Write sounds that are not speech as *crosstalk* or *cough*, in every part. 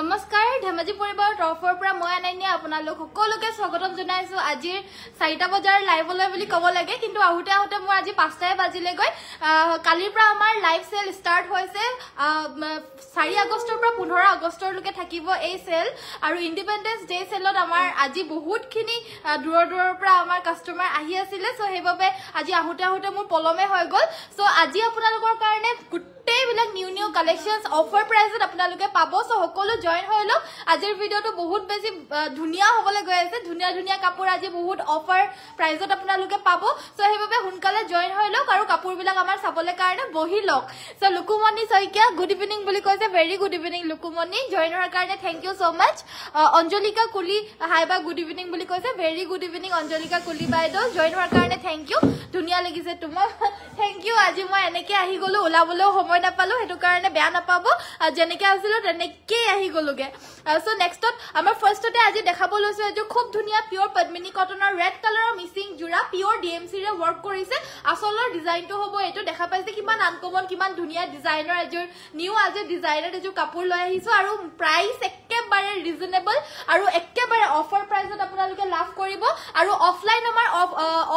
নমস্কার ধেমাজি পরিবার তরফের মানে অনান্য আপনার সকলকে স্বাগত জানাইছো আজির চারিটা বজার লাইভলে বলে কব লাগে কিন্তু আহতে আহতে মানে আজি পাঁচটায় বাজিলে গে কালির আমার লাইভ সেল স্টার্ট হয়েছে চারি আগস্টর পনেরো আগস্টরলকে থাকিব এই সেল আর ইন্ডিপেন্ডেন্স ডে সেলত আমার আজি বহুতখিনি দূর দূরের আমার কাস্টমার আহি আসে সো সেইভাবে আজি আহতে আহতে মূর পলমে হয়ে গল সো আজি আপনার কারণে গোটেইবিলাক নিউ নিউ কালেকশ্যনছ অফাৰ প্ৰাইজত আপোনালোকে পাব চ' সকলো জইন হৈ লওক আজিৰ ভিডিঅ'টো বহুত বেছি ধুনীয়া হ'বলৈ গৈ আছে ধুনীয়া ধুনীয়া কাপোৰ আজি বহুত অফাৰ প্ৰাইজত আপোনালোকে পাব চ' সেইবাবে সোনকালে জইন হৈ লওক আৰু কাপোৰবিলাক আমাৰ চাবলৈ কাৰণে বহি লওক so' Lukumoni Saikia good evening বুলি কৈছে very good evening Lukumoni join হোৱাৰ কাৰণে thank you so' much Anjalika কুলি হাই বা গুড ইভিনিং বুলি কৈছে ভেৰি গুড ইভিনিং অঞ্জলিকা কুলি বাইদেউ জইন হোৱাৰ কাৰণে থেংক ইউ ধুনীয়া লাগিছে তোমাৰ থেংক ইউ আজি মই এনেকৈ আহি গ'লো ওলাবলৈও সময় সময় নাপালো সেইটো কাৰণে বেয়া নাপাব যেনেকে আছিলো তেনেকেই আহি গলোগে চ' নেক্সটত আমাৰ ফাৰ্ষ্টতে আজি দেখাব লৈছো এযোৰ খুব ধুনীয়া পিয়ৰ পদ্মিনী কটনৰ ৰেড কালাৰৰ মিচিং যোৰা পিয়ৰ ডি এম চিৰে ৱৰ্ক কৰিছে আচলৰ ডিজাইনটো হ'ব এইটো দেখা পাইছে কিমান আনকমন কিমান ধুনীয়া ডিজাইনৰ এযোৰ নিউ আজি ডিজাইনত এযোৰ কাপোৰ লৈ আহিছো আৰু প্ৰাইচ একেবাৰে ৰিজনেবল আৰু একেবাৰে অফাৰ প্ৰাইচত আপোনালোকে লাভ কৰিব আৰু অফলাইন আমাৰ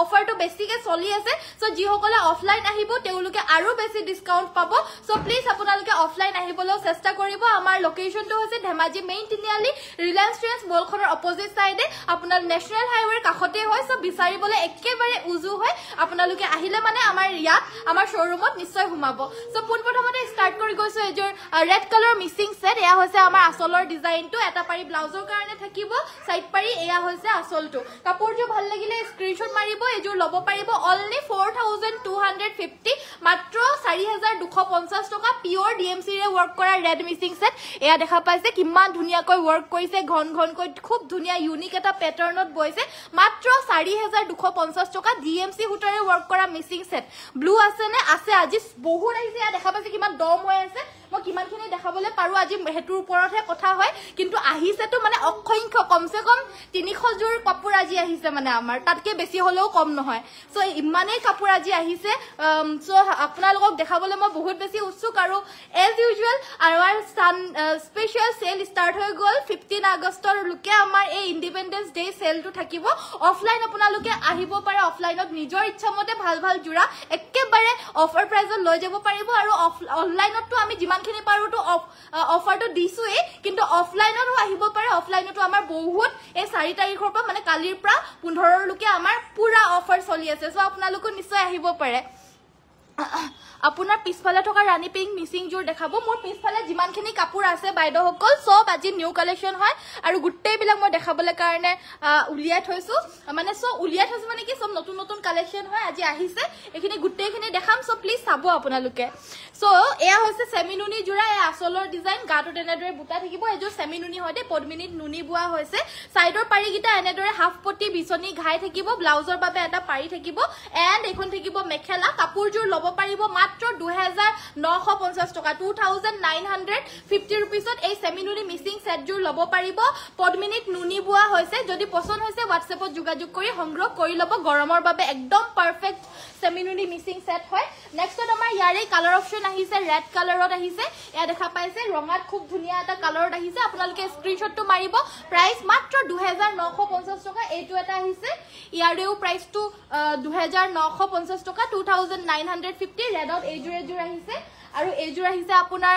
অফাৰটো বেছিকে চলি আছে চ' যিসকলে অফলাইন আহিব তেওঁলোকে আৰু বেছি ডিছকাউণ্ট পাব সো প্লিজ আপোনালোকে অফলাইন আহিবলৈও চেষ্টা কৰিব আমাৰ লোকেশ্যনটো হৈছে Dhemaji main Tiniali Reliance Trends মলখনৰ অপজিট চাইডে আপোনাৰ নেশ্যনেল হাইৱেৰ কাষতে হয় চ' বিচাৰিবলৈ একেবাৰে উজু হয় আপোনালোকে আহিলে মানে আমাৰ ইয়াত আমাৰ শ্ব'ৰুমত নিশ্চয় সোমাব চ' পোনপ্ৰথমতে ষ্টাৰ্ট কৰি গৈছোঁ এযোৰ ৰেড কালাৰ মিচিং ছেট এয়া হৈছে আমাৰ আচলৰ ডিজাইনটো এটা পাৰি ব্লাউজৰ কাৰণে থাকিব চাইড পাৰি এয়া হৈছে আচলটো কাপোৰযোৰ ভাল লাগিলে স্ক্ৰীণশ্বট মাৰিব এইযোৰ ল'ব পাৰিব only four thousand two hundred fifty মাত্ৰ চাৰি হাজাৰ দুশ পঞ্চাছ পঞ্চাছ টকা পিয়ৰ ডি এম চিৰে ৱৰ্ক কৰা ৰেড মিচিং ছেট এয়া দেখা পাইছে কিমান ধুনীয়াকৈ ৱৰ্ক কৰিছে ঘন ঘনকৈ খুব ধুনীয়া ইউনিক এটা পেটাৰ্ণত বৈছে মাত্ৰ চাৰি হেজাৰ দুশ পঞ্চাশ টকা ডি এম চি সূতাৰে ৱৰ্ক কৰা মিচিং ছেট ব্লু আছেনে আছে আজি বহুত আহিছে এয়া দেখা পাইছে কিমান দম হৈ আছে মই কিমানখিনি দেখাবলৈ পাৰোঁ আজি সেইটোৰ ওপৰতহে কথা হয় কিন্তু আহিছেতো মানে অসংখ্য কমচে কম তিনিশযোৰ কাপোৰ আজি আহিছে মানে আমাৰ তাতকৈ বেছি হ'লেও কম নহয় চ' ইমানেই কাপোৰ আজি আহিছে চ' আপোনালোকক দেখাবলৈ মই বহুত বেছি উৎসুক আৰু এজ ইউজুৱেল আমাৰ ছান স্পেচিয়েল চেল ষ্টাৰ্ট হৈ গ'ল ফিফটিন আগষ্টলৈকে আমাৰ এই ইণ্ডিপেণ্ডেঞ্চ ডে চেলটো থাকিব অফলাইন আপোনালোকে আহিব পাৰে অফলাইনত নিজৰ ইচ্ছামতে ভাল ভাল যোৰা একেবাৰে অফাৰ প্ৰাইজত লৈ যাব পাৰিব আৰু অনলাইনতো আমি যিমান যিমানখিনি পাৰো তো অফাৰটো দিছোঁৱেই কিন্তু অফলাইনতো আহিব পাৰে অফলাইনতো আমাৰ বহুত এই চাৰি তাৰিখৰ পৰা মানে কালিৰ পৰা পোন্ধৰলৈকে আমাৰ পুৰা অফাৰ চলি আছে চ' আপোনালোকো নিশ্চয় আহিব পাৰে আপোনাৰ পিছফালে থকা ৰাণী পিংক মিচিংযোৰ দেখাব মোৰ পিছফালে যিমানখিনি কাপোৰ আছে বাইদেউসকল চব আজি নিউ কালেকশ্যন হয় আৰু গোটেইবিলাক মই দেখাবলৈ কাৰণে উলিয়াই থৈছোঁ মানে চব উলিয়াই থৈছোঁ মানে কি চব নতুন নতুন কালেকশ্যন হয় আজি আহিছে এইখিনি গোটেইখিনি দেখাম চ' প্লিজ চাব আপোনালোকে চ' এয়া হৈছে চেমিনুনি যোৰা এয়া আচলৰ ডিজাইন গাটো তেনেদৰে বুটা থাকিব এযোৰ চেমিনুনি হয় দেই পদ্মিনীত নুনি বোৱা হৈছে ছাইডৰ পাৰিকেইটা এনেদৰে হাফ পটি বিচনী ঘাই থাকিব ব্লাউজৰ বাবে এটা পাৰি থাকিব এণ্ড এইখন থাকিব মেখেলা কাপোৰযোৰ ল'ব পাৰিব মাত্ৰ মাত্ৰ দুহেজাৰ নশ পঞ্চাছ টকা two thousand nine hundred fifty ৰুপিছত এই চেমিনুৰী মিচিং ছেটযোৰ যদি পচন্দ হৈছে ল'ব গৰমৰ একদম পাৰফেক্ট চেমিনুৰী মিচিং ছেট হয় নেক্সটত আমাৰ ইয়াৰে কালাৰ অপশ্যন আহিছে ৰেড কালাৰত আহিছে এয়া দেখা পাইছে ৰঙাত খুব ধুনীয়া এটা কালাৰত আহিছে আপোনালোকে স্ক্ৰীণশ্বটটো মাৰিব প্ৰাইচ মাত্ৰ দুহেজাৰ নশ পঞ্চাছ টকা এইটো এটা আহিছে ইয়াৰেও প্ৰাইচটো দুহেজাৰ নশ পঞ্চাছ টকা two thousand nine hundred fifty ৰেডত ডিজাইনত এইযোৰ এযোৰ আহিছে আৰু এইযোৰ আহিছে আপোনাৰ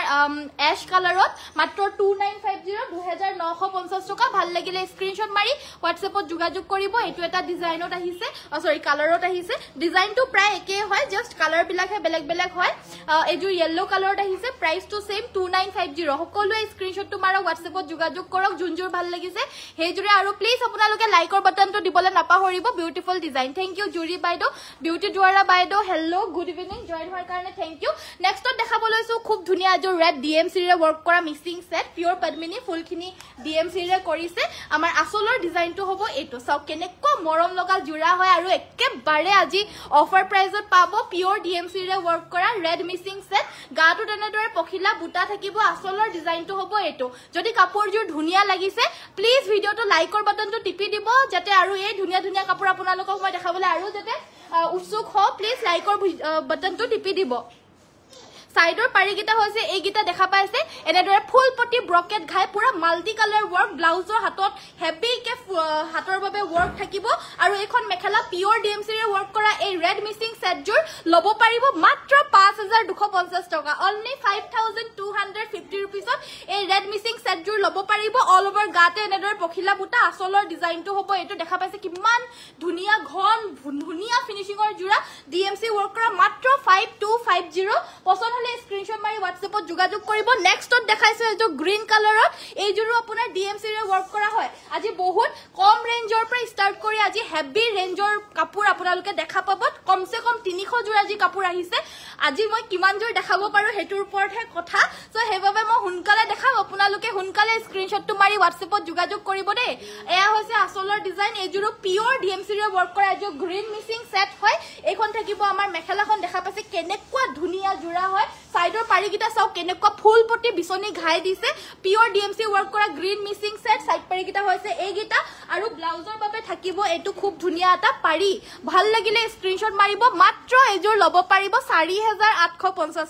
এছ কালাৰত মাত্ৰ টু নাইন ফাইভ জিৰ' দুহেজাৰ নশ পঞ্চাছ টকা ভাল লাগিলে স্ক্ৰীণশ্বট মাৰি হোৱাটছএপত যোগাযোগ কৰিব এইটো এটা ডিজাইনত আহিছে চৰি কালাৰত আহিছে ডিজাইনটো প্ৰায় একেই হয় জাষ্ট কালাৰবিলাকহে বেলেগ বেলেগ হয় এইযোৰ য়েল্ল' কালাৰত আহিছে প্ৰাইচটো same two nine five zero' সকলোৱে স্ক্ৰীনশ্বট তোমাৰ হোৱাটছএপত যোগাযোগ কৰক যোনযোৰ ভাল লাগিছে সেইযোৰে আৰু প্লিজ আপোনালোকে লাইকৰ বাটনটো দিবলৈ নাপাহৰিব বিউটিফুল ডিজাইন থেংক ইউ জুৰি বাইদেউ বিউটি দুৱাৰা বাইদেউ হেল্ল' গুড ইভিনিং জইন হোৱাৰ কাৰণে থেংক ইউ নেক্সটত দেখাব লৈছো খুব ধুনীয়া এযোৰ ৰেড ডি এম চিৰে ৱৰ্ক কৰা মিচিং চেট পিয়ৰ পদ্মিনী ফুলখিনি ডি এম চিৰে কৰিছে আমাৰ আচলৰ ডিজাইনটো হ'ব এইটো চাওক কেনেকুৱা মৰম লগা যোৰা হয় আৰু একেবাৰে আজি অফাৰ প্ৰাইজত পাব পিয়ৰ ডি এম চিৰে ৱৰ্ক কৰা ৰেড মিচিং ফিনিশিং সেট গাটো তেনেদৰে পখিলা বুটা থাকিব আসলৰ ডিজাইনটো হ'ব এটো যদি কাপোৰজুৰ ধুনিয়া লাগিছে প্লিজ ভিডিওটো লাইকৰ বাটনটো টিপি দিব যাতে আৰু এই ধুনিয়া ধুনিয়া কাপোৰ আপোনালোকক মই দেখাবলৈ আৰু যাতে উৎসুক হওক প্লিজ লাইকৰ বাটনটো টিপি দিব চাইডৰ পাৰিকেইটা হৈছে এইকেইটা দেখা পাইছে এনেদৰে ফুলপতি ব্ৰকেট ঘাই পুৰা মাল্টি কালাৰ ৱৰ্ক ব্লাউজৰ হাতত হেভিকে হাতৰ বাবে ৱৰ্ক থাকিব আৰু এইখন মেখেলা পিয়ৰ ডি ৱৰ্ক কৰা এই ৰেড মিচিং ছেটযোৰ ল'ব পাৰিব মাত্ৰ পাঁচ টকা অনলি ফাইভ থাউজেণ্ড এই ৰেড মিচিং ছেটযোৰ ল'ব পাৰিব অল অভাৰ গাতে এনেদৰে পখিলা বুটা আচলৰ ডিজাইনটো হ'ব এইটো দেখা পাইছে কিমান ধুনীয়া ঘন ধুনীয়া ফিনিচিঙৰ যোৰা ডি এম চি ৱৰ্ক কৰা মাত্ৰ ফাইভ টু ফাইভ জিৰ' পচন্দ আপুনি স্ক্ৰীনশ্বট মাৰি হোৱাটছএপত যোগাযোগ কৰিব নেক্সটত দেখাইছো এইটো গ্ৰীণ কালাৰত এইযোৰো আপোনাৰ ডি এম চিৰে ৱৰ্ক কৰা হয় আজি বহুত কম ৰেঞ্জৰ পৰা ষ্টাৰ্ট কৰি আজি হেভি ৰেঞ্জৰ কাপোৰ আপোনালোকে দেখা পাব কমচে কম তিনিশ যোৰ আজি কাপোৰ আহিছে আজি মই কিমান যোৰ দেখাব পাৰো সেইটোৰ ওপৰতহে কথা চ' সেইবাবে মই সোনকালে দেখাম আপোনালোকে সোনকালে স্ক্ৰীণশ্বটটো মাৰি হোৱাটছএপত যোগাযোগ কৰিব দেই এয়া হৈছে আচলৰ ডিজাইন এইযোৰো পিয়ৰ ডি এম চিৰে ৱৰ্ক কৰা এইযোৰ গ্ৰীণ মিচিং চেট হয় এইখন থাকিব আমাৰ মেখেলাখন দেখা পাইছে কেনেকুৱা ধুনীয়া যোৰা হয় সাইডৰ পাৰিকেইটা চাওক কেনেকুৱা ফুল প্ৰতি বিচনী ঘাই দিছে pure D M C work কৰা গ্ৰীণ মিচিং ছেট চাইড পাৰিকেইটা হৈছে এইকেইটা আৰু ব্লাউজৰ বাবে থাকিব এইটো খুব ধুনীয়া এটা পাৰি ভাল লাগিলে স্ক্ৰীণশ্বট মাৰিব মাত্ৰ এযোৰ ল'ব পাৰিব চাৰি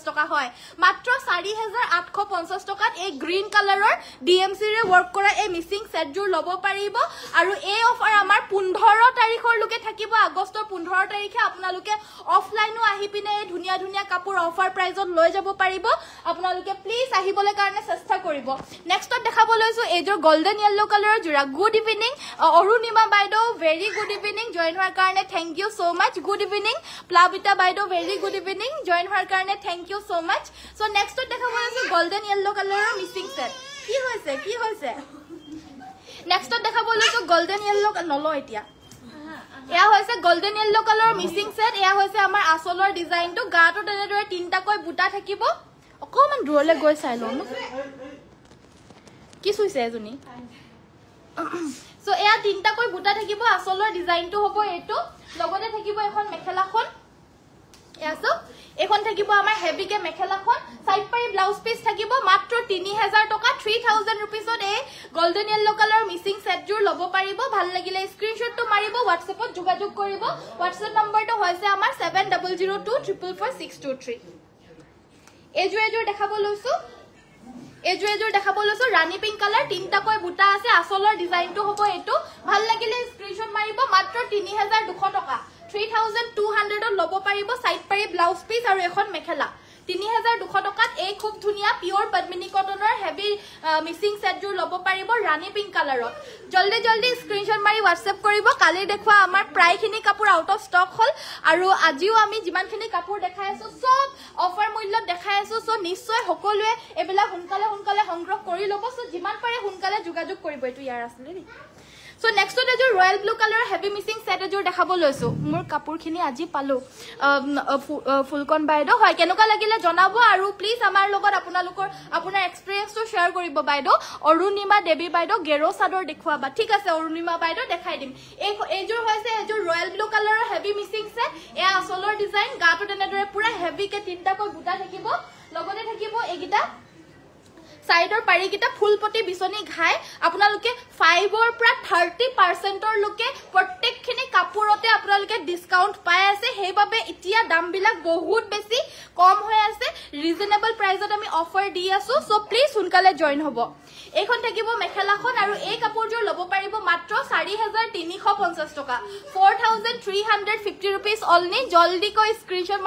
টকা হয় মাত্ৰ চাৰি টকাত এই গ্ৰীণ কালাৰৰ ডি এম ৱৰ্ক কৰা এই মিচিং ছেটযোৰ ল'ব পাৰিব আৰু এই অফাৰ আমাৰ পোন্ধৰ তাৰিখৰলৈকে থাকিব আগষ্টৰ পোন্ধৰ তাৰিখে আপোনালোকে অফলাইনো আহি পিনে এই ধুনীয়া ধুনীয়া কাপোৰ অফাৰ প্ৰাইজত এখন লৈ যাব পাৰিব আপোনালোকে প্লিজ আহিবলৈ কাৰণে চেষ্টা কৰিব নেক্সটত দেখাব লৈছো এইযোৰ গল্ডেন য়েল্ল' কালাৰৰ যোৰা গুড ইভিনিং অৰুণিমা বাইদেউ ভেৰি গুড ইভিনিং জইন হোৱাৰ কাৰণে thank you so' much good evening Plabita বাইদেউ ভেৰি গুড ইভিনিং জইন হোৱাৰ কাৰণে থেংক ইউ চ' মাছ চ' নেক্সটত দেখাব লৈছো গল্ডেন য়েল্ল' কালাৰৰ মিচিং চেট কি হৈছে কি হৈছে নেক্সটত দেখাব লৈছো গল্ডেন য়েল্ল' নলওঁ এতিয়া এয়া হৈছে গোল্ডেন yellow কালৰ মিসিং সেট এয়া হৈছে আমাৰ আসলৰ ডিজাইনটো গাটো তেনেদৰে তিনটা কৈ বুটা থাকিব অকমান দূৰলে গৈ চাই লওঁ কি সুইছে এজনী সো *clears throat* এয়া তিনটা কৈ লগতে থাকিব এখন মেখেলাখন এখন থাকিব আমাৰ হেভিকে মেখেলাখন চাইড পাৰি ব্লাউজ পিচ থাকিব মাত্ৰ তিনি হেজাৰ টকা থ্ৰী থাউজেণ্ড ৰুপিজত এই গল্ডেন য়েল্ল' কালাৰ মিচিং ছেটযোৰ ল'ব পাৰিব ভাল লাগিলে স্ক্ৰীনশ্বটটো মাৰিব হোৱাটছএপত যোগাযোগ কৰিব হোৱাটছএপ নম্বৰটো হৈছে আমাৰ seven double zero' two triple four six two three এইযোৰ এযোৰ দেখাব লৈছোঁ এইযোৰ এযোৰ দেখাব লৈছোঁ ৰাণী পিংক কালাৰ তিনিটাকৈ বুটা আছে আচলৰ ডিজাইনটো হ'ব এইটো ভাল লাগিলে স্ক্ৰীনশ্বট মাৰিব মাত্ৰ তিনি হেজাৰ দুশ টকা জলদি জলদি স্ক্ৰীণশ্বট মাৰি হোৱাটছএপ কৰিব কালি দেখুৱা আমাৰ প্ৰায়খিনি কাপোৰ আউট অফ ষ্টক হ'ল আৰু আজিও আমি যিমানখিনি কাপোৰ দেখাই আছো চব অফাৰ মূল্যত দেখাই আছো চ' নিশ্চয় সকলোৱে এইবিলাক সোনকালে সোনকালে সংগ্ৰহ কৰি ল'ব চ' যিমান পাৰে সোনকালে যোগাযোগ কৰিব এইটো ইয়াৰ আছিলে নেকি সো নেক্সট এযোৰ ৰয়েল ব্লু কালাৰৰ হেভি মিচিং ছেট এযোৰ দেখাব লৈছোঁ মোৰ কাপোৰখিনি আজি পালোঁ ফুলকণ বাইদেউ হয় কেনেকুৱা লাগিলে জনাব আৰু প্লিজ আমাৰ লগত আপোনালোকৰ আপোনাৰ এক্সপিৰিয়েঞ্চটো শ্বেয়াৰ কৰিব বাইদেউ অৰুণিমা দেৱী বাইদেউ গেৰ' চাদৰ দেখুৱাবা ঠিক আছে অৰুণিমা বাইদেউ দেখাই দিম এই এইযোৰ হৈছে এযোৰ ৰয়েল ব্লু কালাৰৰ হেভি মিচিং ছেট এয়া আচলৰ ডিজাইন গাটো তেনেদৰে পূৰা হেভিকৈ তিনিটাকৈ গোটা থাকিব লগতে থাকিব এইকেইটা চাইডৰ পাৰিকেইটা ফুলপতি বিচনী ঘাই আপোনালোকে ফাইভৰ পৰা থাৰ্টি পাৰ্চেণ্টৰ লোকে প্ৰত্যেকখিনি কাপোৰতে আপোনালোকে ডিছকাউণ্ট পাই আছে সেইবাবে এতিয়া দামবিলাক বহুত বেছি কম হৈ আছে ৰিজনেবল প্ৰাইজত আমি অফাৰ দি আছো চ' প্লিজ সোনকালে জইন হ'ব এইখন থাকিব মেখেলাখন আৰু এই কাপোৰযোৰ ল'ব পাৰিব মাত্ৰ চাৰি টকা four thousand three hundred fifty rupees অলনি জল্দিকৈ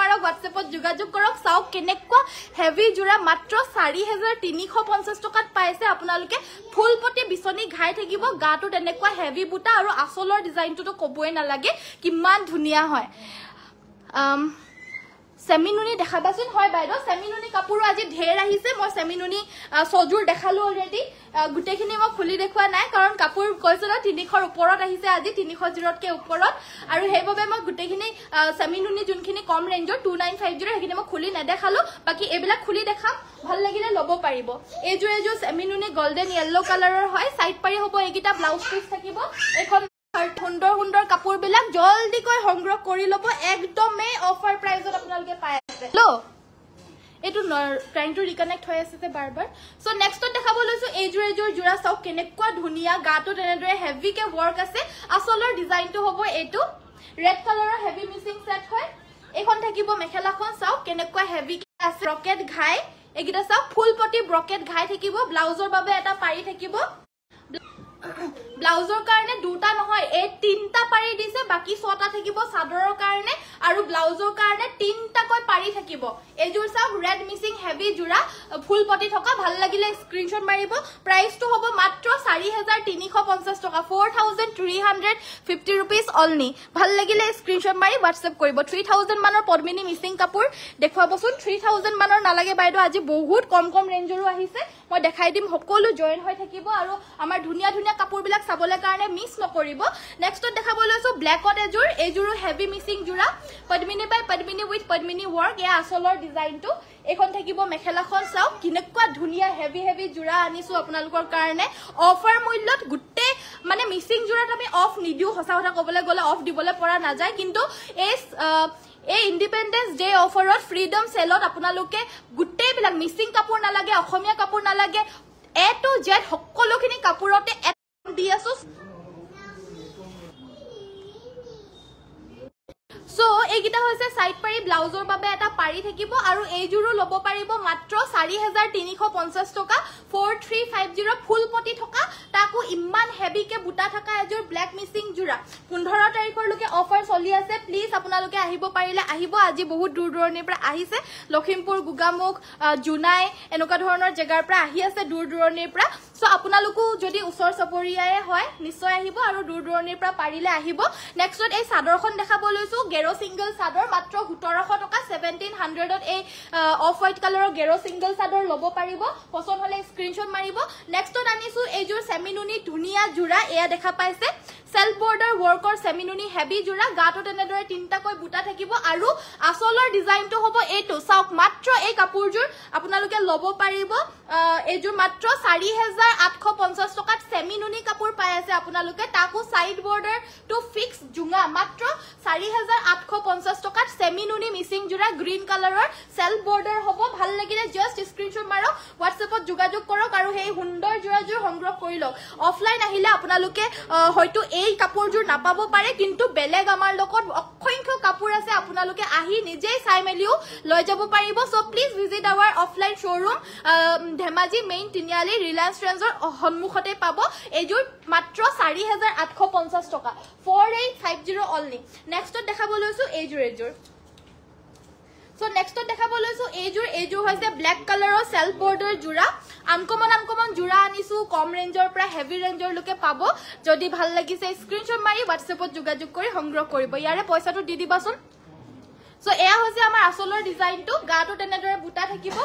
মাৰক হোৱাটছএপত যোগাযোগ কৰক চাওক কেনেকুৱা হেভি যোৰা মাত্ৰ চাৰি পঞ্চাছ টকাত পাইছে আপোনালোকে ফুলপতি বিচনী ঘাই থাকিব গাটো তেনেকুৱা হেভি বুটা আৰু আচলৰ ডিজাইনটোতো ক'বই নালাগে কিমান ধুনীয়া হয় চেমিনুনি দেখাবাচোন হয় বাইদেউ চেমিনুনি কাপোৰো আজি ঢেৰ আহিছে মই চেমিনুনি ছযোৰ দেখালোঁ অলৰেডি গোটেইখিনি মই খুলি দেখুওৱা নাই কাৰণ কাপোৰ কৈছিলোঁ তিনিশৰ ওপৰত আহিছে আজি তিনিশ জিৰতকৈ ওপৰত আৰু সেইবাবে মই গোটেইখিনি চেমিনুনি যোনখিনি কম ৰেঞ্জৰ টু নাইন ফাইভ জিৰ' সেইখিনি মই খুলি নেদেখালো বাকী এইবিলাক খুলি দেখাম ভাল লাগিলে ল'ব পাৰিব এইযোৰ এইযোৰ চেমিনুনি গল্ডেন য়েল্ল' কালাৰৰ হয় চাইড পাৰি হ'ব এইকেইটা ব্লাউজ পিচ থাকিব এইখন সুন্দৰ সুন্দৰ কাপোৰবিলাক জলদিকৈ সংগ্ৰহ কৰি ল'ব একদমেই অফাৰ প্ৰাইজত আপোনালোকে পাই আছে ল' এইটো কাৰেণ্টটো ৰিকানেক্ট হৈ আছে যে বাৰ বাৰ চ' নেক্সটত দেখাব লৈছো এইযোৰ এইযোৰ যোৰা চাওক কেনেকুৱা ধুনীয়া গাটো তেনেদৰে হেভিকে ৱৰ্ক আছে আচলৰ ডিজাইনটো হ'ব এইটো ৰেড কালাৰৰ হেভি মিচিং ছেট হয় এইখন থাকিব মেখেলাখন চাওক কেনেকুৱা হেভিকে আছে ৰকেট ঘাই এইকেইটা চাওক ফুল প্ৰতি ব্ৰকেট ঘাই থাকিব ব্লাউজৰ বাবে এটা পাৰি থাকিব ব্লাউজৰ কাৰণে দুটা নহয় এই তিনিটা পাৰি দিছে বাকী ছটা থাকিব চাদৰৰ কাৰণে আৰু ব্লাউজৰ কাৰণে তিনিটাকৈ পাৰি থাকিব এইযোৰ চাওক ৰেড মিচিং হেভি যোৰা ফুল পতি থকা ভাল লাগিলে স্ক্ৰীনশ্বট মাৰিব প্ৰাইচটো হ'ব মাত্ৰ চাৰি হেজাৰ তিনিশ পঞ্চাছ টকা four thousand three hundred fifty rupees অলনি ভাল লাগিলে স্ক্ৰীনশ্বট মাৰি হোৱাটছএপ কৰিব থ্ৰী থাউজেণ্ড মানৰ পদ্মিনী মিচিং কাপোৰ দেখুৱাবচোন থ্ৰী থাউজেণ্ড মানৰ নালাগে বাইদেউ আজি বহুত কম কম ৰেঞ্জৰো আহিছে মই দেখাই দিম সকলো জইন হৈ থাকিব আৰু আমাৰ ধুনীয়া ধুনীয়া ধুনীয়া কাপোৰবিলাক চাবলৈ কাৰণে মিছ নকৰিব নেক্সটত দেখাবলৈ লৈছোঁ ব্লেকত এযোৰ এইযোৰো হেভি মিচিং যোৰা পদ্মিনী বাই পদ্মিনী উইথ পদ্মিনী ৱৰ্ক এয়া আচলৰ ডিজাইনটো এইখন থাকিব মেখেলাখন চাওক কেনেকুৱা ধুনীয়া হেভি হেভি যোৰা আনিছোঁ আপোনালোকৰ কাৰণে অফাৰ মূল্যত গোটেই মানে মিচিং যোৰাত আমি অফ নিদিওঁ সঁচা কথা ক'বলৈ গ'লে অফ দিবলৈ পৰা নাযায় কিন্তু এই এই ইণ্ডিপেণ্ডেন্স ডে অফাৰত ফ্ৰীডম চেলত আপোনালোকে গোটেইবিলাক মিচিং কাপোৰ নালাগে অসমীয়া কাপোৰ নালাগে এ টু জেড সকলোখিনি কাপোৰতে día সো এইকেইটা হৈছে সাইড পাৰি ব্লাউজৰ বাবে এটা পাৰি থাকিব আৰু এইযোৰো ল'ব পাৰিব মাত্ৰ চাৰি হেজাৰ তিনিশ পঞ্চাছ টকা ফ'ৰ থ্ৰী ফাইভ জিৰ' ফুল পতি থকা তাকো ইমান হেভিকে বুটা থকা এযোৰ ব্লেক মিচিং যোৰা পোন্ধৰ তাৰিখলৈকে অফাৰ চলি আছে প্লিজ আপোনালোকে আহিব পাৰিলে আহিব আজি বহুত দূৰ দূৰণিৰ পৰা আহিছে লখিমপুৰ গোগামুখ জোনাই এনেকুৱা ধৰণৰ জেগাৰ পৰা আহি আছে দূৰ দূৰণিৰ পৰা চ' আপোনালোকো যদি ওচৰ চবৰীয়াই হয় নিশ্চয় আহিব আৰু দূৰ দূৰণিৰ পৰা পাৰিলে গেৰ ছিংগল চাদৰ মাত্ৰ সোতৰশ টকা ছেভেণ্টিন হাণ্ড্ৰেডত এই অফ হোৱাইট কালাৰৰ গেৰ ছিংগল চাদৰ ল'ব পাৰিব পচন্দ হ'লে স্ক্ৰীনশ্বট মাৰিব নেক্সটত আনিছো এইযোৰ চেমিনুনি ধুনীয়া যোৰা এয়া দেখা পাইছে সেলফ বৰ্ডাৰ ৱৰ্কৰ চেমিনুনি হেভি যোৰা গাটো তেনেদৰে তিনিটাকৈ বুটা থাকিব আৰু আচলৰ ডিজাইনটো হ'ব এইটো চাওক মাত্ৰ এই কাপোৰযোৰ আপোনালোকে ল'ব পাৰিব এইযোৰ মাত্ৰ চাৰি হেজাৰ আঠশ পঞ্চাছ টকাত চেমিনুনি কাপোৰ পাই আছে আপোনালোকে তাকো ছাইড বৰ্ডাৰটো ফিক্স জোঙা মাত্ৰ চাৰি হেজাৰ আঠশ পঞ্চাছ টকাত চেমিনুনি মিচিং যোৰা গ্ৰীণ কালাৰৰ চেল্ফ বৰ্ডাৰ হ'ব ভাল লাগিলে জাষ্ট স্ক্ৰীণশ্বট মাৰক হোৱাটছএপত যোগাযোগ কৰক আৰু সেই সুন্দৰ যোৰাযোৰ সংগ্ৰহ কৰি লওক অফলাইন আহিলে আপোনালোকে হয়তো এই এই কাপোৰযোৰ নাপাব পাৰে কিন্তু বেলেগ আমাৰ লগত অসংখ্য কাপুৰ আছে আপনাদেৰ আহি নিজেই চাই মেলিও লৈ যাব পাৰিব so please visit our offline showroom Dhemaji main Tiniali Reliance ট্ৰেন্ডসৰ সন্মুখতে পাব এইযোৰ মাত্ৰ চাৰি হাজাৰ আঠশ পঞ্চাশ টকা ফ'ৰ এইট ফাইভ জিৰ' অলনি নেক্সটত দেখাব লো এইযোৰ এইজোৰ সো নেক্সট দেখাব লৈছো এইযোৰ এইযোৰ হৈছে ব্ল্যাক কালাৰৰ সেলফ বৰ্ডৰ জুড়া আমকমন আমকমন জুড়া আনিছো কম ৰেঞ্জৰ পৰা হেভি ৰেঞ্জৰ লোকে পাব যদি ভাল লাগিছে স্ক্ৰিনশট মাৰি WhatsAppত যোগাযোগ কৰি সংগ্ৰহ কৰিব ইয়াৰে পইচাটো দি দিবাচোন সো এয়া হৈছে আমাৰ আসলৰ ডিজাইনটো গাটো তেনেদৰে বুটা থাকিব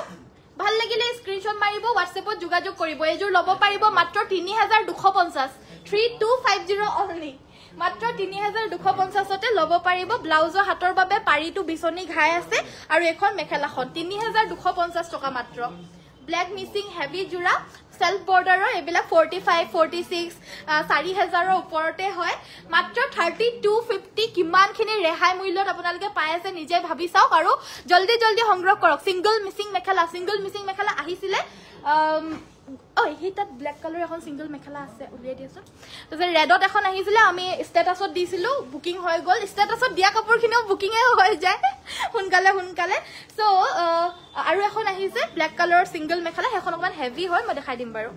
ভাল লাগিলে স্ক্ৰিনশট মাৰিব WhatsAppত যোগাযোগ কৰিব এইযোৰ লব পাৰিব মাত্ৰ 3250 3250 অনলি মাত্ৰ তিনি হাজাৰ দুশ পঞ্চাছতে ল'ব পাৰিব ব্লাউজৰ হাতৰ বাবে পাৰিটো বিচনী ঘাই আছে আৰু এখন মেখেলাখন তিনি হাজাৰ দুশ পঞ্চাছ টকা মাত্ৰ ব্লেক মিচিং হেভি যোৰা চেল্ফ বৰ্ডাৰৰ এইবিলাক ফৰ্টি ফাইভ ফৰ্টি ছিক্স চাৰি হেজাৰৰ ওপৰতে হয় মাত্ৰ থাৰ্টি টু ফিফটি কিমানখিনি ৰেহাই মূল্যত আপোনালোকে পাই আছে নিজে ভাবি চাওক আৰু জল্দি জল্দি সংগ্ৰহ কৰক ছিংগল মিচিং মেখেলা ছিংগল মিচিং মেখেলা আহিছিলে ঐ সেই তাত ব্লেক কালাৰ এখন চিংগল মেখেলা আছে উলিয়াই দিছোঁ তাৰপিছত ৰেডত এখন আহিছিলে আমি ষ্টেটাছত দিছিলোঁ বুকিং হৈ গ'ল ষ্টেটাছত দিয়া কাপোৰখিনিও বুকিঙে হৈ যায় সোনকালে সোনকালে চ' আৰু এখন আহিছে ব্লেক কালাৰৰ চিংগল মেখেলা সেইখন অকণমান হেভি হয় মই দেখাই দিম বাৰু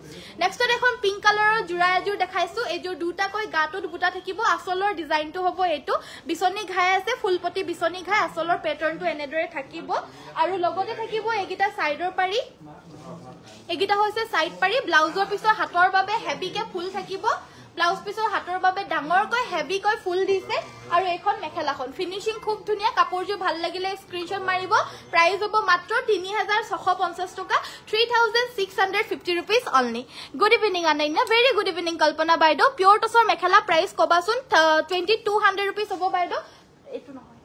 নেক্সটত এখন পিংক কালাৰৰ যোৰা এযোৰ দেখাইছোঁ এইযোৰ দুটাকৈ গাটোত বুটা থাকিব আচলৰ ডিজাইনটো হ'ব এইটো বিচনী ঘাই আছে ফুলপতি বিচনী ঘাই আচলৰ পেটাৰ্ণটো এনেদৰে থাকিব আৰু লগতে থাকিব এইকেইটা ছাইডৰ পাৰি এইকেইটা হৈছে চাইড পাৰি ব্লাউজৰ পিছৰ হাতৰ বাবে হেভিকে ফুল থাকিব ব্লাউজ পিছৰ হাতৰ বাবে ডাঙৰকৈ হেভিকৈ ফুল দিছে আৰু এইখন মেখেলাখন ফিনিচিং খুব ধুনীয়া কাপোৰযোৰ ভাল লাগিলে স্ক্ৰীণশ্বট মাৰিব প্ৰাইচ হ'ব মাত্ৰ তিনি হাজাৰ ছশ পঞ্চাছ টকা three thousand six hundred fifty rupees only good evening Ananya very good evening Kalpana বাইদেউ পিয়ৰ টচৰ মেখেলা প্ৰাইচ ক'বাচোন টুৱেণ্টি টু হাণ্ড্ৰেড ৰুপিজ হ'ব বাইদেউ এইটো নহয়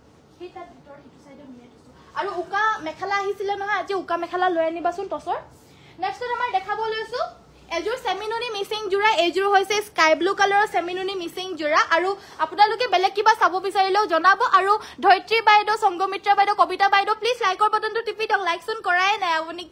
আৰু উকা মেখেলা আহিছিলে নহয় আজি উকা মেখেলা লৈ আনিবাচোন টছৰ নেক্সট আমাৰ দেখাব লৈছো এজোৰ চেমিনুনি মিচিং জোৰা এইযোৰ হৈছে স্কাই ব্লু কালাৰৰ চেমিনুনি মিচিং জোৰা আৰু আপোনালোকে বেলেগ কিবা চাব বিচাৰিলেও জনাব আৰু ধৰিত্ৰী বাইদেউ সংগমিত্ৰা বাইদেউ কবিতা বাইদেউ প্লিজ লাইকৰ বটনটো টিপি দিয়ক লাইকচোন কৰাই নাই আপুনি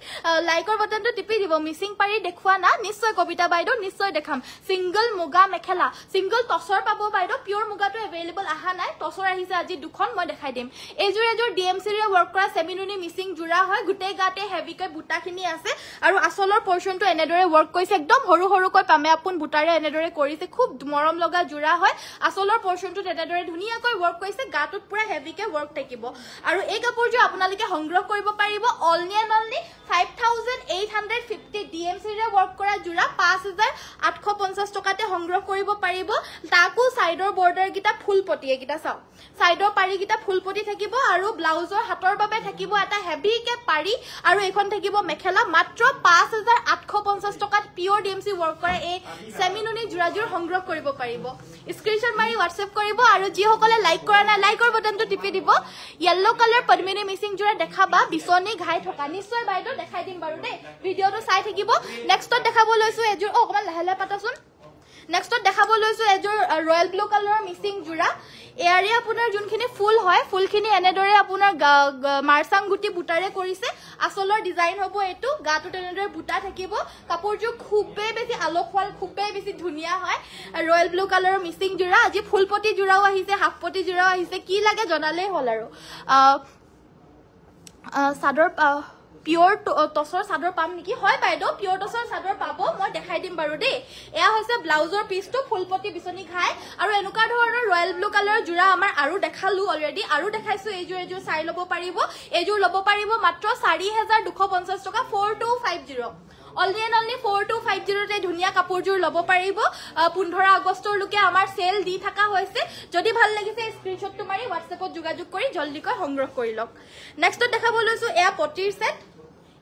লাইকৰ বটনটো টিপি দিব মিচিং পাৰি দেখুৱা না নিশ্চয় কবিতা বাইদেউ নিশ্চয় দেখাম ছিংগল মুগা মেখেলা ছিংগল টচৰ পাব বাইদেউ পিয়ৰ মুগাটো এভেইলেবল অহা নাই টচৰ আহিছে আজি দুখন মই দেখাই দিম এইযোৰ এযোৰ ডি এম চিৰে ৱৰ্ক কৰা চেমিনুনি মিচিং যোৰা হয় গোটেই গাতে হেভিকৈ বুটাখিনি আছে আৰু আচলৰ পৰ্চনটো এনেদৰে ৱৰ্ক হৈছে একদম সৰু সৰুকৈ পামে আপোন বুটাৰে এনেদৰে কৰিছে খুব মৰম লগা জোৰা হয় আচলৰ পৰ্চনটোত এনেদৰে ধুনীয়াকৈ ৱৰ্ক কৰিছে গাটোত পুৰা হেভিকৈ ৱৰ্ক থাকিব আৰু এই কাপোৰযোৰ আপোনালোকে সংগ্ৰহ কৰিব পাৰিব অলনি and অলনি five thousand eight hundred fifty D M চিৰে ৱৰ্ক কৰা যোৰা পাঁচ হাজাৰ আঠশ পঞ্চাছ টকাতে সংগ্ৰহ কৰিব পাৰিব তাকো ছাইডৰ বৰ্ডাৰকেইটা ফুলপতি এইকেইটা চাওক ছাইডৰ পাৰিকেইটা ফুলপতি থাকিব আৰু ব্লাউজৰ হাতৰ বাবে থাকিব এটা হেভিকে পাৰি আৰু এইখন থাকিব মেখেলা মাত্ৰ পাঁচ হাজাৰ আঠশ পঞ্চাছ টকাত pure D M C work কৰে এই চেমিনুনি যোৰাযোৰ সংগ্ৰহ কৰিব পাৰিব স্ক্ৰীনশ্বট মাৰি হোৱাটছএপ কৰিব আৰু যিসকলে লাইক কৰা নাই লাইকৰ বটনটো টিপি দিব য়েল্ল' কালাৰ পদ্মিনী মিচিং যোৰা দেখা বা বিচনী ঘাই থকা নিশ্চয় বাইদেউ দেখাই দিম বাৰু দেই ভিডিঅ'টো চাই থাকিব নেক্সটত দেখাব লৈছো এযোৰ অকণমান লাহে লাহে পাতাচোন নেক্সটত দেখাব লৈছোঁ এযোৰ ৰয়েল ব্লু কালাৰৰ মিচিং যোৰা ইয়াৰে আপোনাৰ যোনখিনি ফুল হয় ফুলখিনি এনেদৰে আপোনাৰ মাৰচাং গুটি বুটাৰে কৰিছে আচলৰ ডিজাইন হ'ব এইটো গাটো তেনেদৰে বুটা থাকিব কাপোৰযোৰ খুবেই বেছি আলোক হোৱাল খুবেই বেছি ধুনীয়া হয় ৰয়েল ব্লু কালাৰৰ মিচিং যোৰা আজি ফুলপতি যোৰাও আহিছে হাফপতি যোৰাও আহিছে কি লাগে জনালেই হ'ল আৰু চাদৰ পিয়ৰ uh, টচৰ চাদৰ পাম নেকি হয় বাইদেউ পিয়ৰ টচৰ চাদৰ পাব মই দেখাই দিম বাৰু দেই এয়া হৈছে ব্লাউজৰ পিচটো ফুলপতি বিচনী খাই আৰু এনেকুৱা ধৰণৰ ৰয়েল ব্লু কালাৰৰ যোৰা আমাৰ আৰু দেখালো অলৰেডি আৰু দেখাইছো এইযোৰ এইযোৰ চাই ল'ব পাৰিব এইযোৰ ল'ব পাৰিব মাত্ৰ চাৰি হেজাৰ দুশ পঞ্চাছ টকা ফ'ৰ টু ফাইভ জিৰ' অলনি and only four two five জিৰ'তে ধুনীয়া কাপোৰযোৰ ল'ব পাৰিব পোন্ধৰ আগষ্টলৈকে আমাৰ চেল দি থকা হৈছে যদি ভাল লাগিছে স্ক্ৰীনশ্বটটো মাৰি হোৱাটছএপত যোগাযোগ কৰি জল্দিকৈ সংগ্ৰহ কৰি লওক নেক্সটত দেখাব লৈছোঁ এয়া পটিৰ ছেট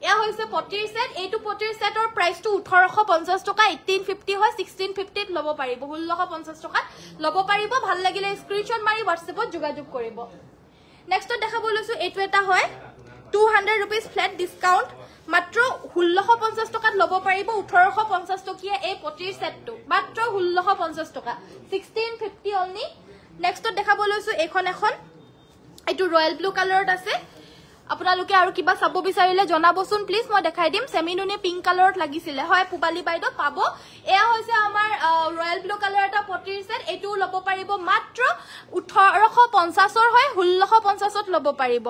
এয়া হৈছে পটিৰ ছেট এইটো পটিৰ ছেটৰ প্ৰাইচটো ওঠৰশ পঞ্চাছ টকা এইটিন ফিফটি হয় ছিক্সটিন ফিফটিত ল'ব পাৰিব ষোল্লশ পঞ্চাছ টকাত ল'ব পাৰিব ভাল লাগিলে স্ক্ৰীনশ্বট মাৰি হোৱাটছএপত যোগাযোগ কৰিব নেক্সটত দেখাব লৈছোঁ এইটো এটা হয় two hundred rupees flat discount মাত্ৰ ষোল্লশ পঞ্চাছ টকাত ল'ব পাৰিব ওঠৰশ পঞ্চাছ টকীয়া এই পটিৰ এইখন এখন এইটো ৰয়েল ব্লু কালাৰত আছে আপোনালোকে আৰু কিবা চাব বিচাৰিলে জনাবচোন প্লিজ মই দেখাই দিম চেমিনুনি পিংক কালাৰত লাগিছিলে হয় পূবালী বাইদেউ পাব এয়া হৈছে আমাৰ ৰয়েল ব্লু কালাৰ এটা পটিৰ ছেট এইটোও ল'ব পাৰিব মাত্ৰ ওঠৰশ পঞ্চাছৰ হয় ষোল্লশ পঞ্চাছত ল'ব পাৰিব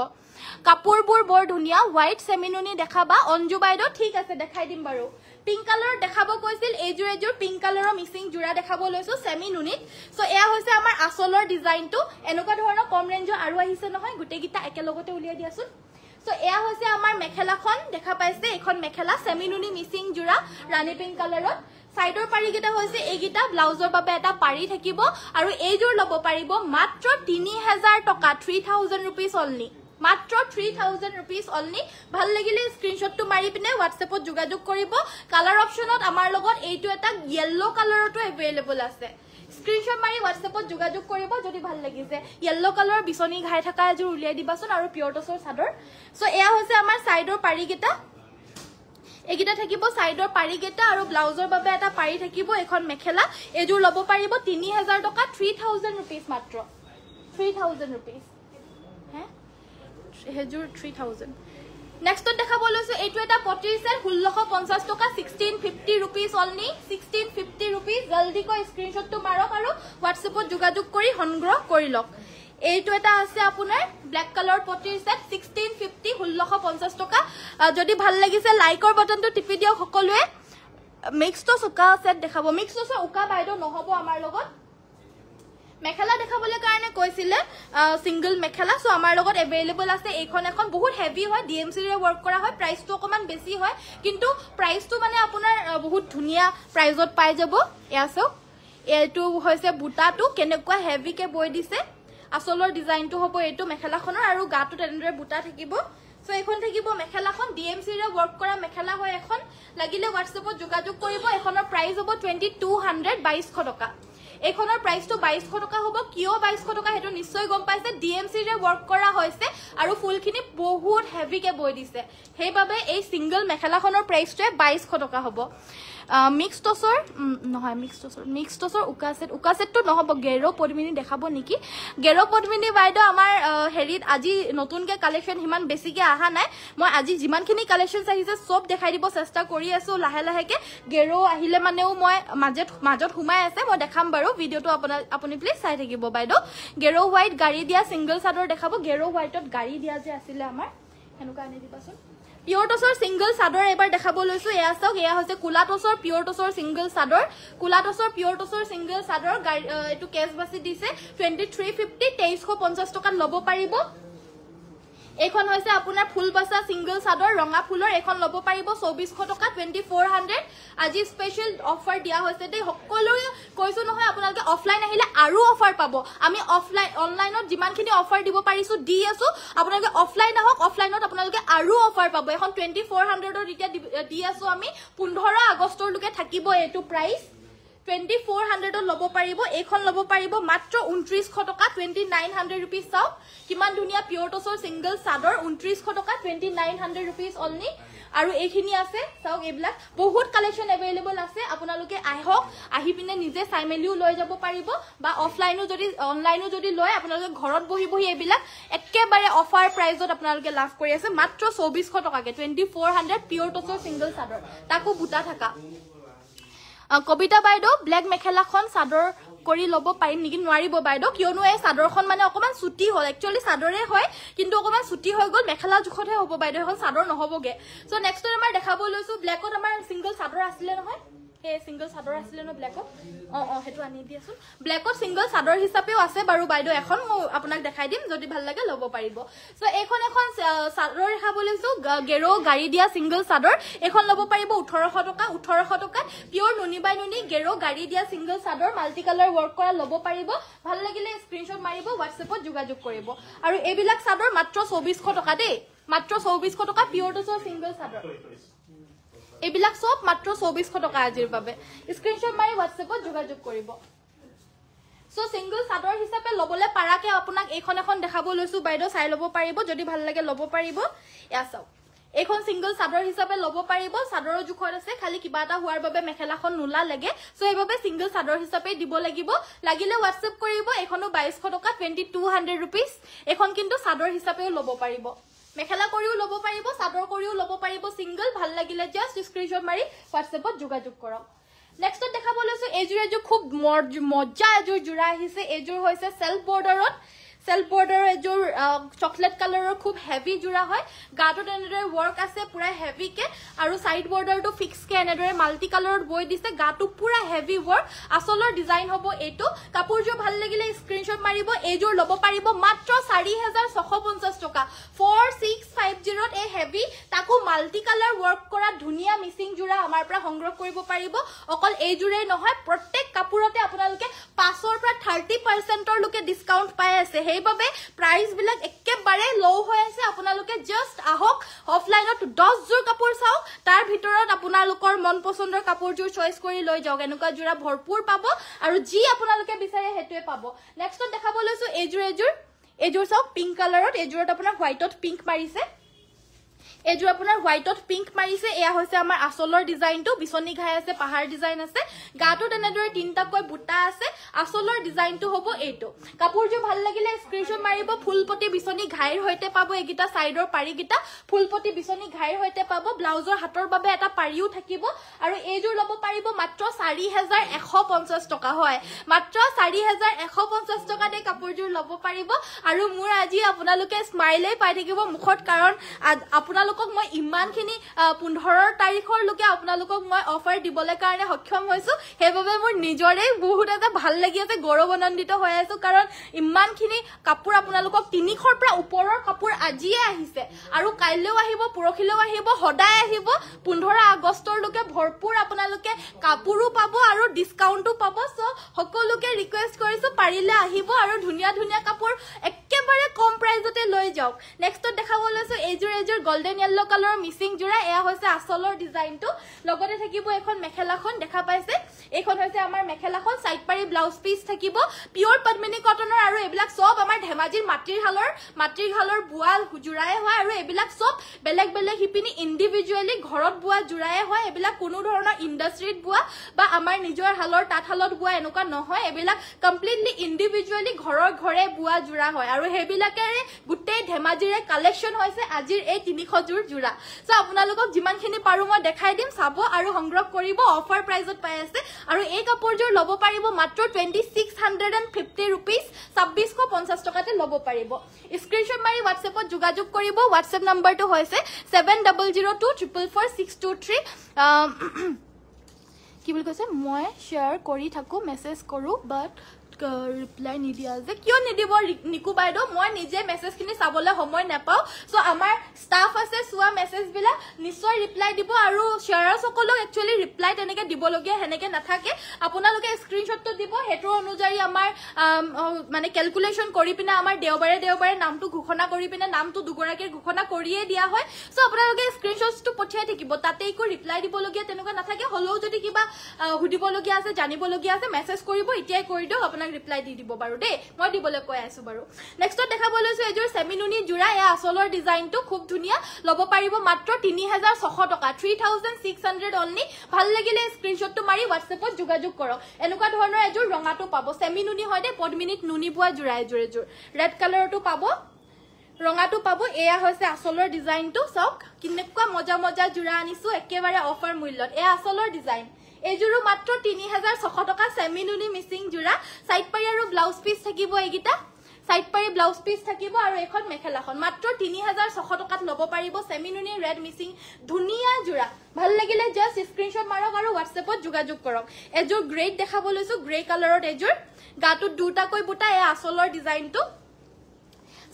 কাপোৰবোৰ বৰ ধুনীয়া হোৱাইট চেমিনুনি দেখাবা অঞ্জু বাইদেউ ঠিক আছে দেখাই দিম বাৰু পিংক কালাৰত দেখাব কৈছিল এইযোৰ এযোৰ পিংক কালাৰৰ মিচিং যোৰা দেখাব লৈছো চেমিনুনিত চ' এয়া হৈছে আমাৰ আচলৰ ডিজাইনটো এনেকুৱা ধৰণৰ কম ৰেঞ্জৰ আৰু আহিছে নহয় গোটেইকেইটা একেলগতে উলিয়াই দিয়াচোন সো এয়া হৈছে আমাৰ মেখেলাখন দেখা পাইছে এখন মেখেলা সেমিনুনি মিসিং জুৰা ৰানী পিংক কালৰত সাইডৰ পাৰিকেইটা হৈছে এইকেইটা ব্লাউজৰ বাবে এটা পাৰি থাকিব আৰু এইযোৰ ল'ব পাৰিব মাত্ৰ তিনি হেজাৰ টকা থ্ৰী থাউজেণ্ড ৰুপিজ অলনি মাত্ৰ থ্ৰী থাউজেণ্ড ৰুপিজ অলনি ভাল লাগিলে স্ক্ৰীনশ্বটটো মাৰি পিনে হোৱাটছএপত যোগাযোগ কৰিব কালাৰ অপশ্যনত আমাৰ লগত এইটো এটা য়েল্ল' কালাৰতো এভেইলেবল আছে স্ক্ৰীনশ্বট মাৰি হোৱাটছএপত যোগাযোগ কৰিব যদি ভাল লাগিছে য়েল্ল' কালাৰৰ বিচনী ঘাই থকা এযোৰ উলিয়াই দিবাচোন আৰু পিয়ৰটছৰ চাদৰ চ' এয়া হৈছে আমাৰ চাইডৰ পাৰিকেইটা এইকেইটা থাকিব চাইডৰ পাৰিকেইটা আৰু ব্লাউজৰ বাবে এটা পাৰি থাকিব এখন মেখেলা এযোৰ ল'ব পাৰিব তিনি হেজাৰ টকা থ্ৰী থাউজেণ্ড ৰুপিজ মাত্ৰ থ্ৰী থাউজেণ্ড ৰুপিজ হে সেইযোৰ থ্ৰী থাউজেণ্ড নেক্সটত দেখাব লৈছো এইটো এটা পটিছে ষোল্লশ পঞ্চাছ টকা ছিক্সটিন ফিফটি ৰুপিজ অলনি ছিক্সটিন ফিফটি ৰুপিজ জল্দিকৈ স্ক্ৰীনশ্বটটো মাৰক আৰু হোৱাটছএপত যোগাযোগ কৰি সংগ্ৰহ কৰি লওক এইটো এটা আছে আপোনাৰ ব্লেক কালাৰ পটিৰ ছেট ছিক্সটিন ফিফটি ষোল্লশ পঞ্চাছ টকা যদি ভাল লাগিছে লাইকৰ বাটনটো টিপি দিয়ক সকলোৱে মিক্সটো চোকা ছেট দেখাব মিক্সটো উকা বাইদেউ নহ'ব আমাৰ লগত মেখেলা দেখাবলৈ কাৰণে কৈছিলে চিংগল মেখেলা চ' আমাৰ লগত এভেইলেবল আছে এইখন এখন বহুত হেভি হয় ডি এম ৱৰ্ক কৰা হয় প্ৰাইচটো অকণমান বেছি হয় কিন্তু প্ৰাইচটো মানে আপোনাৰ বহুত ধুনীয়া প্ৰাইজত পাই যাব এয়া চাওক হৈছে বুটাটো কেনেকুৱা হেভিকে বৈ দিছে আচলৰ ডিজাইনটো হ'ব এইটো মেখেলাখনৰ আৰু গাটো তেনেদৰে বুটা থাকিব চ' এইখন থাকিব মেখেলাখন ডি এম চিৰে ৱৰ্ক কৰা মেখেলা হয় এখন লাগিলে হোৱাটছএপত যোগাযোগ কৰিব এখনৰ প্ৰাইচ হ'ব টুৱেণ্টি টু টকা এইখনৰ প্ৰাইচটো বাইশ টকা হ'ব কিয় বাইশ টকা সেইটো নিশ্চয় গম পাইছে ডি এম চিৰে ৱৰ্ক কৰা হৈছে আৰু ফুলখিনি বহুত হেভিকৈ বৈ দিছে সেইবাবে এই ছিংগল মেখেলাখনৰ প্ৰাইচটোৱে বাইছশ টকা হ'ব মিক্স টচৰ নহয় মিক্স টচৰ মিক্স টচৰ উকা ছেট উকা ছেটটো নহ'ব গেৰ' পদ্মিনী দেখাব নেকি গেৰ' পদ্মিনী বাইদেউ আমাৰ হেৰিত আজি নতুনকৈ কালেকশ্যন সিমান বেছিকৈ অহা নাই মই আজি যিমানখিনি কালেকশ্যনছ আহিছে চব দেখাই দিব চেষ্টা কৰি আছোঁ লাহে লাহেকৈ গেৰ' আহিলে মানেও মই মাজত মাজত সোমাই আছে মই দেখাম বাৰু ভিডিঅ'টো আপোনাৰ আপুনি প্লিজ চাই থাকিব বাইদেউ গেৰ' হোৱাইট গাড়ী দিয়া ছিংগল চাদৰ দেখাব গেৰ' হোৱাইটত গাড়ী দিয়া যে আছিলে আমাৰ সেনেকুৱা আনি দিবাচোন পিয়ৰ টচৰ ছিংগল চাদৰ এবাৰ দেখাব লৈছো এয়া চাওক এয়া হৈছে কোলা টচৰ পিয়ৰ টচৰ ছিংগল চাদৰ কোলা টচৰ পিয়ৰ টচৰ ছিংগল চাদৰ এইটো কেচ বাচি দিছে টুৱেণ্টি থ্ৰী ফিফটি তেইছশ পঞ্চাছ ল'ব পাৰিব এখন হৈছে আপোনাৰ ফুল বছা সিঙ্গল সাদৰ ৰঙা ফুলৰ এখন লব পাৰিব 2400 টকা 2400 আজি স্পেশাল অফাৰ দিয়া হৈছে দেই সকলো কৈছো নহয় আপোনালোকে অফলাইন আহিলে আৰু অফাৰ পাব আমি অফলাইন অনলাইনত যিমানখিনি অফাৰ দিব পাৰিছো দি আছো আপোনালোকে অফলাইন আহক অফলাইনত আপোনালোকে আৰু অফাৰ পাব এখন 2400ৰ ৰিটা দি আছোঁ আমি 15 আগষ্টৰ থাকিব এটো প্ৰাইছ টুৱেণ্টি ফ'ৰ পাৰিব এইখন ল'ব পাৰিব মাত্ৰ ঊনত্ৰিছশ টকা টুৱেণ্টি নাইন হাণ্ড্ৰেড ৰুপিজ চাওক কিমান ধুনীয়া পিয়ৰটছৰ ছিংগল চাদৰ ঊনত্ৰিছশ টকা twenty nine hundred rupees only আৰু এইখিনি আছে চাওক এইবিলাক বহুত কালেকশ্যন এভেইলেবল আছে আপোনালোকে আহক আহি পিনে নিজে চাই মেলিও লৈ যাব পাৰিব বা অফলাইনো যদি অনলাইনো যদি লয় আপোনালোকে ঘৰত বহি বহি এইবিলাক একেবাৰে অফাৰ প্ৰাইজত আপোনালোকে লাভ কৰি আছে মাত্ৰ চৌবিছশ টকাকৈ টুৱেণ্টি ফ'ৰ হাণ্ড্ৰেড পিয়ৰটছৰ ছিংগল চাদৰ তাকো বুটা থকা কবিতা বাইদেউ ব্লেক মেখেলাখন চাদৰ কৰি ল'ব পাৰিম নেকি নোৱাৰিব বাইদেউ কিয়নো এই চাদৰখন মানে অকণমান চুটি হ'ল একচুৱেলি চাদৰে হয় কিন্তু অকণমান চুটি হৈ গ'ল মেখেলা জোখতহে হ'ব বাইদেউ এখন চাদৰ নহ'বগে চ' নেক্সট আমাৰ দেখাব লৈছোঁ ব্লেকত আমাৰ ছিংগল চাদৰ আছিলে নহয় সেই চিংগল চাদৰ আছিলে ন ব্লেকত অঁ অঁ সেইটো আনি দিয়াচোন ব্লেকত চিংগল চাদৰ হিচাপেও আছে বাৰু বাইদেউ এখন মই আপোনাক দেখাই দিম যদি ভাল লাগে ল'ব পাৰিব চ' এইখন এখন চাদৰ দেখা বুলিছোঁ গেৰৌ গাড়ী দিয়া চিংগল চাদৰ এইখন ল'ব পাৰিব ওঠৰশ টকা ওঠৰশ টকাত পিয়ৰ নুনি বাই নুনি গেৰৌ গাড়ী দিয়া চিংগল চাদৰ মাল্টি কালাৰ ৱৰ্ক কৰা ল'ব পাৰিব ভাল লাগিলে স্ক্ৰীণশ্বট মাৰিব হোৱাটছএপত যোগাযোগ কৰিব আৰু এইবিলাক চাদৰ মাত্ৰ চৌবিছশ টকা দেই মাত্ৰ চৌবিছশ টকা পিয়ৰটো চিংগল চাদৰ এইবিলাক সব মাত্ৰ চৌবিশশ টকা আজিৰ বাবে স্ক্ৰীনশ্বট মাৰি হোৱাটছএপত যোগাযোগ কৰিব চ' ছিংগল চাদৰ হিচাপে ল'বলৈ পাৰাকৈ আপোনাক এইখন এখন দেখাব লৈছোঁ বাইদেউ চাই ল'ব পাৰিব যদি ভাল লাগে ল'ব পাৰিব এয়া চাওক এইখন ছিংগল চাদৰ হিচাপে ল'ব পাৰিব চাদৰৰ জোখত আছে খালি কিবা এটা হোৱাৰ বাবে মেখেলাখন নোলালেগে চ' সেইবাবে ছিংগল চাদৰ হিচাপেই দিব লাগিব লাগিলে হোৱাটছএপ কৰিব এইখনো বাইছশ টকা টুৱেণ্টি টু হাণ্ড্ৰেড ৰুপিজ এইখন কিন্তু চাদৰ হিচাপেও ল'ব পাৰিব মেখেলা কৰিও ল'ব পাৰিব চাদৰ কৰিও ল'ব পাৰিব ছিংগল ভাল লাগিলে জাষ্ট স্ক্ৰীনশ্বট মাৰি হোৱাটছএপত যোগাযোগ কৰক নেক্সটত দেখাব লৈছো এইযোৰ এযোৰ খুব মজা এযোৰ যোৰা আহিছে এইযোৰ হৈছে চেল্ফ বৰ্ডাৰত সেল বৰ্ডাৰ এযোৰ চকলেট কালাৰৰ খুব হেভি যোৰা হয় গাটোত এনেদৰে ৱৰ্ক আছে পুৰা হেভিকে আৰু চাইড বৰ্ডাৰটো ফিক্সকে এনেদৰে মাল্টি কালাৰত বৈ দিছে গাটো পুৰা হেভি ৱৰ্ক আচলৰ ডিজাইন হ'ব এইটো কাপোৰযোৰ ভাল লাগিলে স্ক্ৰীণশ্বট মাৰিব এইযোৰ ল'ব পাৰিব মাত্ৰ চাৰি হেজাৰ ছশ পঞ্চাছ টকা ফ'ৰ ছিক্স ফাইভ জিৰ'ত এই হেভি তাকো মাল্টি কালাৰ ৱৰ্ক কৰা ধুনীয়া মিচিং যোৰা আমাৰ পৰা সংগ্ৰহ কৰিব পাৰিব অকল এইযোৰেই নহয় প্ৰত্যেক কাপোৰতে আপোনালোকে পাঁচৰ পৰা থাৰ্টি পাৰ্চেণ্টৰ লোকে ডিছকাউণ্ট পাই আছে সেইবাবে প্ৰাইচবিলাক একেবাৰে ল' হৈ আছে আপোনালোকে জাষ্ট আহক অফলাইনত দহযোৰ কাপোৰ চাওক তাৰ ভিতৰত আপোনালোকৰ মন পচন্দৰ কাপোৰযোৰ চইচ কৰি লৈ যাওক এনেকুৱা যোৰা ভৰপূৰ পাব আৰু যি আপোনালোকে বিচাৰে সেইটোৱে পাব নেক্সটত দেখাব লৈছো এইযোৰ এযোৰ এইযোৰ চাওক পিংক কালাৰত এইযোৰত আপোনাৰ হোৱাইটত পিংক মাৰিছে এইযোৰ আপোনাৰ হোৱাইটত পিংক মাৰিছে এয়া হৈছে আমাৰ আচলৰ ডিজাইনটো বিচনী ঘাই আছে পাহাৰ ডিজাইন আছে গাটো তেনেদৰে তিনিটাকৈ বুটা আছে আচলৰ ডিজাইনটো হ'ব এইটো কাপোৰযোৰ ভাল লাগিলে স্ক্ৰীনশ্বট মাৰিব ফুলপতি বিচনী ঘাইৰ সৈতে পাব এইকেইটা ছাইডৰ পাৰিকেইটা ফুলপতি বিচনী ঘাইৰ সৈতে পাব ব্লাউজৰ হাতৰ বাবে এটা পাৰিও থাকিব আৰু এইযোৰ ল'ব পাৰিব মাত্ৰ চাৰি হেজাৰ এশ পঞ্চাছ টকা হয় মাত্ৰ চাৰি হেজাৰ এশ পঞ্চাছ টকাতে কাপোৰযোৰ ল'ব পাৰিব আৰু মোৰ আজি আপোনালোকে স্মাইলেই পাই থাকিব মুখত কাৰণ আপোনালোক আপোনালোকক মই ইমানখিনি পোন্ধৰ তাৰিখৰলৈকে আপোনালোকক মই অফাৰ দিবলৈ কাৰণে সক্ষম হৈছোঁ সেইবাবে মোৰ নিজৰেই বহুত এটা ভাল লাগি আছে গৌৰৱান্বিত হৈ আছোঁ কাৰণ ইমানখিনি কাপোৰ আপোনালোকক তিনিশৰ পৰা ওপৰৰ কাপোৰ আজিয়ে আহিছে আৰু কাইলৈও আহিব পৰখিলৈও আহিব সদায় আহিব পোন্ধৰ আগষ্টৰলৈকে ভৰপূৰ আপোনালোকে কাপোৰো পাব আৰু ডিছকাউণ্টো পাব চ' সকলোকে ৰিকুৱেষ্ট কৰিছোঁ পাৰিলে আহিব আৰু ধুনীয়া ধুনীয়া কাপোৰ একেবাৰে কম প্ৰাইজতে লৈ যাওক নেক্সটত দেখাব লৈছোঁ এইযোৰ এইযোৰ গল্ডেন য়েল্ল' কালাৰৰ মিচিং যোৰা এয়া হৈছে আচলৰ ডিজাইনটো লগতে থাকিব এখন মেখেলাখন দেখা পাইছে এইখন হৈছে আমাৰ মেখেলাখন চাইড পাৰি ব্লাউজ পিচ থাকিব পিয়ৰ পদ্মিনী কটনৰ আৰু এইবিলাক চব আমাৰ ধেমাজিৰ মাতৃশালৰ মাতৃশালৰ বোৱা যোৰাই হয় আৰু এইবিলাক চব বেলেগ বেলেগ শিপিনী ইণ্ডিভিজুৱেলি ঘৰত বোৱা যোৰাই হয় এইবিলাক কোনো ধৰণৰ ইণ্ডাষ্ট্ৰীত বোৱা বা আমাৰ নিজৰ শালৰ তাঁতশালত বোৱা এনেকুৱা নহয় এইবিলাক কমপ্লিটলি ইণ্ডিভিজুৱেলি ঘৰৰ ঘৰে বোৱা যোৰা হয় আৰু সেইবিলাকেৰে গোটেই ধেমাজিৰে কালেকশ্যন হৈছে আজিৰ এই তিনিশ যোৰা জোৰ জোৰা সো আপোনালোকক যিমানখিনি পাৰো মই দেখাই দিম চাব আৰু সংগ্ৰহ কৰিব অফাৰ প্ৰাইজত পাই আছে আৰু এই কাপোৰযোৰ ল'ব পাৰিব মাত্ৰ twenty six hundred and fifty rupees ছাব্বিছশ পঞ্চাছ টকাতে ল'ব পাৰিব স্ক্ৰীনশ্বট মাৰি হোৱাটছএপত যোগাযোগ কৰিব হোৱাটছএপ নম্বৰটো হৈছে seven double zero' two triple four six two three কি বুলি কৈছে মই শ্বেয়াৰ কৰি থাকোঁ মেছেজ কৰোঁ বাট তেওঁলোকে ৰিপ্লাই নিদিয়া যে কিয় নিদিব নিকু বাইদেউ মই নিজে মেছেজখিনি চাবলৈ সময় নাপাওঁ চ' আমাৰ ষ্টাফ আছে চোৱা মেছেজবিলাক নিশ্চয় ৰিপ্লাই দিব আৰু শ্বেয়াৰাৰ্ছসকলক একচুৱেলি ৰিপ্লাই তেনেকৈ দিবলগীয়া সেনেকৈ নাথাকে আপোনালোকে স্ক্ৰীণশ্বটটো দিব সেইটোৰ অনুযায়ী আমাৰ মানে কেলকুলেশ্যন কৰি পিনে আমাৰ দেওবাৰে দেওবাৰে নামটো ঘোষণা কৰি পিনে নামটো দুগৰাকীৰ ঘোষণা কৰিয়েই দিয়া হয় চ' আপোনালোকে স্ক্ৰীণশ্বটটো পঠিয়াই থাকিব তাতে একো ৰিপ্লাই দিবলগীয়া তেনেকুৱা নাথাকে হ'লেও যদি কিবা সুধিবলগীয়া আছে জানিবলগীয়া আছে মেছেজ কৰিব এতিয়াই কৰি দিয়ক আপোনালোকে ৰিপ্লাই দি দিব বাৰু দেই মই দিবলৈ কৈ আছো বাৰু নেক্সটত দেখাব লৈছো এযোৰ চেমিনুনি যোৰা এয়া আচলৰ ডিজাইনটো খুব ধুনীয়া ল'ব পাৰিব মাত্ৰ তিনি হাজাৰ ছশ টকা three thousand six hundred only ভাল লাগিলে স্ক্ৰীনশ্বটটো মাৰি হোৱাটছএপত যোগাযোগ কৰক এনেকুৱা ধৰণৰ এযোৰ ৰঙাটো পাব চেমিনুনি হয় দেই পদ্মিনীত নুনি পোৱা যোৰা এযোৰ এযোৰ ৰেড কালাৰটো পাব ৰঙাটো পাব এয়া হৈছে আচলৰ ডিজাইনটো চাওক কেনেকুৱা মজা মজা যোৰা আনিছো একেবাৰে অফাৰ মূল্যত এয়া আচলৰ ডিজাইন এইযোরও মাত্র তিন হাজার ছশ টাকা সেমিনুনি মিসিং যোরা সাইড পারি আর ব্লাউজ পিস থাকিব এইগিটা সাইড পারি ব্লাউজ পিস থাকিব আর এখন মেখেলাখন মাত্র তিন হাজার ছশ টাকাত লব পারিব সেমিনুনি রেড মিসিং ধুনিয়া যোরা ভাল লাগিলে জাস্ট স্ক্রিনশট মারক আর হোয়াটসঅ্যাপত যোগাযোগ করক এজোর গ্রেট দেখাব লৈছো গ্রে কালারত এজোর গাটো দুটাকৈ বুটা এ আসলর ডিজাইনটো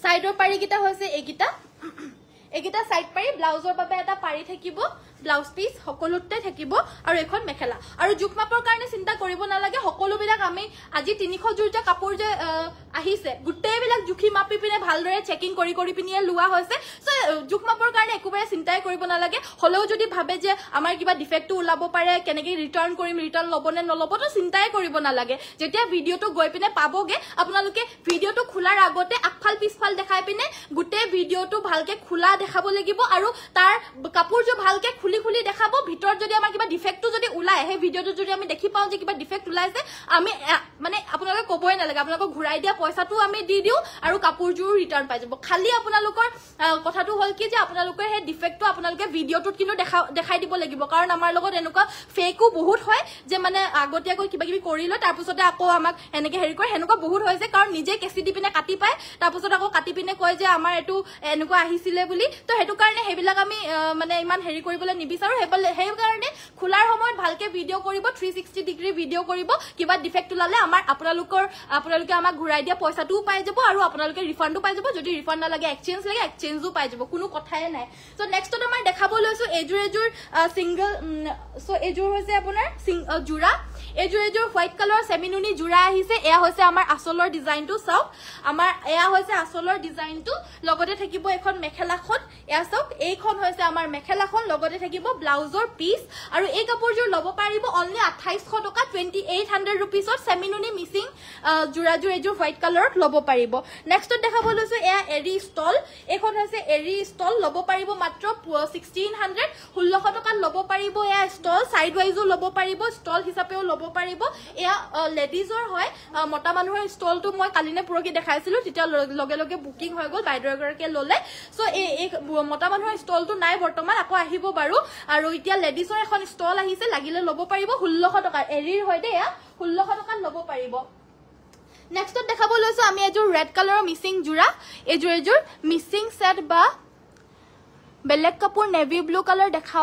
সাইডৰ পাৰিকিটা হৈছে এইকিটা এইকেইটা চাইড পাৰি ব্লাউজৰ বাবে এটা পাৰি থাকিব ব্লাউজ পিস সকলোতে থাকিব আৰু এখন মেখেলা আৰু জোখমাপৰ কাৰণে চিন্তা কৰিব নালাগে সকলোবিলাক আমি আজি তিনিশ যোৰ যে কাপোৰ যে আহিছে গোটেইবিলাক জুখি মাপি পিনে ভালদৰে চেকিং কৰি কৰি পিনিয়ে লোৱা হৈছে চ' জোখমাপৰ কাৰণে একোবাৰে চিন্তাই কৰিব নালাগে হ'লেও যদি ভাবে যে আমাৰ কিবা ডিফেক্টটো ওলাব পাৰে কেনেকৈ ৰিটাৰ্ণ কৰিম ৰিটাৰ্ণ ল'বনে নল'ব তো চিন্তাই কৰিব নালাগে যেতিয়া ভিডিঅ'টো গৈ পিনে পাবগৈ আপোনালোকে ভিডিঅ'টো খোলাৰ আগতে আগফাল পিছফাল দেখাই পিনে গোটেই ভিডিঅ'টো ভালকৈ খোলা দেখাব লাগিব আৰু তাৰ কাপোৰযোৰ ভালকৈ খুলি খুলি দেখাব ভিতৰত যদি আমাৰ কিবা ডিফেক্টটো যদি ওলায় সেই ভিডিঅ'টো যদি আমি দেখি পাওঁ যে কিবা ডিফেক্ট ওলাইছে আমি মানে আপোনালোকে ক'বই নালাগে আপোনালোকক ঘূৰাই দিয়া পইচাটো আমি দি দিওঁ আৰু কাপোৰযোৰ ৰিটাৰ্ণ পাই যাব খালি আপোনালোকৰ কথাটো হ'ল কি যে আপোনালোকে সেই ডিফেক্টটো আপোনালোকে ভিডিঅ'টোত কিন্তু দেখা দেখাই দিব লাগিব কাৰণ আমাৰ লগত এনেকুৱা ফেকো বহুত হয় যে মানে আগতীয়াকৈ কিবা কিবি কৰি লয় তাৰপিছতে আকৌ আমাক এনেকে হেৰি কৰে সেনেকুৱা বহুত হয় যে কাৰণ নিজে কেঁচি দি পিনে কাটি পায় তাৰপিছত আকৌ কাটি পিনে কয় যে আমাৰ এইটো এনেকুৱা আহিছিলে বুলি ত' সেইটো কাৰণে সেইবিলাক আমি মানে ইমান হেৰি কৰিবলৈ নিবিচাৰোঁ সেইকাৰণে খোলাৰ সময়ত ভালকৈ ভিডিঅ' কৰিব থ্ৰী ছিক্সটি ডিগ্ৰী ভিডিঅ' কৰিব কিবা ডিফেক্ট ওলালে আমাৰ আপোনালোকৰ আপোনালোকে আমাক ঘূৰাই দিয়া পইচাটোও পাই যাব আৰু আপোনালোকে ৰিফাণ্ডো পাই যাব যদি ৰিফাণ্ড নালাগে এক্সেঞ্জ লাগে এক্সেঞ্জো পাই যাব কোনো কথাই নাই চ' নেক্সটত আমাৰ দেখাব লৈছোঁ এইযোৰ এযোৰ ছিংগল চ' এইযোৰ হৈছে আপোনাৰ যোৰা এইযোৰ এইযোৰ হোৱাইট কালাৰৰ চেমিনুনি যোৰা আহিছে এয়া হৈছে আমাৰ আচলৰ ডিজাইনটো চাওক আমাৰ এয়া হৈছে আচলৰ ডিজাইনটো লগতে থাকিব এখন মেখেলাখন এয়া চাওক এইখন হৈছে আমাৰ মেখেলাখন লগতে থাকিব ব্লাউজৰ পিচ আৰু এই কাপোৰযোৰ ল'ব পাৰিব অনলি আঠাইছশ টকা টুৱেণ্টি এইট হাণ্ড্ৰেড ৰুপিছত চেমিনুনি মিচিং যোৰাযোৰ এইযোৰ হোৱাইট কালাৰত ল'ব পাৰিব নেক্সটত দেখাব লৈছোঁ এয়া এৰি ষ্টল এইখন হৈছে এৰি ষ্টল ল'ব পাৰিব মাত্ৰ ছিক্সটিন হাণ্ড্ৰেড ষোল্লশ টকাত ল'ব পাৰিব এয়া ষ্টল চাইড ৱাইজো ল'ব পাৰিব ষ্টল হিচাপেও ল'ব পাৰিব এয়া লেডিজৰ হয় মতা মানুহৰ ষ্টলটো মই কালি নে দেখাইছিলোঁ তেতিয়া লগে লগে বুকিং হৈ গ'ল বাইদেউ এগৰাকীয়ে ল'লে চ' এই মতা মানুহৰ ষ্টলটো নাই বৰ্তমান আকৌ আহিব বাৰু আৰু এতিয়া লেডিজৰ এখন ষ্টল আহিছে লাগিলে ল'ব পাৰিব ষোল্লশ টকা এৰিৰ হয় দেই এয়া ষোল্লশ টকাত ল'ব পাৰিব নেক্সটত দেখাব লৈছোঁ আমি এযোৰ ৰেড কালাৰৰ মিচিং যোৰা এইযোৰ এযোৰ মিচিং ছেট বা বেলেগ কাপোৰ নেভি ব্লু কালাৰ দেখা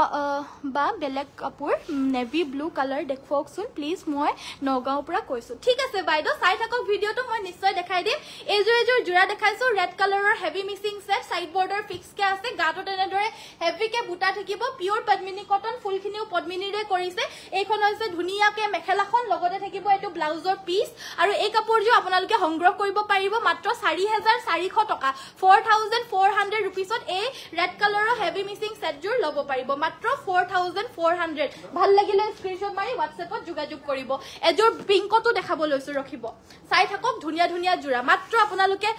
বা বেলেগ কাপোৰ নেভি ব্লু কালাৰ দেখুৱাওকচোন প্লিজ মই নগাঁৱৰ পৰা কৈছো ঠিক আছে বাইদেউ চাই থাকক ভিডিঅটো মই নিশ্চয় দেখাই দিম এইযোৰ এইযোৰ যোৰা দেখাইছো ৰেড কালাৰৰ heavy Mising set side border fix কে আছে গাটো তেনেদৰে হেভিকে বুটা থাকিব পিয়ৰ পদ্মিনী কটন ফুলখিনিও পদ্মিনীৰে কৰিছে এইখন হৈছে ধুনীয়াকে মেখেলাখন লগতে থাকিব এইটো ব্লাউজৰ পিচ আৰু এই কাপোৰযোৰ আপোনালোকে সংগ্ৰহ কৰিব পাৰিব মাত্ৰ চাৰি হেজাৰ চাৰিশ টকা ফ'ৰ থাউজেণ্ড ফ'ৰ হাণ্ড্ৰেড ৰুপিছত এই ৰেড কালাৰৰ এটা হেভি মিসিং সেটজোৰ লব পাৰিব মাত্ৰ 4400 ভাল লাগিলে স্ক্ৰিনশট মাৰি WhatsAppত যোগাযোগ কৰিব এজোৰ পিঙ্কটো দেখাব লৈছো ৰখিব চাই থাকক ধুনিয়া ধুনিয়া জুড়া মাত্ৰ আপোনালোকে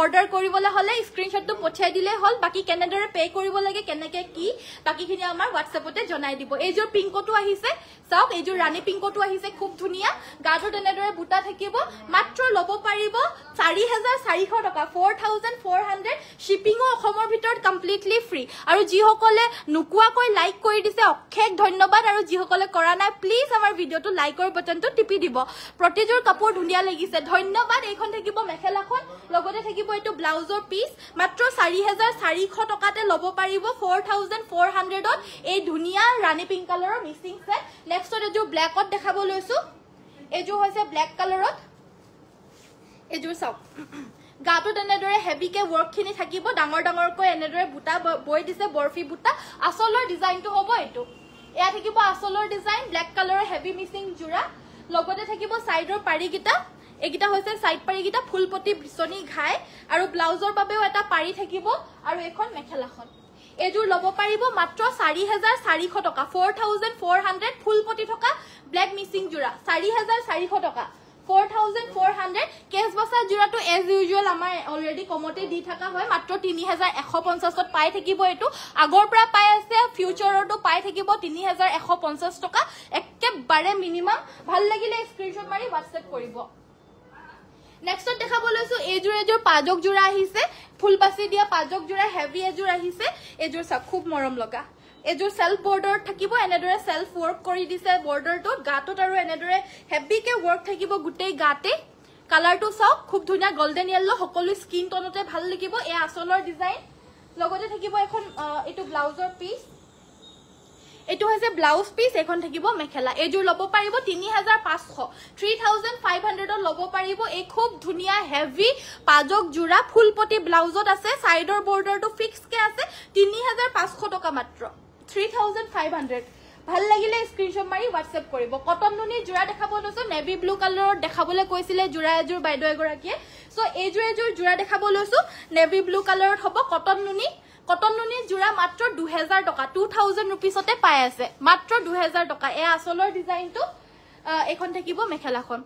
অৰ্ডাৰ কৰিবলে হলে স্ক্ৰিনশটটো পঠিয়াই দিলে হল বাকি কেনেদৰে পে কৰিব লাগে কেনেকে কি বাকিখিনি আমাৰ WhatsAppতে জনায়ে দিব এইযোৰ পিঙ্কটো আহিছে সব এজোৰ ৰানি পিঙ্কটো আহিছে খুব ধুনীয়া গাজৰ তেনেদৰে বুটা থাকিব মাত্ৰ লব পাৰিব চাৰি হেজাৰ চাৰিশ টকা ফ'ৰ থাউজেণ্ড ফ'ৰ হাণ্ড্ৰেড শ্বিপিঙো অসমৰ ভিতৰত কমপ্লিটলি ফ্ৰি আৰু যিসকলে নোকোৱাকৈ লাইক কৰি দিছে অশেষ ধন্যবাদ আৰু যিসকলে কৰা নাই প্লিজ আমাৰ ভিডিঅ'টো লাইকৰ বটনটো টিপি দিব প্ৰতিযোৰ কাপোৰ ধুনীয়া লাগিছে ধন্যবাদ এইখন থাকিব মেখেলাখন লগতে থাকিব এইটো ব্লাউজৰ পিচ মাত্ৰ চাৰি হেজাৰ চাৰিশ টকাতে ল'ব পাৰিব ফ'ৰ থাউজেণ্ড ফ'ৰ হাণ্ড্ৰেডত এই ধুনীয়া ৰাণী পিংক কালাৰৰ মিচিং ছেট নেক্সট এযোৰ ব্লেকত দেখাব লৈছোঁ এইযোৰ হৈছে ব্লেক কালাৰত এইযোৰ চাওক গাটো তেনেদৰে হেভিকে ৱৰ্কখিনি থাকিব ডাঙৰ ডাঙৰকৈ এনেদৰে বুটা বৈ দিছে বৰফি বুটা আচলৰ ডিজাইনটো হ'ব এইটো এয়া থাকিব আচলৰ ডিজাইন ব্লেক কালাৰৰ হেভি মিচিং যোৰা লগতে থাকিব ছাইডৰ পাৰিকেইটা এইকেইটা হৈছে ছাইড পাৰিকেইটা ফুলপতি বিচনী ঘাই আৰু ব্লাউজৰ বাবেও এটা পাৰি থাকিব আৰু এখন মেখেলাখন এইযোৰ ল'ব পাৰিব মাত্ৰ চাৰি হেজাৰ চাৰিশ টকা ফ'ৰ থাউজেণ্ড ফ'ৰ হাণ্ড্ৰেড ফুলপতি থকা ব্লেক মিচিং যোৰা চাৰি হেজাৰ চাৰিশ টকা কেচবাচা যোৰাটো এজ ইউজুৱেল আমাৰ অলৰেডি কমতে দি থকা হয় মাত্ৰ তিনি হাজাৰ এশ পঞ্চাছত পাই থাকিব এইটো আগৰ পৰা পাই আছে ফিউচাৰতো পাই থাকিব তিনি হাজাৰ এশ পঞ্চাছ টকা একেবাৰে মিনিমাম ভাল লাগিলে স্ক্ৰীনশ্বট মাৰি হোৱাটছএপ কৰিব নেক্সটত দেখাব লৈছো এইযোৰ এযোৰ পাজক যোৰা আহিছে ফুল বাচি দিয়া পাজক যোৰা হেভি এযোৰ আহিছে এইযোৰ চাওক খুব মৰম লগা এযোৰ চেল্ফ বৰ্ডাৰ থাকিব এনেদৰে চেল্ফ ৱৰ্ক কৰি দিছে বৰ্ডাৰটো গাটোত আৰু এনেদৰে হেভিকে ৱৰ্ক থাকিব গোটেই গাতে কালাৰটো চাওক খুব ধুনীয়া গল্ডেন য়েল্ল' সকলো স্কিন টনতে ভাল লাগিব এই আচলৰ ডিজাইন লগতে থাকিব এখন এইটো ব্লাউজৰ পিচ এইটো হৈছে ব্লাউজ পিচ এইখন থাকিব মেখেলা এইযোৰ ল'ব পাৰিব তিনি হাজাৰ পাঁচশ থ্ৰী থাউজেণ্ড ফাইভ হাণ্ড্ৰেডত ল'ব পাৰিব এই খুব ধুনীয়া হেভি পাজক যোৰা ফুলপতি ব্লাউজত আছে ছাইডৰ বৰ্ডাৰটো কে আছে তিনি হাজাৰ পাঁচশ টকা মাত্ৰ ভাল লাগিলে স্ক্ৰীনশ্বট মাৰি হোৱাটছএপ কৰিব কটন নুনি যোৰা দেখাব লৈছো নেভি ব্লু কালাৰত দেখাবলৈ কৈছিলে যোৰা এযোৰ বাইদেউ এগৰাকীয়ে চ' এইযোৰ এযোৰ যোৰা দেখাব লৈছো নেভি ব্লু কালাৰত হ'ব কটন নুনি কটন নুনি যোৰা মাত্ৰ দুহেজাৰ টকা টু থাউজেণ্ড ৰুপিছতে পাই আছে মাত্ৰ দুহেজাৰ টকা এই আচলৰ ডিজাইনটো এখন থাকিব মেখেলাখন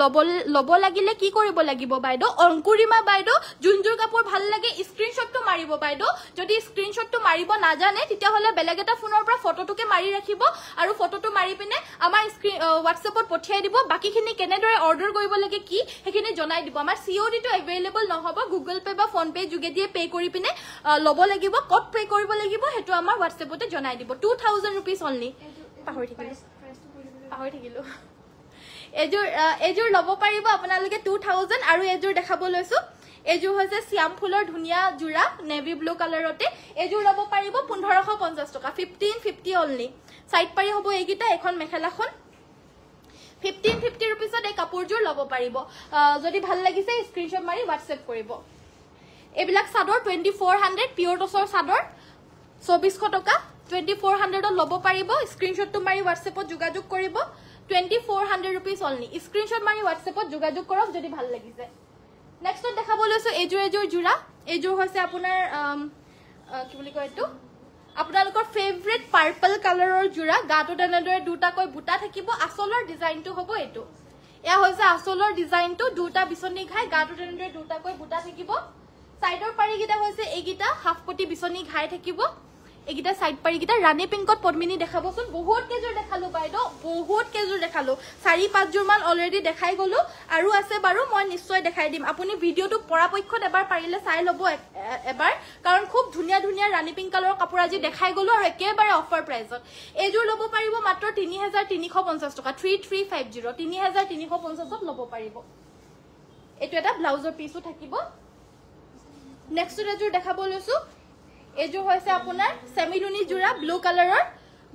লব লব লাগিলে কি কৰিব লাগিব বাইদেউ অংকুৰিমা বাইদেউ যোনযোৰ কাপোৰ ভাল লাগে স্ক্ৰীণশ্বটটো মাৰিব বাইদেউ যদি স্ক্ৰীণশ্বটটো মাৰিব নাজানে তেতিয়াহ'লে বেলেগ এটা ফোনৰ পৰা ফটোটোকে মাৰি ৰাখিব আৰু ফটোটো মাৰি পিনে আমাৰ স্ক্ৰীণ হোৱাটছএপত পঠিয়াই দিব বাকীখিনি কেনেদৰে অৰ্ডাৰ কৰিব লাগে কি সেইখিনি জনাই দিব আমাৰ চি অ' ডিটো এভেইলেবল নহ'ব গুগল পে' বা ফোন পে' যোগেদিয়ে পে' কৰি পিনে ল'ব লাগিব ক'ত পে' কৰিব লাগিব সেইটো আমাৰ হোৱাটছএপতে জনাই দিব টু থাউজেণ্ড ৰুপিজ অনলি পাহৰি থাকিব পাহৰি থাকিলোঁ এযোৰ এযোৰ ল'ব পাৰিব আপোনালোকে টু থাউজেণ্ড আৰু এযোৰ দেখাব লৈছোঁ এযোৰ হৈছে শ্যাম ফুলৰ ধুনীয়া যোৰা নেভি ব্লু কালাৰতে এযোৰ ল'ব পাৰিব পোন্ধৰশ পঞ্চাছ টকা ফিফটিন ফিফটি অনলি চাইড পাৰি হ'ব এইকেইটা এখন মেখেলাখন ফিফটিন ফিফটি ৰুপিছত এই কাপোৰযোৰ ল'ব পাৰিব যদি ভাল লাগিছে স্ক্ৰীণশ্বট মাৰি হোৱাটছএপ কৰিব এইবিলাক চাদৰ টুৱেণ্টি ফ'ৰ হাণ্ড্ৰেড পিয়'ৰ টচৰ চাদৰ চৌবিছশ টকা টুৱেণ্টি ফ'ৰ হাণ্ড্ৰেডত ল'ব পাৰিব স্ক্ৰীণশ্বটটো মাৰি হোৱাটছএপত যোগাযোগ কৰিব twenty four hundred rupees only screenshot মাৰি হোৱাটছএপত যোগাযোগ কৰক যদি ভাল লাগিছে নেক্সটত দেখাব লৈছোঁ এইযোৰ এযোৰ যোৰা এইযোৰ হৈছে আপোনাৰ কি বুলি কয় এইটো আপোনালোকৰ ফেভৰেট পাৰ্পল কালাৰৰ যোৰা গাটো তেনেদৰে দুটাকৈ বুটা থাকিব আচলৰ ডিজাইনটো হ'ব এইটো এয়া হৈছে আচলৰ ডিজাইনটো দুটা বিচনী ঘাই গাটো তেনেদৰে দুটাকৈ বুটা থাকিব ছাইডৰ পাৰিকেইটা হৈছে এইকেইটা হাফপতি বিচনী ঘাই থাকিব এইকেইটা চাইড পাৰি কেইটা ৰাণী পিংকত পদ্মিনী দেখাবচোন বহুত কেইযোৰ দেখালো বাইদেউ বহুত কেইযোৰ দেখালো চাৰি পাঁচযোৰমান অলৰেডি দেখাই গলো আৰু আছে বাৰু মই নিশ্চয় দেখাই দিম আপুনি ভিডিঅটো পৰাপক্ষত এবাৰ পাৰিলে চাই লব এবাৰ কাৰণ খুব ধুনীয়া ধুনীয়া ৰাণী পিংক কালাৰৰ কাপোৰ আজি দেখাই গলো আৰু একেবাৰে অফাৰ প্ৰাইজত এইযোৰ ল'ব পাৰিব মাত্ৰ তিনি হেজাৰ তিনিশ পঞ্চাছ টকা থ্ৰী থ্ৰী ফাইভ জিৰ' তিনি হেজাৰ তিনিশ পঞ্চাছত ল'ব পাৰিব এইটো এটা ব্লাউজৰ পিচো থাকিব নেক্সট এযোৰ দেখাব লৈছো এইযোৰ হৈছে আপোনাৰ চেমিলুনি যোৰা ব্লু কালাৰৰ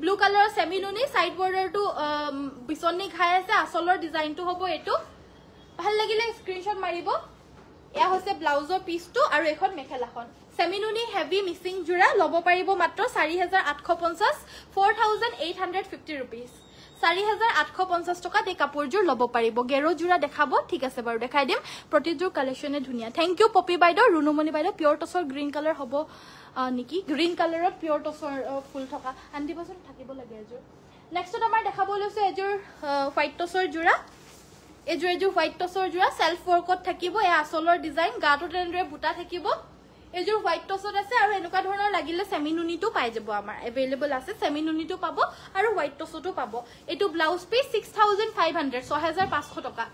ব্লু কালাৰৰ চেমিলুনি চাইড বৰ্ডাৰটো বিচনি খাই আছে আচলৰ ডিজাইনটো হ'ব এইটো ভাল লাগিলে স্ক্ৰীণশ্বট মাৰিব এয়া হৈছে ব্লাউজৰ পিচটো আৰু এখন মেখেলাখন চেমিলুনি হেভি মিচিং যোৰা ল'ব পাৰিব মাত্ৰ চাৰি হেজাৰ আঠশ পঞ্চাছ four thousand eight hundred fifty rupees চাৰি হাজাৰ আঠশ পঞ্চাছ টকাত এই কাপোৰযোৰ ল'ব পাৰিব গেৰ' যোৰা দেখাব ঠিক আছে বাৰু দেখাই দিম প্ৰতিযোৰ কালেকশ্যনে ধুনীয়া থেংক ইউ পপী বাইদেউ ৰুণুমণি বাইদেউ পিয়ৰ টচৰ গ্ৰীণ কালাৰ হ'ব নেকি গ্ৰীণ কালাৰত পিয়ৰ টচৰ ফুল থকা আনটি বছৰ থাকিব লাগে এযোৰ নেক্সটত আমাৰ দেখাব লৈছোঁ এযোৰ হোৱাইট টচৰ যোৰা এযোৰ এযোৰ হোৱাইট টচৰ যোৰা চেল্ফ ৱৰ্কত থাকিব এই আচলৰ ডিজাইন গাটো তেনেদৰে বুটা থাকিব এইযোৰ হোৱাইট টচত আছে আৰু এনেকুৱা ধৰণৰ লাগিলে চেমি নুনিটো পাই যাব আমাৰ এভেইলেবল আছে চেমি নুনিটো পাব আৰু হোৱাইট টচতো পাব এইটো blouse piece six thousand five hundred ছহেজাৰ পাঁচশ টকা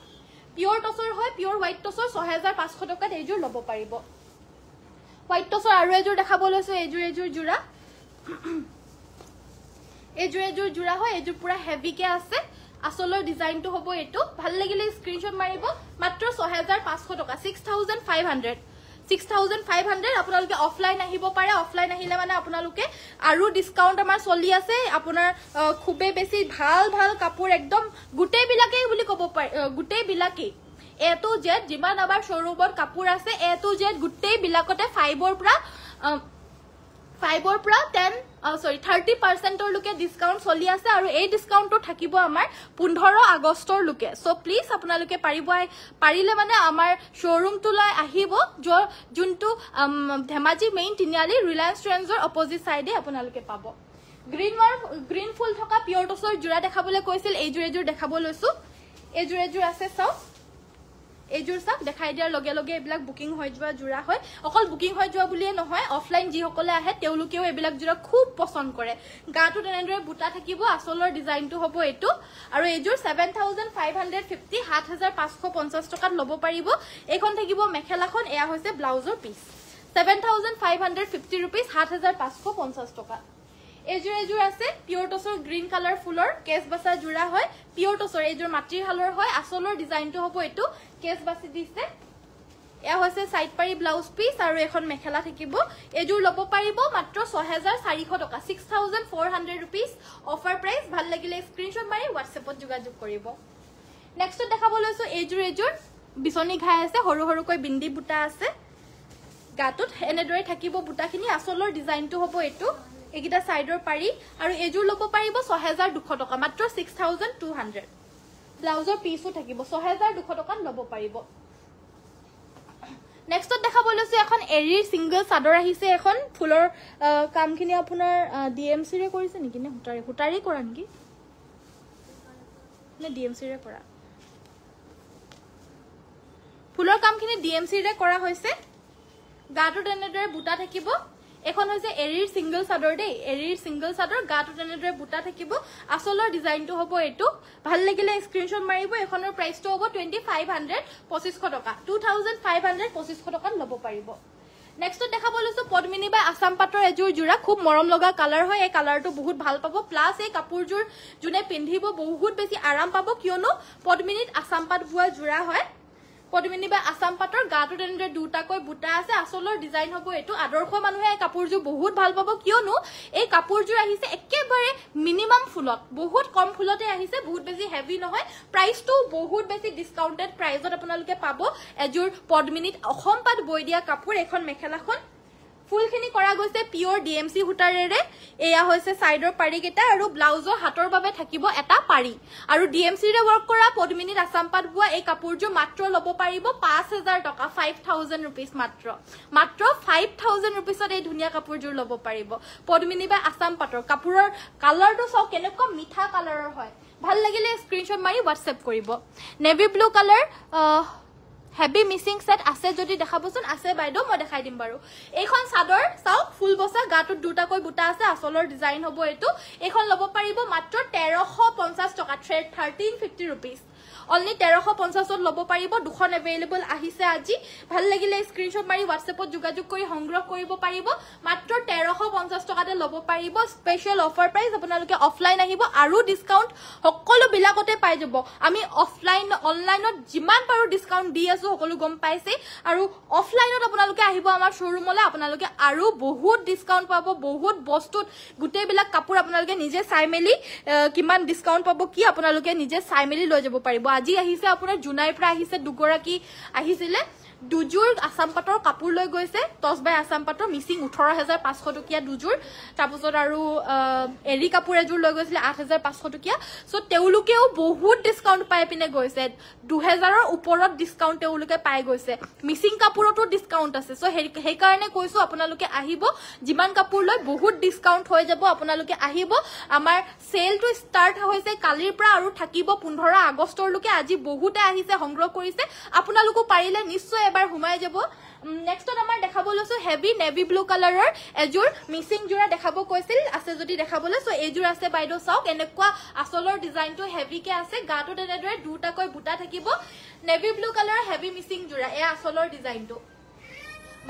পিয়ৰ টচৰ হয় পিয়ৰ হোৱাইট টচৰ ছহেজাৰ পাঁচশ টকাত এইযোৰ ল'ব পাৰিব হোৱাইট টচৰ আৰু এযোৰ দেখাব লৈছো এইযোৰ এযোৰ যোৰা এইযোৰ এযোৰ যোৰা হয় এইযোৰ পুৰা হেভিকে আছে আচলৰ ডিজাইনটো হ'ব এইটো ভাল লাগিলে স্ক্ৰীনশ্বট মাৰিব মাত্ৰ ছহেজাৰ পাঁচশ টকা six thousand five hundred six thousand five hundred আপোনালোকে অফলাইন আহিব পাৰে অফলাইন আহিলে মানে আপোনালোকে আৰু ডিছকাউণ্ট আমাৰ চলি আছে আপোনাৰ খুবেই বেছি ভাল ভাল কাপোৰ একদম গোটেইবিলাকেই বুলি ক'ব পাৰি গোটেইবিলাকেই এ টু জেড যিমান আমাৰ শ্ব'ৰুমত কাপোৰ আছে এ টু জেড গোটেইবিলাকতে ফাইভৰ পৰা ফাইভৰ পৰা টেন চৰি থাৰ্টি পাৰ্চেণ্টৰলৈকে ডিছকাউণ্ট চলি আছে আৰু এই ডিছকাউণ্টটো থাকিব আমাৰ পোন্ধৰ আগষ্টৰলৈকে চ' প্লিজ আপোনালোকে পাৰিব পাৰিলে মানে আমাৰ শ্ব'ৰুমটোলৈ আহিব যোনটো ধেমাজি মেইন তিনিআলি ৰিলায়েঞ্চ ট্ৰেঞ্জৰ অপজিট ছাইডে আপোনালোকে পাব গ্ৰীণ ৱাৰ গ্ৰীণ ফুল থকা পিয়ৰ টচৰ যোৰা দেখাবলৈ কৈছিল এইযোৰ এযোৰ দেখাব লৈছোঁ এইযোৰ এযোৰ আছে চাওক এইযোৰ চাওক দেখাই দিয়াৰ লগে লগে এইবিলাক বুকিং হৈ যোৱা যোৰা হয় অকল বুকিং হৈ যোৱা বুলিয়ে নহয় অফলাইন যিসকলে আহে তেওঁলোকেও এইবিলাক যোৰা খুব পচন্দ কৰে গাটো তেনেদৰে বুটা থাকিব আচলৰ ডিজাইনটো হ'ব এইটো আৰু এইযোৰ seven thousand five hundred fifty সাত হাজাৰ পাঁচশ পঞ্চাছ টকাত ল'ব পাৰিব এইখন থাকিব মেখেলাখন এয়া হৈছে ব্লাউজৰ piece seven thousand five hundred fifty rupees সাত হাজাৰ পাঁচশ পঞ্চাছ টকা এইযোৰ এযোৰ আছে পিয়ৰ টচৰ গ্ৰীণ কালাৰ ফুলৰ কেছ বাচা যোৰা হয় পিয়ৰ টচৰ এইযোৰ মাটিশালৰ হয় আচলৰ ডিজাইনটো হ'ব এইটো কেছ বাচি দিছে এয়া হৈছে চাইড পাৰি ব্লাউজ পিচ আৰু এখন মেখেলা থাকিব এইযোৰ ল'ব পাৰিব মাত্ৰ ছহেজাৰ চাৰিশ টকা six thousand four hundred rupees offer price ভাল লাগিলে স্ক্ৰীনশ্বট মাৰি হোৱাটছএপত যোগাযোগ কৰিব নেক্সটত দেখাব লৈছোঁ এইযোৰ এইযোৰ বিচনী ঘাই আছে সৰু সৰুকৈ বিন্দি বুটা আছে গাটোত এনেদৰে থাকিব বুটাখিনি আচলৰ ডিজাইনটো হ'ব এইটো এইকেইটা চাইডৰ পাৰি আৰু এইযোৰ ল'ব পাৰিব ছহেজাৰ দুশ টকা মাত্ৰ ছিক্স থাউজেণ্ড টু হাণ্ড্ৰেড ব্লাউজৰ পিচো থাকিব ছহেজাৰ দুশ টকাত ল'ব পাৰিব নেক্সটত দেখাব লৈছোঁ এখন এৰীৰ ছিংগল চাদৰ আহিছে এখন ফুলৰ কামখিনি আপোনাৰ ডি এম চিৰে কৰিছে নেকি নে সূতাৰে সূতাৰেই কৰা নেকি নে ডি এম চিৰে কৰা ফুলৰ কামখিনি ডি এম চিৰে কৰা হৈছে গাটো তেনেদৰে বুটা থাকিব এখন হৈছে এৰীৰ ছিংগল চাদৰ দেই এৰীৰ ছিংগল চাদৰ গাটো তেনেদৰে বুটা থাকিব আচলৰ ডিজাইনটো হ'ব এইটো ভাল লাগিলে স্ক্ৰীণশ্বট মাৰিব এখনৰ প্ৰাইচটো হ'ব টুৱেণ্টি ফাইভ হাণ্ড্ৰেড পঁচিছশ টকা টু থাউজেণ্ড ফাইভ হাণ্ড্ৰেড পঁচিছশ টকাত ল'ব পাৰিব নেক্সটত দেখাব লৈছোঁ পদ্মিনী বা আছাম পাটৰ এযোৰ যোৰা খুব মৰম লগা কালাৰ হয় এই কালাৰটো বহুত ভাল পাব প্লাছ এই কাপোৰযোৰ যোনে পিন্ধিব বহুত বেছি আৰাম পাব কিয়নো পদ্মিনীত আছাম পাট বোৱা যোৰা হয় পদ্মিনী বা আসাম পাটৰ গাটো তেনেদৰে দুটাকৈ বুটা আছে আচলৰ ডিজাইন হ'ব এইটো আদৰ্শ মানুহে এই কাপোৰযোৰ বহুত ভাল পাব কিয়নো এই কাপোৰযোৰ আহিছে একেবাৰে মিনিমাম ফুলত বহুত কম ফুলতে আহিছে বহুত বেছি হেভি নহয় প্ৰাইচটো বহুত বেছি ডিছকাউণ্টেড প্ৰাইচত আপোনালোকে পাব এযোৰ পদ্মিনীত অসম পাত বৈ দিয়া কাপোৰ এখন মেখেলাখন ফুলখিনি করা গৈছে পিওর ডিএমসি সূতারে এয়া হয়েছে সাইডর পারি কেটা আর ব্লাউজও হাতর থাকিব এটা পারি আর ডিএমসি রে ওয়ার্ক করা পদ্মিনীত আসামপাত বুয়া এই কাপড়জো মাত্র লব পারিব পাঁচ হাজার টাকা ফাইভ থাউজেন্ড রুপিস মাত্র মাত্র ফাইভ থাউজেন্ড রুপিসত এই ধুনিয়া কাপড়জোর লব পারিব পদ্মিনী বা আসামপাতর কাপড়ের কালারটা সব কেনকা মিঠা কালারের হয় ভাল লাগিলে স্ক্রিনশট মারি হোয়াটসঅ্যাপ করব navy blue colour heavy Mising set আছে যদি দেখাবচোন আছে বাইদেউ মই দেখাই দিম বাৰু এইখন চাদৰ চাওক ফুল বচা গাটোত দুটাকৈ বুটা আছে আচলৰ ডিজাইন হ'ব এইটো এইখন ল'ব পাৰিব মাত্ৰ তেৰশ পঞ্চাছ টকা থ্ৰেড থাৰ্টিন ফিফটি ৰুপিছ অনলি তেৰশ পঞ্চাছত লব পাৰিব দুখন এভেইলেবল আহিছে আজি ভাল লাগিলে স্ক্ৰীণশ্বট মাৰি হোৱাটছএপত যোগাযোগ কৰি সংগ্ৰহ কৰিব পাৰিব মাত্ৰ তেৰশ পঞ্চাশ টকাতে লব পাৰিব স্পেচিয়েল অফাৰ প্ৰাইচ আপোনালোকে অফলাইন আহিব আৰু ডিছকাউণ্ট সকলোবিলাকতে পাই যাব আমি অফলাইন অনলাইনত যিমান পাৰো ডিছকাউণ্ট দি আছো সকলো গম পাইছেই আৰু অফলাইনত আপোনালোকে আহিব আমাৰ শ্ব'ৰুমলৈ আপোনালোকে আৰু বহুত ডিছকাউণ্ট পাব বহুত বস্তুত গোটেইবিলাক কাপোৰ আপোনালোকে নিজে চাই মেলি কিমান ডিছকাউণ্ট পাব কি আপোনালোকে নিজে চাই মেলি লৈ যাব পাৰিব আজি আহিছে আপোনাৰ জোনাইৰ পৰা আহিছে দুগৰাকী আহিছিলে দুযোৰ আছাম পাটৰ কাপোৰ লৈ গৈছে টচ বাই আছাম পাটৰ মিচিং ওঠৰ হেজাৰ পাঁচশ টকীয়া দুযোৰ তাৰপিছত আৰু এৰী কাপোৰ এযোৰ লৈ গৈছিলে আঠ হেজাৰ পাঁচশ টকীয়া চ' তেওঁলোকেও বহুত ডিছকাউণ্ট পাই পিনে গৈছে দুহেজাৰৰ ওপৰত ডিছকাউণ্ট তেওঁলোকে পাই গৈছে মিচিং কাপোৰতো ডিছকাউণ্ট আছে চ' সেই সেইকাৰণে কৈছোঁ আপোনালোকে আহিব যিমান কাপোৰ লৈ বহুত ডিছকাউণ্ট হৈ যাব আপোনালোকে আহিব আমাৰ চেলটো ষ্টাৰ্ট হৈছে কালিৰ পৰা আৰু থাকিব পোন্ধৰ আগষ্টলৈকে আজি বহুতে আহিছে সংগ্ৰহ কৰিছে আপোনালোকো পাৰিলে নিশ্চয় এবাৰ সোমাই যাব নেক্সটত আমাৰ দেখাব লৈছো হেভি নেভি ব্লু কালাৰৰ এযোৰ মিচিং যোৰা দেখাব কৈছিল আছে যদি দেখাবলৈ চ' এইযোৰ আছে বাইদেউ চাওক এনেকুৱা আচলৰ ডিজাইনটো হেভিকে আছে গাটো তেনেদৰে দুটাকৈ বুটা থাকিব নেভি ব্লু কালাৰৰ হেভি মিচিং যোৰা এয়া আচলৰ ডিজাইনটো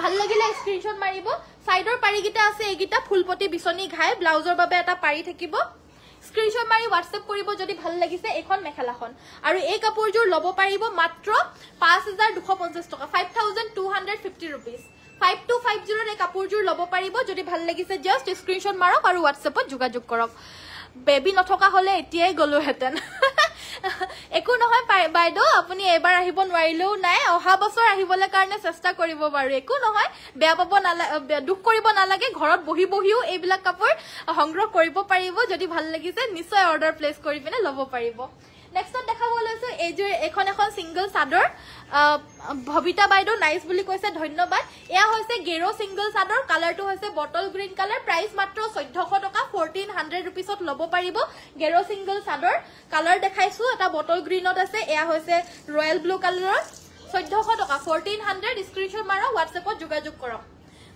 ভাল লাগিলে স্ক্ৰীনশ্বট মাৰিব চাইডৰ পাৰিকেইটা আছে এইকেইটা ফুলপতি বিচনী ঘাই ব্লাউজৰ বাবে এটা পাৰি থাকিব স্ক্ৰীনশ্বট মাৰি হোৱাটছএপ কৰিব যদি ভাল লাগিছে এইখন মেখেলাখন আৰু এই কাপোৰযোৰ ল'ব পাৰিব মাত্ৰ পাঁচ হাজাৰ দুশ পঞ্চাছ টকা five thousand two hundred fifty rupees five two five জিৰ'ত কাপোৰযোৰ ল'ব পাৰিব যদি ভাল লাগিছে জাষ্ট স্ক্ৰীনশ্বট মাৰক আৰু হোৱাটছএপত যোগাযোগ কৰক বেবি নথকা হলে এতিয়াই গলোহেঁতেন *laughs* একো নহয় বাইদেউ আপুনি এইবাৰ আহিব নোৱাৰিলেও নাই অহা বছৰ আহিবলৈ কাৰণে চেষ্টা কৰিব বাৰু একো নহয় বেয়া পাব নালাগে দুখ কৰিব নালাগে ঘৰত বহি বহিও এইবিলাক কাপোৰ সংগ্ৰহ কৰিব পাৰিব যদি ভাল লাগিছে নিশ্চয় অৰ্ডাৰ প্লেচ কৰি পিনে ল'ব পাৰিব নেক্সট দেখাব লৈছো এইযোৰ এখন এখন সিংগল চাদৰ ভবিতা বাইদেউ নাইচ বুলি কৈছে ধন্যবাদ এয়া হৈছে গেৰ' চিংগল চাদৰ কালাৰটো হৈছে বটল গ্ৰীণ কালাৰ প্ৰাইচ মাত্ৰ চৈধ্যশ টকা ফৰ্টিন হাণ্ড্ৰেড ৰুপিছত ল'ব পাৰিব গেৰ' চিংগল চাদৰ কালাৰ দেখাইছো এটা বটল গ্ৰীণত আছে এয়া হৈছে ৰয়েল ব্লু কালাৰত চৈধ্যশ টকা ফৰ্টিন হাণ্ড্ৰেড স্ক্ৰীণশ্বট মাৰক হোৱাটছএপত যোগাযোগ কৰক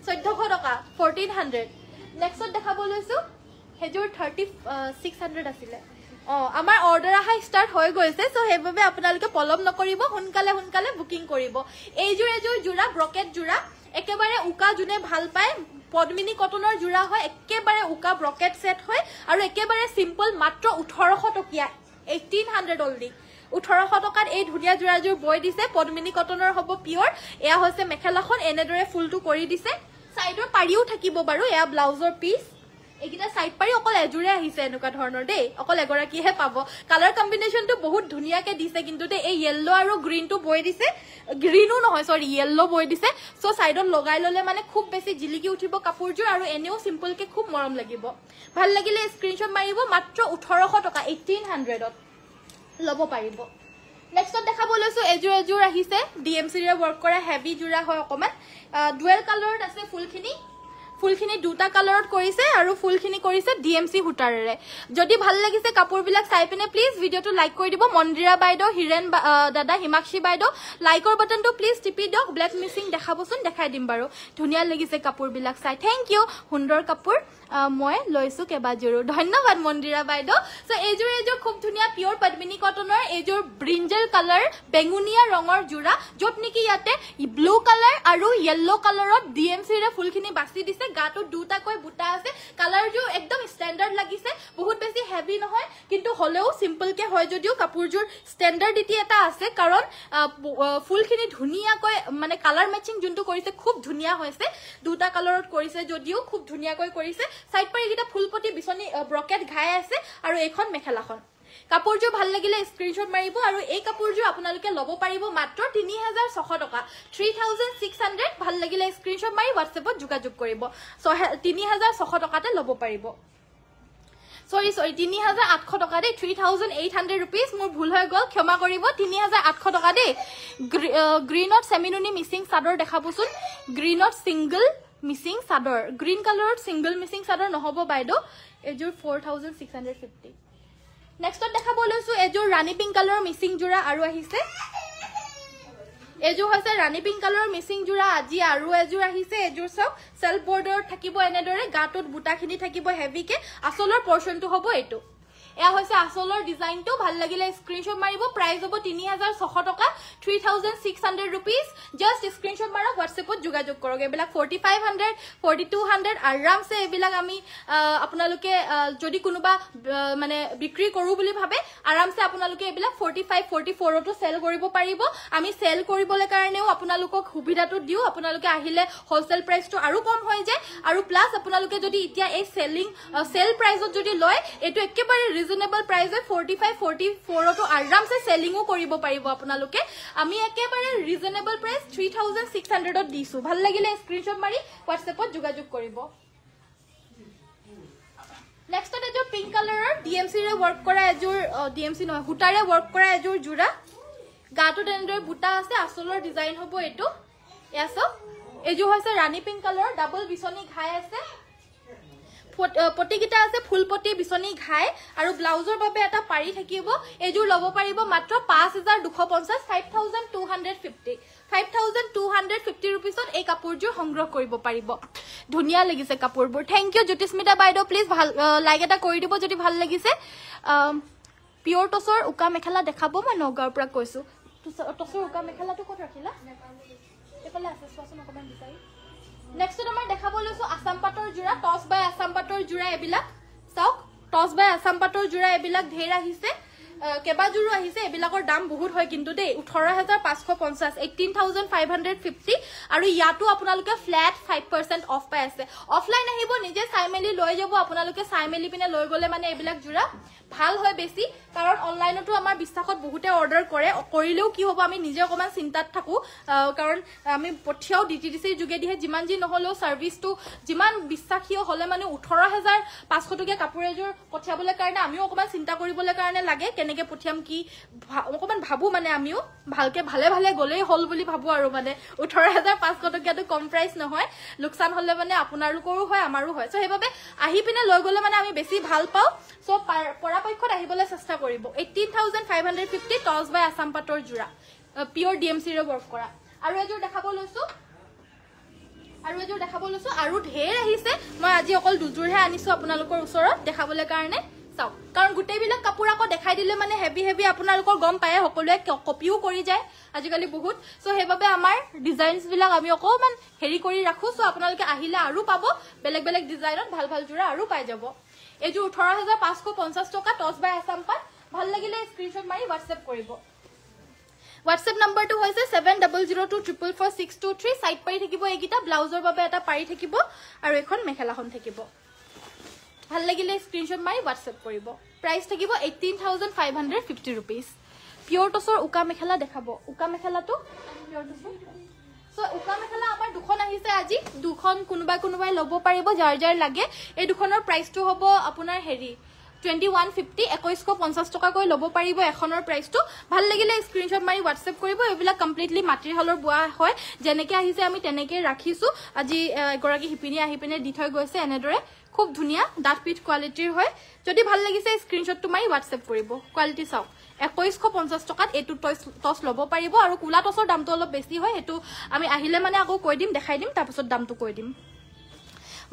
চৈধ্যশ টকা ফৰ্টিন হাণ্ড্ৰেড নেক্সট দেখাব লৈছো সেইযোৰ থাৰ্টি ছিক্স হাণ্ড্ৰেড আছিলে আমাৰ অৰ্ডাৰ অহা ষ্টাৰ্ট হৈ গৈছে চ' সেইবাবে আপোনালোকে পলম নকৰিব সোনকালে সোনকালে বুকিং কৰিব এইযোৰ এযোৰ যোৰা ব্ৰকেট যোৰা একেবাৰে উকা যোনে ভাল পায় পদ্মিনী কটনৰ যোৰা হয় একেবাৰে উকা ব্ৰকেট ছেট হয় আৰু একেবাৰে চিম্পল মাত্ৰ ওঠৰশ টকীয়া এইটিন হাণ্ড্ৰেড অলৰেডি ওঠৰশ টকাত এই ধুনীয়া যোৰাযোৰ বৈ দিছে পদ্মিনী কটনৰ হ'ব পিয়ৰ এয়া হৈছে মেখেলাখন এনেদৰে ফুলটো কৰি দিছে চাইডৰ পাৰিও থাকিব বাৰু এয়া ব্লাউজৰ পিছ এইকেইটা চাইড পাৰি অকল এযোৰে আহিছে এনেকুৱা ধৰণৰ দেই অকল এগৰাকীয়েহে পাব কালাৰ কম্বিনেশ্যনটো বহুত ধুনীয়াকে দিছে কিন্তু দেই এই য়েল্ল' আৰু গ্ৰীণটো বৈ দিছে গ্ৰীণো নহয় চৰি য়েল্ল' বৈ দিছে চ' ছাইডত লগাই ল'লে মানে খুব বেছি জিলিকি উঠিব কাপোৰযোৰ আৰু এনেও চিম্পলকে খুব মৰম লাগিব ভাল লাগিলে স্ক্ৰীণশ্বট মাৰিব মাত্ৰ ওঠৰশ টকা এইটিন হাণ্ড্ৰেডত ল'ব পাৰিব নেক্সটত দেখাব লৈছো এযোৰ এযোৰ আহিছে ডি এম চিৰে ৱৰ্ক কৰা হেভি যোৰা হয় অকমান ডুৱেল কালাৰত আছে ফুলখিনি ফুলখিনি দুটা কালাৰত কৰিছে আৰু ফুলখিনি কৰিছে ডি এম চি হুতাৰৰে যদি ভাল লাগিছে কাপোৰ বিলাক চাই পিনে প্লিজ ভিডিঅ'টো লাইক কৰি দিব মন্দিৰা বাইদেউ হিৰেন দাদা হিমাক্ষী বাইদেউ লাইকৰ বাটনটো প্লিজ টিপি দিয়ক ব্লেক মিচিং দেখাবচোন দেখাই দিম বাৰু ধুনীয়া লাগিছে কাপোৰ বিলাক চাই থেংক ইউ সুন্দৰ কাপোৰ মই লৈছো কেইবাযোৰো ধন্যবাদ মন্দিৰা বাইদেউ চ' এইযোৰ এইযোৰ খুব ধুনীয়া পিয়ৰ পদ্মিনী কটনৰ এইযোৰ ব্ৰিঞ্জেল কালাৰ বেঙুনীয়া ৰঙৰ যোৰা য'ত নেকি ইয়াতে ব্লু কালাৰ আৰু য়েল্ল' কালাৰত ডি এম চি ৰে ফুলখিনি বাচি দিছে গাটোত দুটাকৈ বুটা আছে কালাৰযোৰ একদম ষ্টেণ্ডাৰ্ড লাগিছে বহুত বেছি হেভি নহয় কিন্তু হ'লেও চিম্পলকে হয় যদিও কাপোৰযোৰ ষ্টেণ্ডাৰ্ডিটি এটা আছে কাৰণ ফুলখিনি ধুনীয়াকৈ মানে কালাৰ মেচিং যোনটো কৰিছে খুব ধুনীয়া হৈছে দুটা কালাৰত কৰিছে যদিও খুব ধুনীয়াকৈ কৰিছে চাইড পাৰ এইকেইটা ফুলপতি বিচনী ব্ৰকেট ঘাই আছে আৰু এইখন মেখেলাখন কাপোৰযোৰ ভাল লাগিলে স্ক্ৰীণশ্বট মাৰিব আৰু এই কাপোৰযোৰ আপোনালোকে ল'ব পাৰিব মাত্ৰ তিনি হাজাৰ টকা থ্ৰী ভাল লাগিলে স্ক্ৰীণশ্বট মাৰি হোৱাটছএপত যোগাযোগ কৰিব তিনি টকাতে ল'ব পাৰিব চৰি চৰি তিনি হাজাৰ আঠশ টকা দেই three thousand eight hundred rupees মোৰ ভুল হৈ গ'ল ক্ষমা কৰিব তিনি হাজাৰ আঠশ টকা দেই গ্ৰীণত চেমিনুনি মিচিং চাদৰ দেখাবচোন গ্ৰীণত ছিংগল মিচিং চাদৰ গ্ৰীণ কালাৰৰ চিংগল মিচিং চাদৰ নহ'ব বাইদেউ এযোৰ four thousand six hundred fifty নেক্সটত দেখাব লৈছো এযোৰ ৰাণী পিংক কালাৰৰ মিচিং যোৰা আৰু আহিছে এযোৰ হৈছে ৰাণী পিংক কালাৰৰ মিচিং যোৰা আজি আৰু এযোৰ আহিছে এযোৰ চাওক চেল্ফ বৰ্ডাৰত থাকিব এনেদৰে গাটোত বুটাখিনি থাকিব হেভিকে আচলৰ পৰ্চনটো হ'ব এইটো এয়া হৈছে আচলৰ ডিজাইনটো ভাল লাগিলে স্ক্ৰীণশ্বট মাৰিব প্ৰাইচ হ'ব তিনি হাজাৰ ছশ টকা three thousand six hundred rupees just screenshot মাৰক হোৱাটছএপত যোগাযোগ কৰক এইবিলাক forty five hundred forty two hundred আৰামছে এইবিলাক আমি আপোনালোকে যদি কোনোবা মানে বিক্ৰী কৰোঁ বুলি ভাবে আৰামছে আপোনালোকে এইবিলাক ফৰ্টি ফাইভ ফৰ্টি ফ'ৰতো চেল কৰিব পাৰিব আমি চেল কৰিবলৈ কাৰণেও আপোনালোকক সুবিধাটো দিওঁ আপোনালোকে আহিলে হ'লচেল প্ৰাইচটো আৰু কম হৈ যায় আৰু প্লাছ আপোনালোকে যদি এতিয়া ৰিজনেবল প্ৰাইজত ফৰ্টি ফাইভ ফৰ্টি ফ'ৰতো আৰামছে চেলিঙো কৰিব পাৰিব আপোনালোকে আমি একেবাৰে reasonable price three thousand six হাণ্ড্ৰেডত দিছোঁ ভাল লাগিলে স্ক্ৰীনশ্বট মাৰি হোৱাটছএপত যোগাযোগ কৰিব নেক্সটত এযোৰ পিংক কালাৰৰ ডি এম চিৰে ৱৰ্ক কৰা এযোৰ ডি এম চি নহয় সূতাৰে ৱৰ্ক কৰা এযোৰ যোৰা গাটোত এনেদৰে বুটা আছে আচলৰ ডিজাইন হ'ব এইটো এয়া চাওক এইযোৰ হৈছে ৰাণী পিংক কালাৰৰ ডাবল বিচনী ঘাই আছে প্ৰতিকেইটা আছে ফুলপতি বিচনী ঘাই আৰু ব্লাউজৰ বাবে এটা পাৰি থাকিব এইযোৰ ল'ব পাৰিব মাত্ৰ পাঁচ হাজাৰ দুশ পঞ্চাছ five thousand two hundred fifty five thousand two hundred fifty ৰুপিছত এই কাপোৰযোৰ সংগ্ৰহ কৰিব পাৰিব ধুনীয়া লাগিছে কাপোৰবোৰ থেংক ইউ জ্যোতিস্মিতা বাইদেউ প্লিজ ভাল লাইক এটা কৰি দিব যদি ভাল লাগিছে পিয়ৰ টচৰ উকা মেখেলা দেখাব মই নগাঁৱৰ পৰা কৈছোঁ টচৰ উকা মেখেলাটো ক'ত ৰাখিলা এইফালে আছে চোৱাচোন অকণমান বিচাৰি নেক্সট আমাৰ দেখাব লৈছো আসাম পাটৰ জোৰা টস বাই আসাম পাটৰ জোৰা এবিলাক চাওক টস বাই আসাম পাটৰ জোৰা এবিলাক ঢেৰ আহিছে কেইবাযোৰো আহিছে এইবিলাকৰ দাম বহুত হয় কিন্তু দেই ওঠৰ হাজাৰ পাঁচশ পঞ্চাছ eighteen thousand five hundred fifty আৰু ইয়াতো আপোনালোকে ফ্লেট ফাইভ পাৰ্চেণ্ট অফ পাই আছে অফলাইন আহিব নিজে চাই মেলি লৈ যাব আপোনালোকে চাই মেলি পিনে লৈ গ'লে মানে এইবিলাক যোৰা ভাল হয় বেছি কাৰণ অনলাইনতো আমাৰ বিশ্বাসত বহুতে অৰ্ডাৰ কৰে কৰিলেও কি হ'ব আমি নিজে অকণমান চিন্তাত থাকোঁ কাৰণ আমি পঠিয়াও ডি টি ডি চিৰ যোগেদিহে যিমান যি নহ'লেও চাৰ্ভিচটো যিমান বিশ্বাসীয় হ'লে মানে ওঠৰ হাজাৰ পাঁচশ টকীয়া কাপোৰ এযোৰ পঠিয়াবলৈ কাৰণে আমিও অকণমান চিন্তা কৰিবলৈ কাৰণে লাগে কেনেকে পঠিয়াম কি অকমান ভাবো মানে আমিও ভালকে ভালে ভালে গলেই হল বুলি ভাবো আৰু মানে ওঠৰ হাজাৰ পাঁচশ টকীয়াটো কম প্ৰাইচ নহয় লোকচান হলে মানে আপোনালোকৰো হয় আমাৰো হয় চ' সেইবাবে আহি পিনে লৈ গলে মানে আমি বেছি ভাল পাওঁ চ' পৰাপক্ষত আহিবলৈ চেষ্টা কৰিব eighteen thousand five hundred fifty টচ বাই আছাম পাটৰ যোৰা পিয়ৰ ডি এম চিৰে ৱৰ্ক কৰা আৰু এযোৰ দেখাব লৈছো আৰু এযোৰ দেখাব লৈছো আৰু ঢেৰ আহিছে মই আজি অকল দুযোৰহে আনিছো আপোনালোকৰ ওচৰত দেখাবলৈ কাৰণে চাওক কাৰণ গোটেইবিলাক কাপোৰ আকৌ দেখাই দিলে মানে হেভি হেভি আপোনালোকৰ গম পায় সকলোৱে কপিও কৰি যায় আজিকালি বহুত চ' সেইবাবে আমাৰ ডিজাইনছবিলাক আমি অকণমান হেৰি কৰি ৰাখোঁ চ' আপোনালোকে আহিলে আৰু পাব বেলেগ বেলেগ ডিজাইনত ভাল ভাল যোৰা আৰু পাই যাব এইযোৰ ওঠৰ হাজাৰ পাঁচশ পঞ্চাছ টকা টচ বাই আছাম পাত ভাল লাগিলে স্ক্ৰীনশ্বট মাৰি হোৱাটছএপ কৰিব হোৱাটছএপ নাম্বাৰটো হৈছে seven double zero' two triple four six two three side পাৰি থাকিব এইকেইটা ব্লাউজৰ বাবে এটা পাৰি থাকিব আৰু এখন মেখেলাখন থাকিব ভাল লাগিলে স্ক্ৰীনশ্বট মাৰি হোৱাটছএপ কৰিব প্ৰাইচ থাকিব eighteen thousand five hundred fifty rupees per tussar উকা মেখেলা দেখাব উকা মেখেলাটো উকা মেখেলা আমাৰ দুখন আহিছে আজি দুখন কোনোবাই কোনোবাই ল'ব পাৰিব যাৰ যাৰ লাগে এই দুখনৰ প্ৰাইচটো হ'ব আপোনাৰ হেৰি টুৱেণ্টি ওৱান ফিফটি একৈছশ পঞ্চাছ টকাকৈ ল'ব পাৰিব এখনৰ প্ৰাইচটো ভাল লাগিলে স্ক্ৰীনশ্বট মাৰি হোৱাটছএপ কৰিব এইবিলাক কমপ্লিটলি মাটিৰ শালৰ বোৱা হয় যেনেকৈ আহিছে আমি তেনেকৈয়ে ৰাখিছোঁ আজি এগৰাকী শিপিনীয়ে আহি পিনে দি থৈ গৈছে এনেদৰে খুব ধুনিয়া ডাট পিট কোৱালিটিৰ হয় যদি ভাল লাগিছে স্ক্ৰীনশ্বটটো মাৰি হোৱাটছএপ কৰিব কোৱালিটি চাওক একৈশ পঞ্চাছ টকাত এইটো টচ ল'ব পাৰিব আৰু কুলা টচৰ দামটো অলপ বেছি হয় সেইটো আমি আহিলে মানে আকৌ কৈ দিম দেখাই দিম তাৰপিছত দামটো কৈ দিম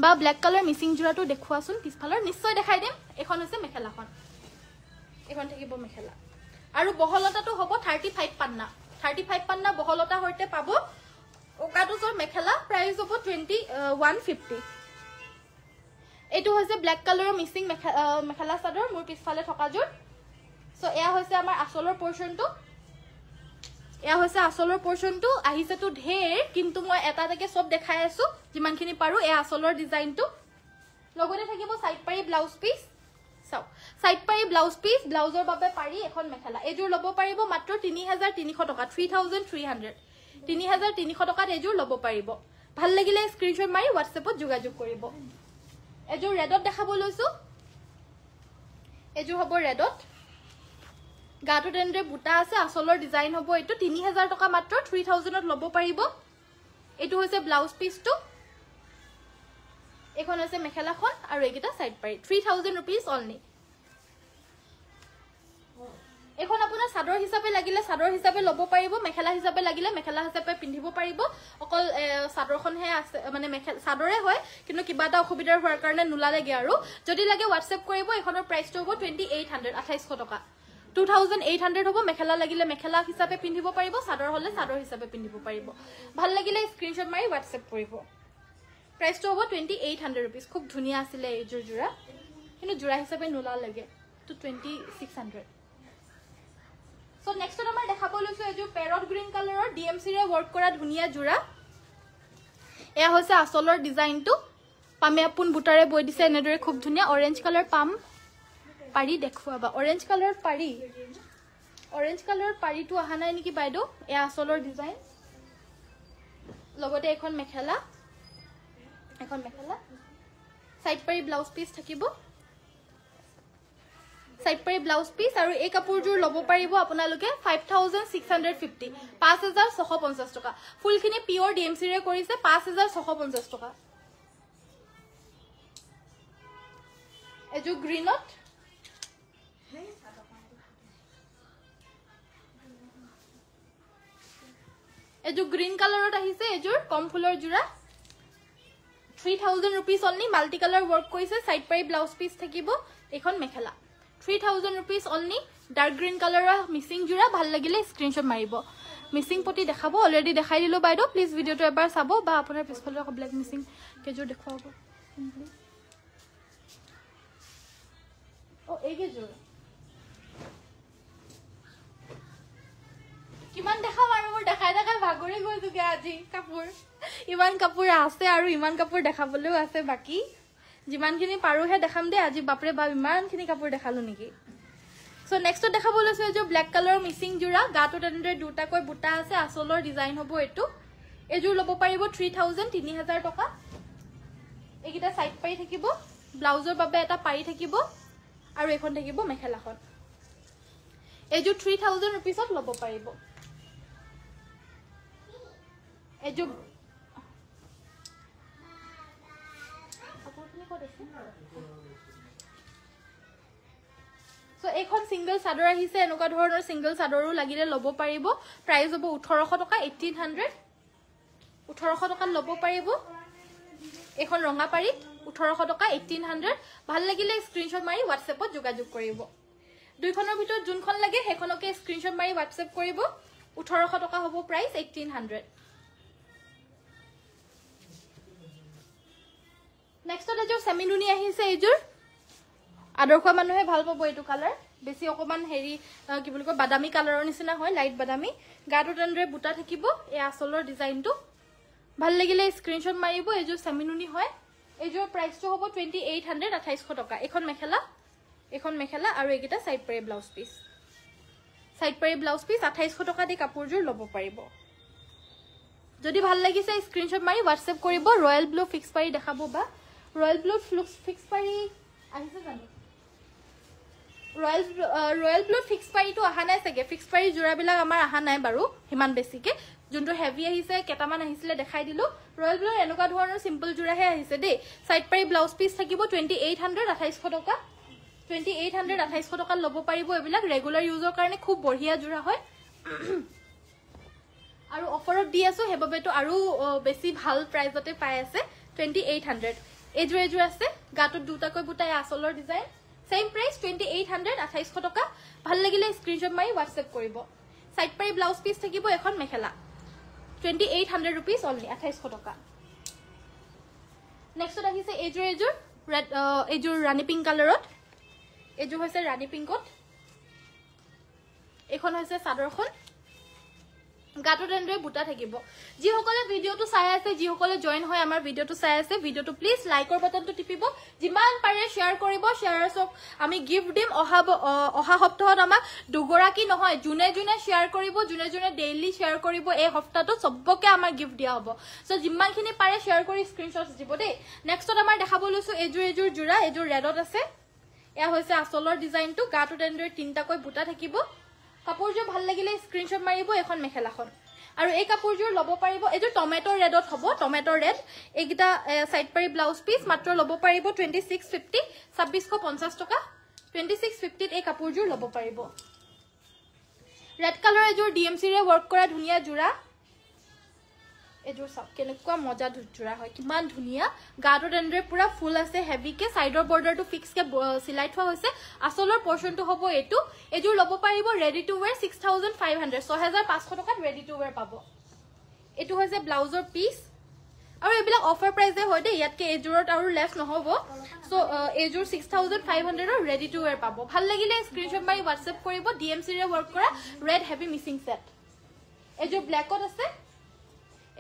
বা ব্লেক কালাৰ মিচিং যোৰাটো দেখুৱাচোন পিছফালৰ নিশ্চয় দেখাই দিম এইখন হৈছে মেখেলাখন এইখন থাকিব মেখেলা আৰু বহলতাটো হ'ব থাৰ্টি ফাইভ পান্না থাৰ্টি ফাইভ পান্না বহলতা সৈতে পাব অকাটোজৰ মেখেলা প্ৰাইজ হ'ব টুৱেণ্টি ওৱান ফিফটি এইটো হৈছে ব্লেক কালাৰৰ মিচিং মেখেলা মেখেলা চাদৰ মোৰ পিছফালে থকাযোৰ চ' এয়া হৈছে আমাৰ আচলৰ পৰ্চনটো এয়া হৈছে আচলৰ পৰ্চনটো আহিছেতো ঢেৰ কিন্তু মই এটাটাকে চব দেখাই আছোঁ যিমানখিনি পাৰোঁ এয়া আচলৰ ডিজাইনটো লগতে থাকিব চাইড পাৰি ব্লাউজ পিচ চাওক চাইড পাৰি ব্লাউজ পিচ ব্লাউজৰ বাবে পাৰি এখন মেখেলা এইযোৰ ল'ব পাৰিব মাত্ৰ তিনি হাজাৰ তিনিশ টকা থ্ৰী থাউজেণ্ড থ্ৰী হাণ্ড্ৰেড তিনি হাজাৰ তিনিশ টকাত এইযোৰ ল'ব পাৰিব ভাল লাগিলে স্ক্ৰীনশ্বট মাৰি হোৱাটছএপত যোগাযোগ কৰিব এযোৰ ৰেডত দেখাব লৈছো এযোৰ হ'ব ৰেডত গাটো তেনেদৰে বুটা আছে আচলৰ ডিজাইন হ'ব এইটো তিনি হাজাৰ টকা মাত্ৰ থ্ৰী থাউজেণ্ডত ল'ব পাৰিব এইটো হৈছে ব্লাউজ পিচটো এইখন হৈছে মেখেলাখন আৰু এইকেইটা চাইড পাৰি থ্ৰী থাউজেণ্ড ৰুপিজ অনলি এখন আপোনাৰ চাদৰ হিচাপে লাগিলে চাদৰ হিচাপে ল'ব পাৰিব মেখেলা হিচাপে লাগিলে মেখেলা হিচাপে পিন্ধিব পাৰিব অকল চাদৰখনহে আছে মানে মেখেলা চাদৰে হয় কিন্তু কিবা এটা অসুবিধা হোৱাৰ কাৰণে নোলা লাগে আৰু যদি লাগে হোৱাটছএপ কৰিব এইখনৰ প্ৰাইচটো হ'ব টুৱেণ্টি এইট হাণ্ড্ৰেড আঠাইছশ টকা টু থাউজেণ্ড এইট হাণ্ড্ৰেড হ'ব মেখেলা লাগিলে মেখেলা হিচাপে পিন্ধিব পাৰিব চাদৰ হ'লে চাদৰ হিচাপে পিন্ধিব পাৰিব ভাল লাগিলে স্ক্ৰীণশ্বট মাৰি হোৱাটছএপ কৰিব প্ৰাইচটো হ'ব টুৱেণ্টি এইট হাণ্ড্ৰেড ৰুপিজ খুব ধুনীয়া আছিলে এইযোৰ যোৰা কিন্তু যোৰা হিচাপে নোলা লাগে two twenty six hundred so next আমাৰ দেখা পাই লৈছো এযোৰ পেৰট গ্ৰীণ কালাৰৰ ডি এম চিৰে ৱৰ্ক কৰা ধুনীয়া যোৰা এয়া হৈছে আচলৰ ডিজাইনটো পামে আপোন বুটাৰে বৈ দিছে এনেদৰে খুব ধুনীয়া অৰেঞ্জ কালাৰ পাম পাৰি দেখুৱাবা অৰেঞ্জ কালাৰ পাৰি অৰেঞ্জ কালাৰৰ পাৰিটো অহা নাই নেকি বাইদেউ এয়া আচলৰ ডিজাইন লগতে এখন মেখেলা এখন মেখেলা চাইড পাৰি ব্লাউজ পিচ থাকিব চাইপাৰী ব্লাউজ পিচ আৰু এই কাপোৰযোৰ ল'ব পাৰিব আপোনালোকে ফাইভ থাউজেণ্ড ছিক্স হাণ্ড্ৰেড টকা ফুলখিনি পিয়ৰ ডি এম চিৰে কৰিছে পাঁচ টকা এযোৰ গ্ৰীণত এযোৰ গ্ৰীণ কালাৰত আহিছে এযোৰ কম ফুলৰ যোৰা three thousand rupees only multi colour work কৰিছে চাইড পাৰি ব্লাউজ পিচ থাকিব এইখন mekhela three thousand rupees only dark green কালাৰৰ মিচিং যোৰা ভাল লাগিলে স্ক্ৰীণশ্বট মাৰিব মিচিং প্ৰতি দেখাব অলৰেডি দেখাই দিলোঁ বাইদেউ প্লিজ ভিডিঅ'টো এবাৰ চাব বা আপোনাৰ পিছফালে আকৌ ব্লেক মিচিং কেইযোৰ দেখুৱাব অঁ এইকেইযোৰ কিমান দেখাম আৰু মোৰ দেখাই দেখাই ভাগৰি গৈছোগৈ আজি কাপোৰ ইমান কাপোৰ আছে আৰু ইমান কাপোৰ দেখাবলৈও আছে বাকী যিমানখিনি পাৰোহে দেখাম দেই আজি বাপৰে বাপ ইমানখিনি কাপোৰ দেখালো নেকি চ' নেক্সটত দেখাব লৈছোঁ এযোৰ ব্লেক কালাৰৰ মিচিং যোৰা গাটো তেনেদৰে দুটাকৈ বুটা আছে আচলৰ ডিজাইন হ'ব এইটো এযোৰ ল'ব পাৰিব থ্ৰী থাউজেণ্ড তিনি হাজাৰ টকা এইকেইটা চাইড পাৰি থাকিব ব্লাউজৰ বাবে এটা পাৰি থাকিব আৰু এইখন থাকিব মেখেলাখন এইযোৰ থ্ৰী থাউজেণ্ড ৰুপিজত ল'ব পাৰিব এযোৰ চ' এইখন ছিংগল চাদৰ আহিছে এনেকুৱা ধৰণৰ ছিংগল চাদৰো লাগিলে ল'ব পাৰিব প্ৰাইচ হ'ব ওঠৰশ টকা এইটিন হাণ্ড্ৰেড ওঠৰশ টকাত ল'ব পাৰিব এইখন ৰঙাপাৰীত ওঠৰশ টকা এইটিন হাণ্ড্ৰেড ভাল লাগিলে স্ক্ৰীণশ্বট মাৰি হোৱাটছএপত যোগাযোগ কৰিব দুইখনৰ ভিতৰত যোনখন লাগে সেইখনকে স্ক্ৰীণশ্বট মাৰি হোৱাটছএপ কৰিব ওঠৰশ টকা হ'ব প্ৰাইচ এইটিন হাণ্ড্ৰেড নেক্সটত এযোৰ চেমিনুনি আহিছে এইযোৰ আদৰ্শ মানুহে ভাল পাব এইটো কালাৰ বেছি অকণমান হেৰি কি বুলি কয় বাদামী কালাৰৰ নিচিনা হয় লাইট বাদামী গাটো তেনেদৰে বুটা থাকিব এই আচলৰ ডিজাইনটো ভাল লাগিলে স্ক্ৰীণশ্বট মাৰিব এইযোৰ চেমিনুনি হয় এইযোৰ প্ৰাইচটো হ'ব টুৱেণ্টি এইট হাণ্ড্ৰেড আঠাইছশ টকা এখন মেখেলা এখন মেখেলা আৰু এইকেইটা ছাইড পাৰি ব্লাউজ পিচ চাইড পাৰি ব্লাউজ পিচ আঠাইছশ টকা দি কাপোৰযোৰ ল'ব পাৰিব যদি ভাল লাগিছে স্ক্ৰীণশ্বট মাৰি হোৱাটছএপ কৰিব ৰয়েল ব্লু ফিক্স পাৰি দেখাব বা Royal Blood Flux Fix পাৰি আহিছে জানো Royal uh, Royal Blood Fix পাৰিটো আহা নাই সেগে Fix পাৰি জোৰা বিলাক আমাৰ আহা নাই বাৰু হিমান বেছিকে যোনটো হেভি আহিছে কেটামান আহিছিলে দেখাই দিলোঁ ৰয়েল ব্লু এনেকুৱা ধৰণৰ চিম্পল যোৰাহে আহিছে দেই চাইড পাৰি ব্লাউজ পিচ থাকিব টুৱেণ্টি এইট হাণ্ড্ৰেড আঠাইছশ টকা টুৱেণ্টি এইট হাণ্ড্ৰেড আঠাইছশ টকাত ল'ব পাৰিব এইবিলাক ৰেগুলাৰ ইউজৰ কাৰণে খুব বঢ়িয়া যোৰা হয় আৰু অফাৰত দি আছোঁ সেইবাবেতো আৰু বেছি ভাল প্ৰাইজতে পাই আছে টুৱেণ্টি এইট হাণ্ড্ৰেড এইযোৰ এইযোৰ আছে গাটোত দুটাকৈ বুটাই আচলৰ design same price twenty eight hundred আঠাইছশ টকা ভাল লাগিলে স্ক্ৰীণশ্বট মাৰি হোৱাটছএপ কৰিব চাইড পাৰি ব্লাউজ পিচ থাকিব এখন mekhela twenty eight hundred rupees only আঠাইছশ টকা নেক্সট আহিছে এইযোৰ এইযোৰ এইযোৰ ৰাণী পিংক কালাৰত এইযোৰ হৈছে ৰাণী পিংকত এইখন হৈছে চাদৰখন গাটো তেনেদৰে বুটা থাকিব যিসকলে ভিডিঅ'টো চাই আছে যিসকলে জইন হয় আমাৰ ভিডিঅ'টো চাই আছে ভিডিঅ'টো প্লিজ লাইকৰ বাটনটো টিপিব যিমান পাৰে শ্বেয়াৰ কৰিব শ্বেয়াৰছক আমি গিফ্ট দিম অহা অহা সপ্তাহত আমাক দুগৰাকী নহয় যোনে যোনে শ্বেয়াৰ কৰিব যোনে যোনে ডেইলি শ্বেয়াৰ কৰিব এই সপ্তাহটোত চবকে আমাৰ গিফ্ট দিয়া হ'ব চ' যিমানখিনি পাৰে শ্বেয়াৰ কৰি স্ক্ৰীণশ্বট দিব দেই নেক্সটত আমাৰ দেখাব লৈছোঁ এযোৰ এযোৰ যোৰা এযোৰ ৰেডত আছে এয়া হৈছে আচলৰ ডিজাইনটো গাটো তেনেদৰে তিনিটাকৈ বুটা থাকিব কাপোৰযোৰ ভাল লাগিলে স্ক্ৰীণশ্বট মাৰিব এখন মেখেলাখন আৰু এই কাপোৰযোৰ ল'ব পাৰিব এইযোৰ টমেট' ৰেডত হ'ব টমেট' ৰেড এইকেইটা চাইড পাৰি ব্লাউজ পিচ মাত্ৰ ল'ব পাৰিব টুৱেণ্টি ছিক্স পঞ্চাছ টকা টুৱেণ্টি ছিক্স ফিফটিত এই কাপোৰযোৰ ল'ব পাৰিব ৰেড কালাৰ এযোৰ ডি এম চিৰে ৱৰ্ক কৰা ধুনীয়া যোৰা এইযোৰ চাওক কেনেকুৱা মজা যোৰা হয় কিমান ধুনীয়া গাটো তেনেদৰে পুৰা ফুল আছে হেভিকে চাইডৰ বৰ্ডাৰটো ফিক্সকে চিলাই থোৱা হৈছে আচলৰ পৰ্চনটো হব এইটো এইযোৰ ল'ব পাৰিব ready to wear six thousand five hundred ছয় হাজাৰ পাঁচশ টকাত ৰেডি টু ৱেৰ পাব এইটো হৈছে ব্লাউজৰ পিচ আৰু এইবিলাক অফাৰ প্ৰাইজে হয় দেই ইয়াতকে এইযোৰত আৰু লেছ নহব চ' এইযোৰ ছিক্স থাউজেণ্ড ফাইভ হাণ্ড্ৰেডৰ ৰেডি টু ৱেৰ পাব ভাল লাগিলে স্ক্ৰীনশ্বট মাৰি হোৱাটছএপ কৰিব ডি এম চিৰে ৱৰ্ক কৰা ৰেড হেভি মিচিং ছেট এইযোৰ ব্লেকত আছে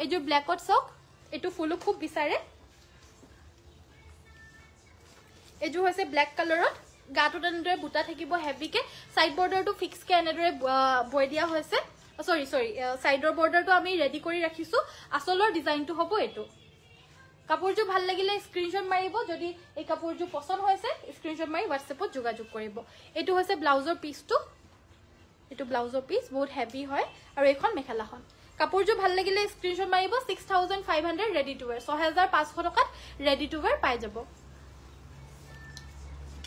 এইযোৰ ব্লেকত চাওক এইটো ফুলো খুব বিচাৰে এইযোৰ হৈছে ব্লেক কালাৰত গাটোত এনেদৰে বুটা থাকিব হেভিকে চাইড বৰ্ডাৰটো ফিক্সকে এনেদৰে বৈ দিয়া হৈছে চৰি চৰি চাইডৰ বৰ্ডাৰটো আমি ৰেডি কৰি ৰাখিছো আচলৰ ডিজাইনটো হব এইটো কাপোৰযোৰ ভাল লাগিলে স্ক্ৰীণশ্বট মাৰিব যদি এই কাপোৰযোৰ পচন্দ হৈছে স্ক্ৰীণশ্বট মাৰি হোৱাটছএপত যোগাযোগ কৰিব এইটো হৈছে ব্লাউজৰ পিচটো এইটো ব্লাউজৰ পিচ বহুত হেভি হয় আৰু এইখন মেখেলাখন কাপোৰযোৰ ভাল লাগিলে স্ক্ৰীনশ্বট মাৰিব six thousand five hundred ready to wear ছহেজাৰ পাঁচশ টকাত ৰেডি টু ৱেৰ পাই যাব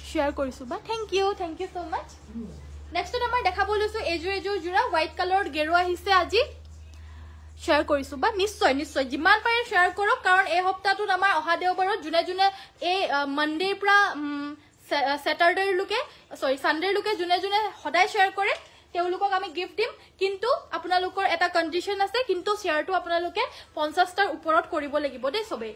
শ্বেয়াৰ কৰিছোঁ বা thank you thank you so' much নেক্সটত আমাৰ দেখাব লৈছোঁ এযোৰ এযোৰ যোৰা হোৱাইট কালাৰত গেৰু আহিছে আজি শ্বেয়াৰ কৰিছোঁ বা নিশ্চয় নিশ্চয় যিমান পাৰে শ্বেয়াৰ কৰক কাৰণ এই সপ্তাহটোত আমাৰ অহা দেওবাৰত যোনে যোনে এই মনডেৰ পৰা ছেটাৰডেৰলৈকে চৰি ছানডেলৈকে যোনে যোনে সদায় শ্বেয়াৰ কৰে তেওঁলোকক আমি গিফট দিম কিন্তু আপোনালোকৰ এটা কণ্ডিশ্যন আছে কিন্তু শ্বেয়াৰটো আপোনালোকে পঞ্চাছটাৰ ওপৰত কৰিব লাগিব দেই চবেই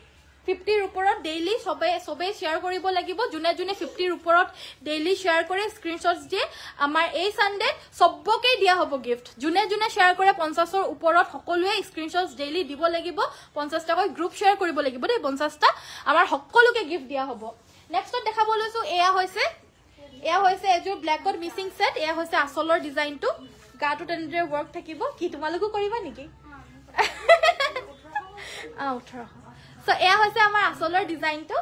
ফিফটিৰ ওপৰত ডেইলি চবেই চবেই শ্বেয়াৰ কৰিব লাগিব যোনে যোনে ফিফটিৰ ওপৰত ডেইলি শ্বেয়াৰ কৰে স্ক্ৰীণশ্বটছ দিয়ে আমাৰ এই চানডে চবকেই দিয়া হ'ব গিফ্ট যোনে যোনে শ্বেয়াৰ কৰে পঞ্চাছৰ ওপৰত সকলোৱে স্ক্ৰীনশ্বট ডেইলি দিব লাগিব পঞ্চাছটাকৈ গ্ৰুপ শ্বেয়াৰ কৰিব লাগিব দেই পঞ্চাছটা আমাৰ সকলোকে গিফ্ট দিয়া হ'ব নেক্সটত দেখাব লৈছো এয়া হৈছে এয়া হৈছে এযোৰ ব্লেকত মিচিং ছেট এয়া হৈছে আচলৰ ডিজাইনটো গাটো তেনেদৰে ৱৰ্ক থাকিব কি তোমালোকো কৰিবা নেকি অঁ *laughs* ওঠৰশ চ' এয়া হৈছে আমাৰ আচলৰ ডিজাইনটো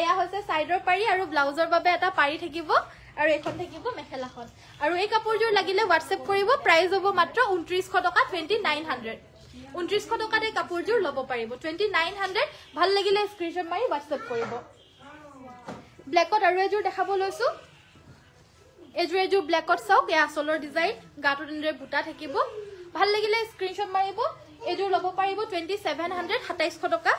এয়া হৈছে ছাইডৰ পাৰি আৰু ব্লাউজৰ বাবে এটা পাৰি থাকিব আৰু এখন থাকিব মেখেলাখন আৰু এই কাপোৰযোৰ লাগিলে হোৱাটছএপ কৰিব প্ৰাইজ হ'ব মাত্ৰ ঊনত্ৰিছশ টকা টুৱেণ্টি নাইন হাণ্ড্ৰেড ঊনত্ৰিছশ টকাত এই কাপোৰযোৰ ল'ব পাৰিব টুৱেণ্টি নাইন হাণ্ড্ৰেড ভাল লাগিলে স্ক্ৰীনশ্বট মাৰি হোৱাটছএপ কৰিব ব্লেকত আৰু এযোৰ দেখাব লৈছোঁ এইযোৰ এযোৰ ব্লেকত চাওক এয়া চলৰ ডিজাইন গাটো তেনেদৰে বুটা থাকিব ভাল লাগিলে স্ক্ৰীণশ্বট মাৰিব এইযোৰ ল'ব পাৰিব টুৱেণ্টি ছেভেন হাণ্ড্ৰেড সাতাইছশ টকা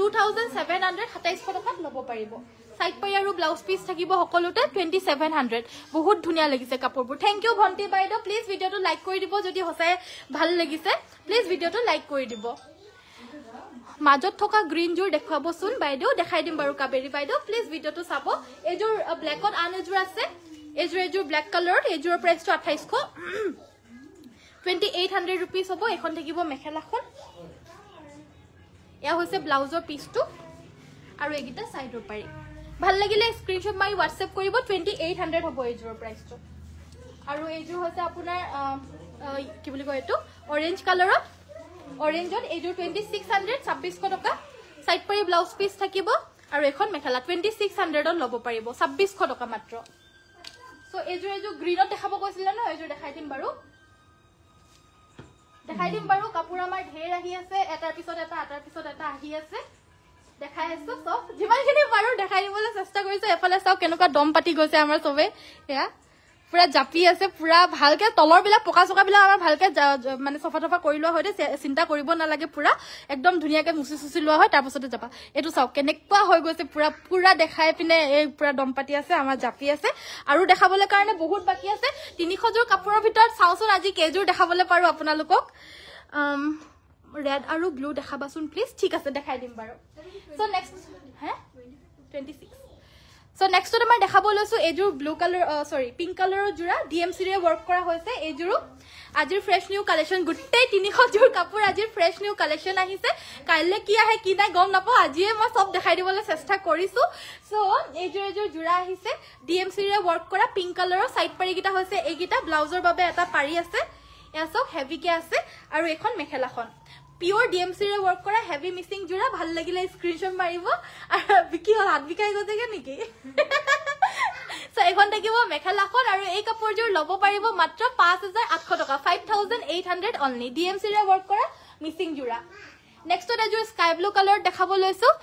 টু থাউজেণ্ড ছেভেন হাণ্ড্ৰেড সাতাইছশ টকাত ল'ব পাৰিব চাইড পাৰি আৰু ব্লাউজ পিচ থাকিব সকলোতে টুৱেণ্টি ছেভেন হাণ্ড্ৰেড বহুত ধুনীয়া লাগিছে কাপোৰবোৰ থেংক ইউ ভণ্টি বাইদেউ প্লিজ ভিডিঅ'টো লাইক কৰি দিব যদি সঁচাই ভাল লাগিছে প্লিজ ভিডিঅ'টো লাইক কৰি দিব মাজত থকা গ্ৰীণযোৰ দেখুৱাবচোন বাইদেউ দেখাই দিম বাৰু কাবেৰী বাইদেউ প্লিজ ভিডিঅ'টো চাব এইযোৰ ব্লেকত আন এযোৰ আছে এইযোৰ এইযোৰ ব্লেক কালাৰত এইযোৰৰ প্ৰাইচটো আঠাইছশ টুৱেণ্টি এইট হাণ্ড্ৰেড ৰুপিজ হ'ব এখন থাকিব মেখেলাখন এয়া হৈছে ব্লাউজৰ পিচটো আৰু এইকেইটা চাইডৰ পাৰি ভাল লাগিলে স্ক্ৰীনশ্বট মাৰি হোৱাটছএপ কৰিব টুৱেণ্টি এইট হাণ্ড্ৰেড হ'ব এইযোৰৰ প্ৰাইচটো আৰু এইযোৰ হৈছে আপোনাৰ কি বুলি কয় এইটো অৰেঞ্জ কালাৰত অৰেঞ্জত এইযোৰ টুৱেণ্টি ছিক্স হাণ্ড্ৰেড ছাব্বিছশ টকা চাইড পাৰি ব্লাউজ পিচ থাকিব আৰু এখন মেখেলা টুৱেণ্টি ছিক্স হাণ্ড্ৰেডত ল'ব পাৰিব ছাব্বিছশ টকা মাত্ৰ সো এইযোৰ এজোৰ গ্ৰীণত দেখাব কৈছিলে ন এইযোৰ দেখাই দিম বাৰু দেখাই দিম বাৰু কাপোৰ আমাৰ ঢেৰ আহি আছে এটাৰ পিছত এটা এটাৰ পিছত এটা আহি আছে দেখাই আছো চব যিমানখিনি পাৰো দেখাই দিবলৈ চেষ্টা কৰিছো এফালে চাওক কেনেকুৱা দম পাতি গৈছে আমাৰ চবে এয়া পুৰা জাপি আছে পুৰা ভালকে তলৰ বিলাক পকা চকা বিলাক আমাৰ ভালকে মানে চফা তফা কৰি লোৱা হয় চিন্তা কৰিব নালাগে পুৰা একদম ধুনীয়াকে মুচি চুচি লোৱা হয় তাৰপিছতে যাবা এইটো চাওক কেনেকুৱা হৈ গৈছে পুৰা পুৰা দেখাই পিনে এই পুৰা দম্পাতি আছে আমাৰ জাপি আছে আৰু দেখাবলৈ কাৰণে বহুত বাকী আছে তিনিশযোৰ কাপোৰৰ ভিতৰত চাওঁচোন আজি কেইযোৰ দেখাবলৈ পাৰো আপোনালোকক ৰেড আৰু ব্লু দেখাবাচোন প্লিজ ঠিক আছে দেখাই দিম বাৰু চ' নেক্সট হে টুৱেণ্টি ছিক্স সো নেক্সট আমাৰ দেখাব লৈছো এইযোৰ ব্লু কালাৰ সৰি পিংক কালাৰৰ যোৰা ডি এম চিৰে ৱৰ্ক কৰা হৈছে এইযোৰো আজিৰ ফ্ৰেছ নিউ কালেকশ্যন গোটেই তিনিশ যোৰ কাপোৰ আজিৰ ফ্ৰেছ নিউ কালেকশ্যন আহিছে কাইলৈ কি আহে কি নাই গম নাপাওঁ আজিয়ে মই চব দেখাই দিবলৈ চেষ্টা কৰিছো সো এইযোৰ এযোৰ যোৰা আহিছে ডি এম চিৰে ৱৰ্ক কৰা পিংক কালাৰৰ চাইড পাৰিকেইটা হৈছে এইকেইটা ব্লাউজৰ বাবে এটা পাৰি আছে এয়া চব হেভিকে আছে আৰু এইখন মেখেলাখন পিয়ৰ ডি এম চিৰে ৱৰ্ক কৰা হেভি মিচিং যোৰা ভাল লাগিলে স্ক্ৰীণশ্বট মাৰিব আৰু কি হ'ল হাত বিকাই গৈছেগৈ নেকি *laughs* এইখন থাকিব মেখেলাখন আৰু এই কাপোৰযোৰ ল'ব পাৰিব মাত্ৰ পাঁচ হাজাৰ আঠশ টকা five thousand eight hundred only D M চিৰে ৱৰ্ক কৰা মিচিং যোৰা নেক্সটত এযোৰ স্কাই ব্লু কালাৰ দেখাব লৈছো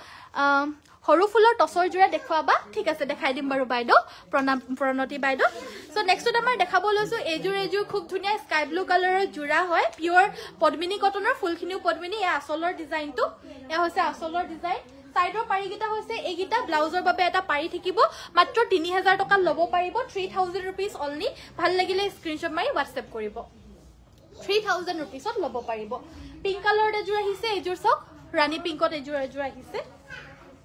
সৰু ফুলৰ টচৰ যোৰা দেখুৱাবা ঠিক আছে দেখাই দিম বাৰু বাইদেউ প্ৰণাম প্ৰণতি বাইদেউ চ' নেক্সটত আমাৰ দেখাব লৈছোঁ এইযোৰ এইযোৰ খুব ধুনীয়া স্কাই ব্লু কালাৰৰ যোৰা হয় পিয়ৰ পদ্মিনী কটনৰ ফুলখিনিও পদ্মিনী এয়া আচলৰ ডিজাইনটো এয়া হৈছে আচলৰ ডিজাইন চাইডৰ পাৰিকেইটা হৈছে এইকেইটা ব্লাউজৰ বাবে এটা পাৰি থাকিব মাত্ৰ তিনি হাজাৰ টকা ল'ব পাৰিব থ্ৰী থাউজেণ্ড ৰুপিজ অনলি ভাল লাগিলে স্ক্ৰীনশ্বট মাৰি হোৱাটছএপ কৰিব থ্ৰী থাউজেণ্ড ৰুপিজত ল'ব পাৰিব পিংক কালাৰত এযোৰ আহিছে এইযোৰ চাওক ৰাণী পিংকত এযোৰ এযোৰ আহিছে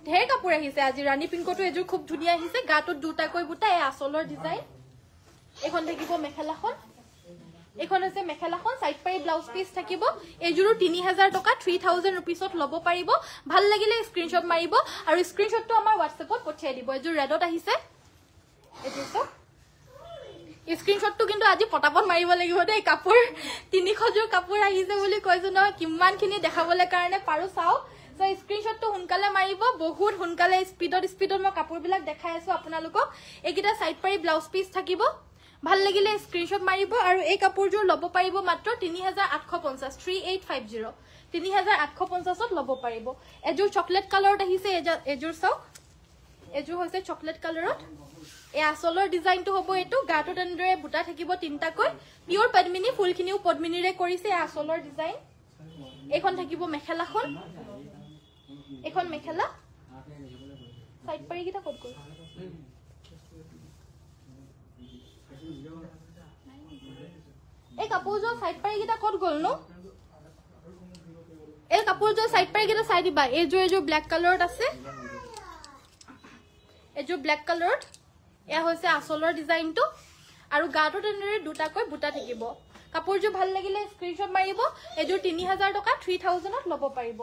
ঢেৰ কাপোৰ আহিছে আজি ৰাণী পিংকটো এযোৰ খুব ধুনীয়া আহিছে গাটোত দুটাকৈ বুটা এই আচলৰ ডিজাইন এইখন থাকিব মেখেলাখন এইখন হৈছে মেখেলাখন চাইড পাৰি ব্লাউজ পিচ থাকিব এইযোৰো তিনি হাজাৰ টকা থ্ৰী থাউজেণ্ড ৰুপিছত ল'ব পাৰিব ভাল লাগিলে স্ক্ৰীণশ্বট মাৰিব আৰু স্ক্ৰীণশ্বটটো আমাৰ হোৱাটছএপত পঠিয়াই দিব এইযোৰ ৰেডত আহিছে স্ক্ৰীণশ্বটটো কিন্তু আজি পটাপট মাৰিব লাগিব দেই কাপোৰ তিনিশযোৰ কাপোৰ আহিছে বুলি কৈছো নহয় কিমানখিনি দেখাবলৈ কাৰণে পাৰোঁ চাওক সো স্ক্ৰিনশটটো হুনকালে মাৰিব বহুত সোনকালে স্পিডত স্পিডত মই কাপোৰবিলাক দেখাই আছো আপোনালোকক এইকেইটা চাইড পাৰি ব্লাউজ পিচ থাকিব ভাল লাগিলে স্ক্ৰিনশট মাৰিব আৰু এই কাপোৰযোৰ ল'ব পাৰিব মাত্ৰ তিনি হাজাৰ আঠশ পঞ্চাছ থ্ৰী এইট ফাইভ জিৰ' তিনি হাজাৰ আঠশ পঞ্চাছত ল'ব পাৰিব এযোৰ চকলেট কালাৰত আহিছে এযোৰ চাওক এযোৰ হৈছে চকলেট কালাৰত এই আচলৰ ডিজাইনটো হ'ব এইটো গাটো তেনেদৰে বুটা থাকিব তিনিটাকৈ পিয়ৰ পদ্মিনী ফুলখিনিও পদ্মিনীৰে কৰিছে এই আচলৰ ডিজাইন এইখন থাকিব মেখেলাখন এখন মেখেলা চাইড পাৰি কেইটা ক'ত গ'ল এই কাপোৰযোৰ চাইড পাৰি কেইটা ক'ত গ'ল ন এই কাপোৰযোৰ চাইড পাৰি কেইটা চাই দিবা এইযোৰ এইযোৰ ব্লেক কালাৰত আছে এইযোৰ ব্লেক কালাৰত এয়া হৈছে আচলৰ ডিজাইনটো আৰু গাটো তেনেদৰে দুটাকৈ বুটা থাকিব কাপোৰযোৰ ভাল লাগিলে স্ক্ৰীনশ্বট মাৰিব এইযোৰ তিনি হাজাৰ টকা থ্ৰী থাউজেণ্ডত ল'ব পাৰিব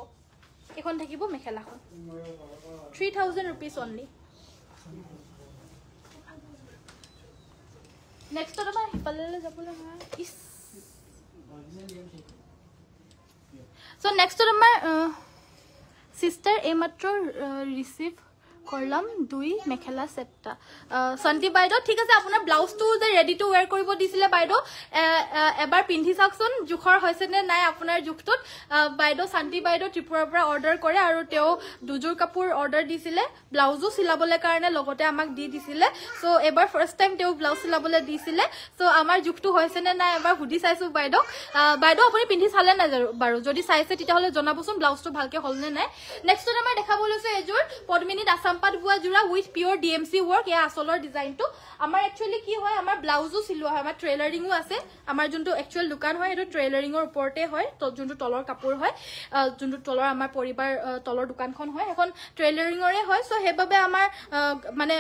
এখন থাকিব মেখেলাখন থ্ৰী থাউজেণ্ড ৰুপিজ অনলি নেক্সটত আমাৰ সিফাললৈ যাবলৈ চ' নেক্সটত আমাৰ ছিষ্টাৰ এইমাত্ৰ ৰিচিভ কলম দুই মেখেলা চেপ্তা সন্তি বাইদেউ ঠিক আছে আপোনাৰ ব্লাউজটো যে ৰেডি টু ৱেৰ কৰিব দিছিলে বাইদেউ এবাৰ পিন্ধি চাওকচোন জোখৰ নে নাই আপোনাৰ জোখটোত বাইদেউ শান্তি বাইদেউ ত্ৰিপুৰাৰ পৰা অৰ্ডাৰ কৰে আৰু তেওঁ দুযোৰ কাপোৰ অৰ্ডাৰ দিছিলে ব্লাউজো চিলাবলৈ কাৰণে লগতে আমাক দি দিছিলে চ' এবাৰ ফাৰ্ষ্ট টাইম তেওঁ ব্লাউজ চিলাবলৈ দিছিলে চ' আমাৰ জোখটো হৈছেনে নাই এবাৰ সুধি চাইছোঁ বাইদেউক বাইদেউ আপুনি পিন্ধি চালে নাই বাৰু যদি চাইছে তেতিয়াহ'লে জনাবচোন ব্লাউজটো ভালকৈ নে নাই নেক্সটত আমাৰ দেখাব লৈছোঁ এযোৰ পদ্মিনীত আছাম জাম্পাত বোৱা যোৰা with pure D M C work এয়া আচলৰ ডিজাইনটো আমাৰ একচুৱেলি কি হয় আমাৰ ব্লাউজো চিলোৱা হয় আমাৰ ট্ৰেইলাৰিঙো আছে আমাৰ যোনটো একচুৱেল দোকান হয় সেইটো ট্ৰেইলাৰিঙৰ ওপৰতে হয় যোনটো তলৰ কাপোৰ হয় যোনটো তলৰ আমাৰ পৰিবাৰ তলৰ দোকানখন হয় সেইখন ট্ৰেইলাৰিঙৰে হয় চ' সেইবাবে আমাৰ মানে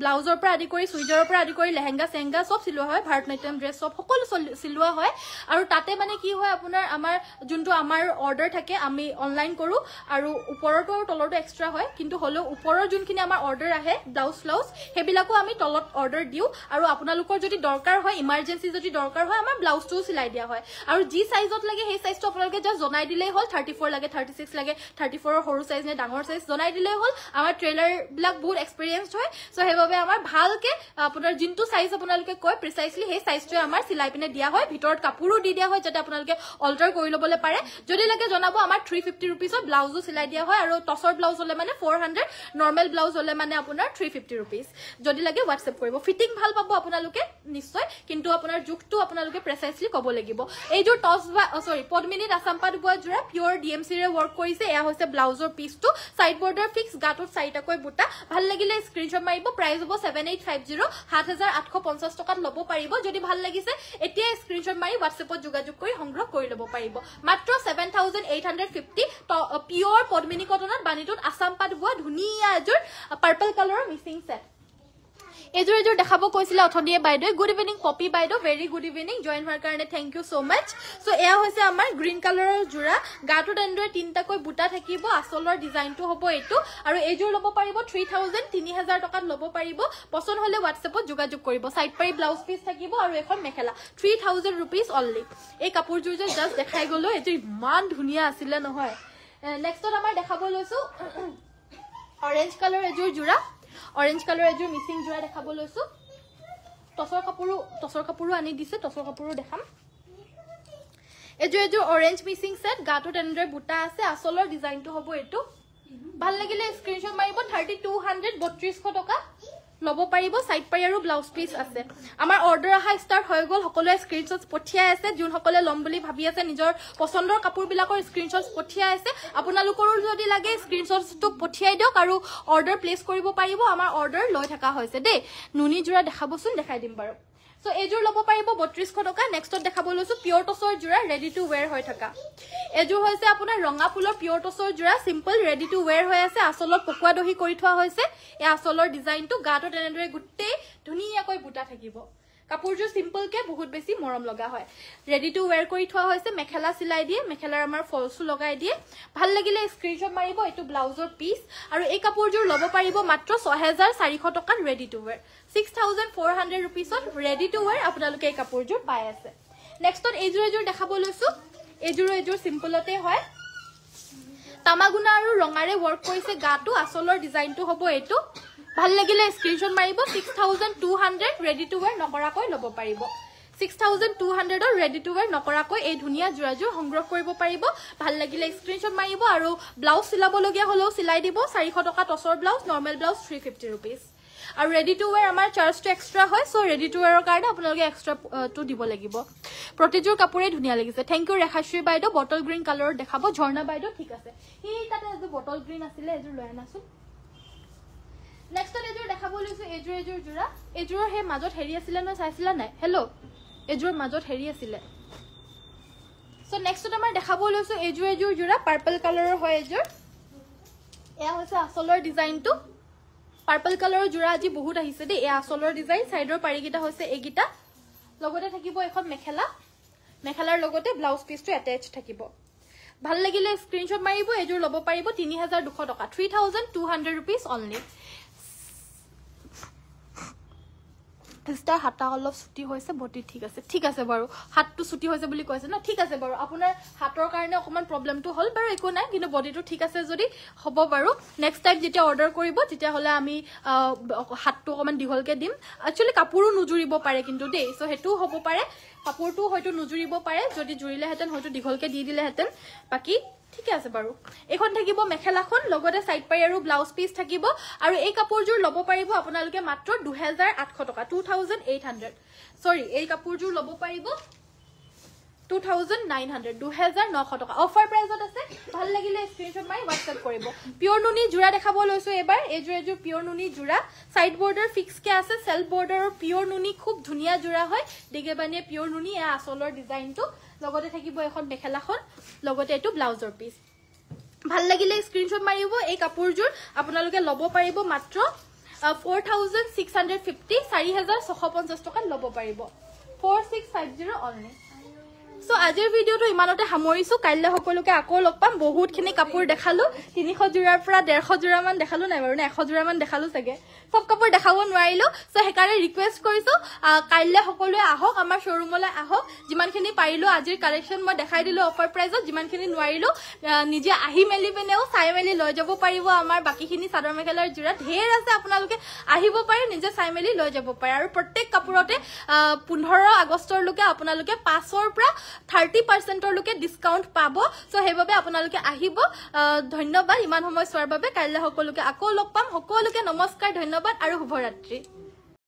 ব্লাউজৰ পৰা আদি কৰি চুইজাৰৰ পৰা আদি কৰি লেহেংগা চেহেংগা চব চিলোৱা হয় ভাৰতনাট্যম ড্ৰেছ চব সকলো চিলোৱা হয় আৰু তাতে মানে কি হয় আপোনাৰ আমাৰ যোনটো আমাৰ অৰ্ডাৰ থাকে আমি অনলাইন কৰোঁ আৰু ওপৰতো আৰু তলৰটো এক্সট্ৰা হয় কিন্তু হ'লেও ওপৰ ঘৰৰ যোনখিনি আমাৰ অৰ্ডাৰ আহে ব্লাউজ শ্লাউজ সেইবিলাকো আমি তলত অৰ্ডাৰ দিওঁ আৰু আপোনালোকৰ যদি দৰকাৰ হয় ইমাৰ্জেঞ্চি যদি দৰকাৰ হয় আমাৰ ব্লাউজটোও চিলাই দিয়া হয় আৰু যি চাইজত লাগে সেই চাইজটো আপোনালোকে জাষ্ট জনাই দিলেই হ'ল থাৰ্টি লাগে থাৰ্টি লাগে থাৰ্টি সৰু চাইজ নে ডাঙৰ চাইজ জনাই দিলেই হ'ল আমাৰ ট্ৰেইলাৰবিলাক বহুত এক্সপেৰিয়েঞ্চ হয় চ' সেইবাবে আমাৰ ভালকে আপোনাৰ যোনটো চাইজ আপোনালোকে কয় প্ৰিচাইছলি সেই চাইজটোৱে আমাৰ চিলাই পিনে দিয়া হয় ভিতৰত কাপোৰো দি দিয়া হয় যাতে আপোনালোকে অল্টাৰ কৰি ল'বলৈ পাৰে যদি লাগে জনাব আমাৰ থ্ৰী ফিফটি ৰুপিজত ব্লাউজো চিলাই দিয়া হয় আৰু টচৰ ব্লাউজ হ'লে মানে ফ'ৰ হাণ্ড্ৰেড নৰ্মেল ব্লাউজ হ'লে মানে আপোনাৰ থ্ৰী ফিফটি ৰুপিজ যদি লাগে হোৱাটছএপ কৰিব ফিটিং ভাল পাব আপোনালোকে নিশ্চয় কিন্তু আপোনাৰ জোখটো আপোনালোকে প্ৰেচাইছলি ক'ব লাগিব এইযোৰ টচ বা চৰি পদ্মিনীত আচাম্পা দুবোৱা যোৰা পিয়ৰ ডি এম চিৰে ৱৰ্ক কৰিছে এয়া হৈছে ব্লাউজৰ পিচটো ছাইড বৰ্ডাৰ ফিক্স গাটোত চাৰিটাকৈ বুটা ভাল লাগিলে স্ক্ৰীণশ্বট মাৰিব প্ৰাইচ হ'ব ছেভেন এইট ফাইভ জিৰ' সাত হাজাৰ আঠশ পঞ্চাছ টকাত ল'ব পাৰিব যদি ভাল লাগিছে এতিয়াই স্ক্ৰীণশ্বট মাৰি হোৱাটছএপত যোগাযোগ কৰি সংগ্ৰহ কৰি ল'ব পাৰিব মাত্ৰ seven thousand eight hundred fifty per Padmini কটনত বাণীটোত আচাম্পাত বোৱা ধুনীয়া এজোৰ পাৰ্পল কালাৰৰ মিচিং ছেট এইযোৰ এযোৰ দেখাব কৈছিলে অথনিয়ে বাইদেউ গুড ইভিনিং পপি বাইদেউ ভেৰি গুড ইভিনিং জইন হোৱাৰ কাৰণে থেংক ইউ চ' মাছ চ' এয়া হৈছে আমাৰ গ্ৰীণ কালাৰৰ যোৰা গাটোত এনেদৰে তিনিটাকৈ বুটা থাকিব আচলৰ ডিজাইনটো হ'ব এইটো আৰু এইযোৰ ল'ব পাৰিব থ্ৰী থাউজেণ্ড তিনি হাজাৰ টকাত ল'ব পাৰিব পচন্দ হ'লে হোৱাটছএপত যোগাযোগ কৰিব চাইড পাৰি ব্লাউজ পিচ থাকিব আৰু এখন mekhela three thousand rupees only এই কাপোৰযোৰ যে জাষ্ট দেখাই গ'লো এইযোৰ ইমান ধুনীয়া আছিলে নহয় নেক্সটত আমাৰ দেখাব লৈছোঁ অরেঞ্জ কালার এজোর জোড়া অরেঞ্জ কালার এজোর মিসিং জোড়া দেখাব লৈছো টসর কাপড়ও টসর কাপড়ও আনি দিছে টসর কাপড়ও দেখাম এজোর এজোর অরেঞ্জ মিসিং সেট গাটো টেনডার বুটা আছে আসলৰ ডিজাইনটো হবো এটো ভাল লাগিলে স্ক্ৰিনশট মাৰিব থাৰ্টি টু হান্ড্ৰেড বত্ৰিশশো টাকা লব পাৰিব সাইড পাৰি আৰু ব্লাউজ পিস আছে আমাৰ অৰ্ডাৰ অহা ষ্টাৰ্ট হৈ গল সকলোৱে স্ক্ৰীনশ্বট পঠিয়াই আছে যোনসকলে লম বুলি ভাবি আছে নিজৰ পছন্দৰ কাপোৰবিলাকৰ স্ক্ৰীনশ্বট পঠিয়াই আছে আপোনালোকৰো যদি লাগে স্ক্ৰীনশ্বটটো পঠিয়াই দিয়ক আৰু অৰ্ডাৰ প্লেচ কৰিব পাৰিব আমাৰ অৰ্ডাৰ লৈ থকা হৈছে দেই নুনি যোৰা দেখাবচোন দেখাই দিম বাৰু চ' এইযোৰ ল'ব পাৰিব বত্ৰিছশ টকা নেক্সটত দেখাব লৈছোঁ পিয়ৰ টচৰ যোৰা ৰেডি টু ৱেৰ হৈ থকা এযোৰ হৈছে আপোনাৰ ৰঙা ফুলৰ পিয়ৰ টচৰ যোৰা চিম্পল ৰেডি টু ৱেৰ হৈ আছে আচলত পকোৱা দহি কৰি থোৱা হৈছে এই আচলৰ ডিজাইনটো গাটো তেনেদৰে গোটেই ধুনীয়াকৈ বুটা থাকিব কাপোৰযোৰ চিম্পলকে বহুত বেছি মৰম লগা হয় ৰেডি টু ৱেৰ কৰি থোৱা হৈছে মেখেলা চিলাই দিয়ে মেখেলাৰ আমাৰ ফলছো লগাই দিয়ে ভাল লাগিলে স্ক্ৰীনশ্বট মাৰিব এইটো ব্লাউজৰ পিচ আৰু এই কাপোৰযোৰ ল'ব পাৰিব মাত্ৰ ছহেজাৰ চাৰিশ ৰেডি টু ৱেৰ ছিক্স ৰুপিছত ৰেডি টু ৱেৰ আপোনালোকে এই কাপোৰযোৰ পাই আছে নেক্সটত এইযোৰ এযোৰ দেখাব লৈছোঁ এইযোৰো এইযোৰ চিম্পলতে হয় তামাগুণা আৰু ৰঙাৰে ৱৰ্ক কৰিছে গাটো আচলৰ ডিজাইনটো হ'ব এইটো ভাল লাগিলে স্ক্ৰীনশ্বট মাৰিব six thousand two hundred ready to wear নকৰাকৈ ল'ব পাৰিব ছিক্স থাউজেণ্ড টু হাণ্ড্ৰেডৰ ৰেডি টু ৱেৰ নকৰাকৈ এই ধুনীয়া যোৰাযোৰ সংগ্ৰহ কৰিব পাৰিব ভাল লাগিলে স্ক্ৰীনশ্বট মাৰিব আৰু ব্লাউজ চিলাবলগীয়া হ'লেও চিলাই দিব চাৰিশ টকা tussar blouse normal blouse three fifty rupees আৰু ৰেডি টু ৱেৰ আমাৰ চাৰ্জটো এক্সট্ৰা হয় চ' ৰেডি টু ৱেৰৰ কাৰণে আপোনালোকে এক্সট্ৰাটো দিব লাগিব প্ৰতিযোৰ কাপোৰেই ধুনীয়া লাগিছে থেংক ইউ ৰেখাশ্ৰী বাইদেউ বটল গ্ৰীণ কালাৰত দেখাব ঝৰ্ণা বাইদেউ ঠিক আছে সি তাতে এযোৰ বটল গ্ৰীণ আছিলে এযোৰ লৈ আনাচোন নেক্সট এজোৰ দেখাব লৈছোঁ এইযোৰ এযোৰ যোৰা এইযোৰৰ সেই মাজত হেৰি আছিলে নহয় চাইছিলা নাই হেল্ল' এইযোৰৰ মাজত হেৰি আছিলে চ' নেক্সটত আমাৰ দেখাব লৈছোঁ এইযোৰ এযোৰ যোৰা পাৰ্পল কালাৰৰ হয় এইযোৰ এয়া হৈছে আচলৰ ডিজাইনটো পাৰ্পল কালাৰৰ যোৰা আজি বহুত আহিছে দেই এয়া আচলৰ ডিজাইন চাইডৰ পাৰিকেইটা হৈছে এইকেইটা লগতে থাকিব এখন মেখেলা মেখেলাৰ লগতে ব্লাউজ পিচটো এটেচ থাকিব ভাল লাগিলে স্ক্ৰীণশ্বট মাৰিব এইযোৰ ল'ব পাৰিব তিনি হাজাৰ দুশ টকা three thousand two hundred rupees only sister হাতা অলপ চুটি হৈছে বটি ঠিক আছে ঠিক আছে বাৰু হাতটো চুটি হৈছে বুলি কৈছে ন ঠিক আছে বাৰু আপোনাৰ হাতৰ কাৰণে অকণমান প্ৰব্লেমটো হ'ল বাৰু একো নাই কিন্তু বডিটো ঠিক আছে যদি হ'ব বাৰু নেক্সট টাইম যেতিয়া অৰ্ডাৰ কৰিব তেতিয়াহ'লে আমি হাতটো অকণমান দীঘলকৈ দিম একচুৱেলি কাপোৰো নুজুৰিব পাৰে কিন্তু দেই চ' সেইটোও হ'ব পাৰে কাপোৰটো হয়তো নুজুৰিব পাৰে যদি জুৰিলেহেঁতেন হয়তো দীঘলকৈ দি দিলেহেঁতেন বাকী ঠিকে আছে বাৰু এইখন থাকিব মেখেলাখন লগতে চাইড পাৰি আৰু ব্লাউজ পিচ থাকিব আৰু এই কাপোৰযোৰ ল'ব পাৰিব আপোনালোকে মাত্ৰ দুহেজাৰ আঠশ টকা টু থাউজেণ্ড এইট হাণ্ড্ৰেড চৰি এই কাপোৰযোৰ ল'ব পাৰিব টু থাউজেণ্ড নাইন হাণ্ড্ৰেড দুহেজাৰ নশ টকা অফাৰ প্ৰাইজত আছে ভাল লাগিলে স্ক্ৰীনশ্বট মাৰি হোৱাটছএপ কৰিব পিয়ৰ নুনি যোৰা দেখাব লৈছোঁ এইবাৰ এইযোৰ এযোৰ পিয়ৰ নুনি যোৰা ছাইড বৰ্ডাৰ ফিক্সকৈ আছে চেল্ফ বৰ্ডাৰৰ পিয়ৰ নুনি খুব ধুনীয়া যোৰা হয় ডিগেবানীয়ে পিয়ৰ নুনি এয়া আচলৰ ডিজাইনটো লগতে থাকিব এখন মেখেলাখন লগতে এইটো ব্লাউজৰ পিচ ভাল লাগিলে স্ক্ৰীণশ্বট মাৰিব এই কাপোৰযোৰ আপোনালোকে ল'ব পাৰিব মাত্ৰ four thousand six hundred fifty চাৰি হাজাৰ ছশ পঞ্চাছ টকাত ল'ব পাৰিব four six five zero' only so' আজিৰ ভিডিঅ'টো ইমানতে সামৰিছো কাইলৈ সকলোকে আকৌ লগ পাম বহুতখিনি কাপোৰ দেখালো 300 জোৰাৰ পৰা 150 জোৰামান দেখালো নাই বৰনে 100 জোৰামান দেখালো সগে সব কাপোৰ দেখাব নোৱাৰিলো চ' সেইকাৰণে ৰিকুৱেষ্ট কৰিছো কাইলৈ সকলোৱে আহক আমাৰ শ্ব'ৰুমলৈ আহক যিমানখিনি পাৰিলো আজিৰ কালেকচন মই দেখাই দিলো অফাৰ প্ৰাইজত যিমানখিনি নোৱাৰিলো নিজে আহি মেলি পিনেও চাই মেলি লৈ যাব পাৰিব আমাৰ বাকীখিনি চাদৰ মেখেলাৰ যোৰা ঢেৰ আছে আপোনালোকে আহিব পাৰে নিজে চাই মেলি লৈ যাব পাৰে আৰু প্ৰত্যেক কাপোৰতে পোন্ধৰ আগষ্টৰলৈকে আপোনালোকে পাঁচৰ পৰা থাৰ্টি পাৰ্চেণ্টলৈকে ডিছকাউণ্ট পাব চ' সেইবাবে আপোনালোকে আহিব ধন্যবাদ ইমান সময় চোৱাৰ বাবে কাইলৈ সকলোকে আকৌ লগ পাম সকলোকে নমস্কাৰ ধন্যবাদ আৰু শুভৰাত্ৰি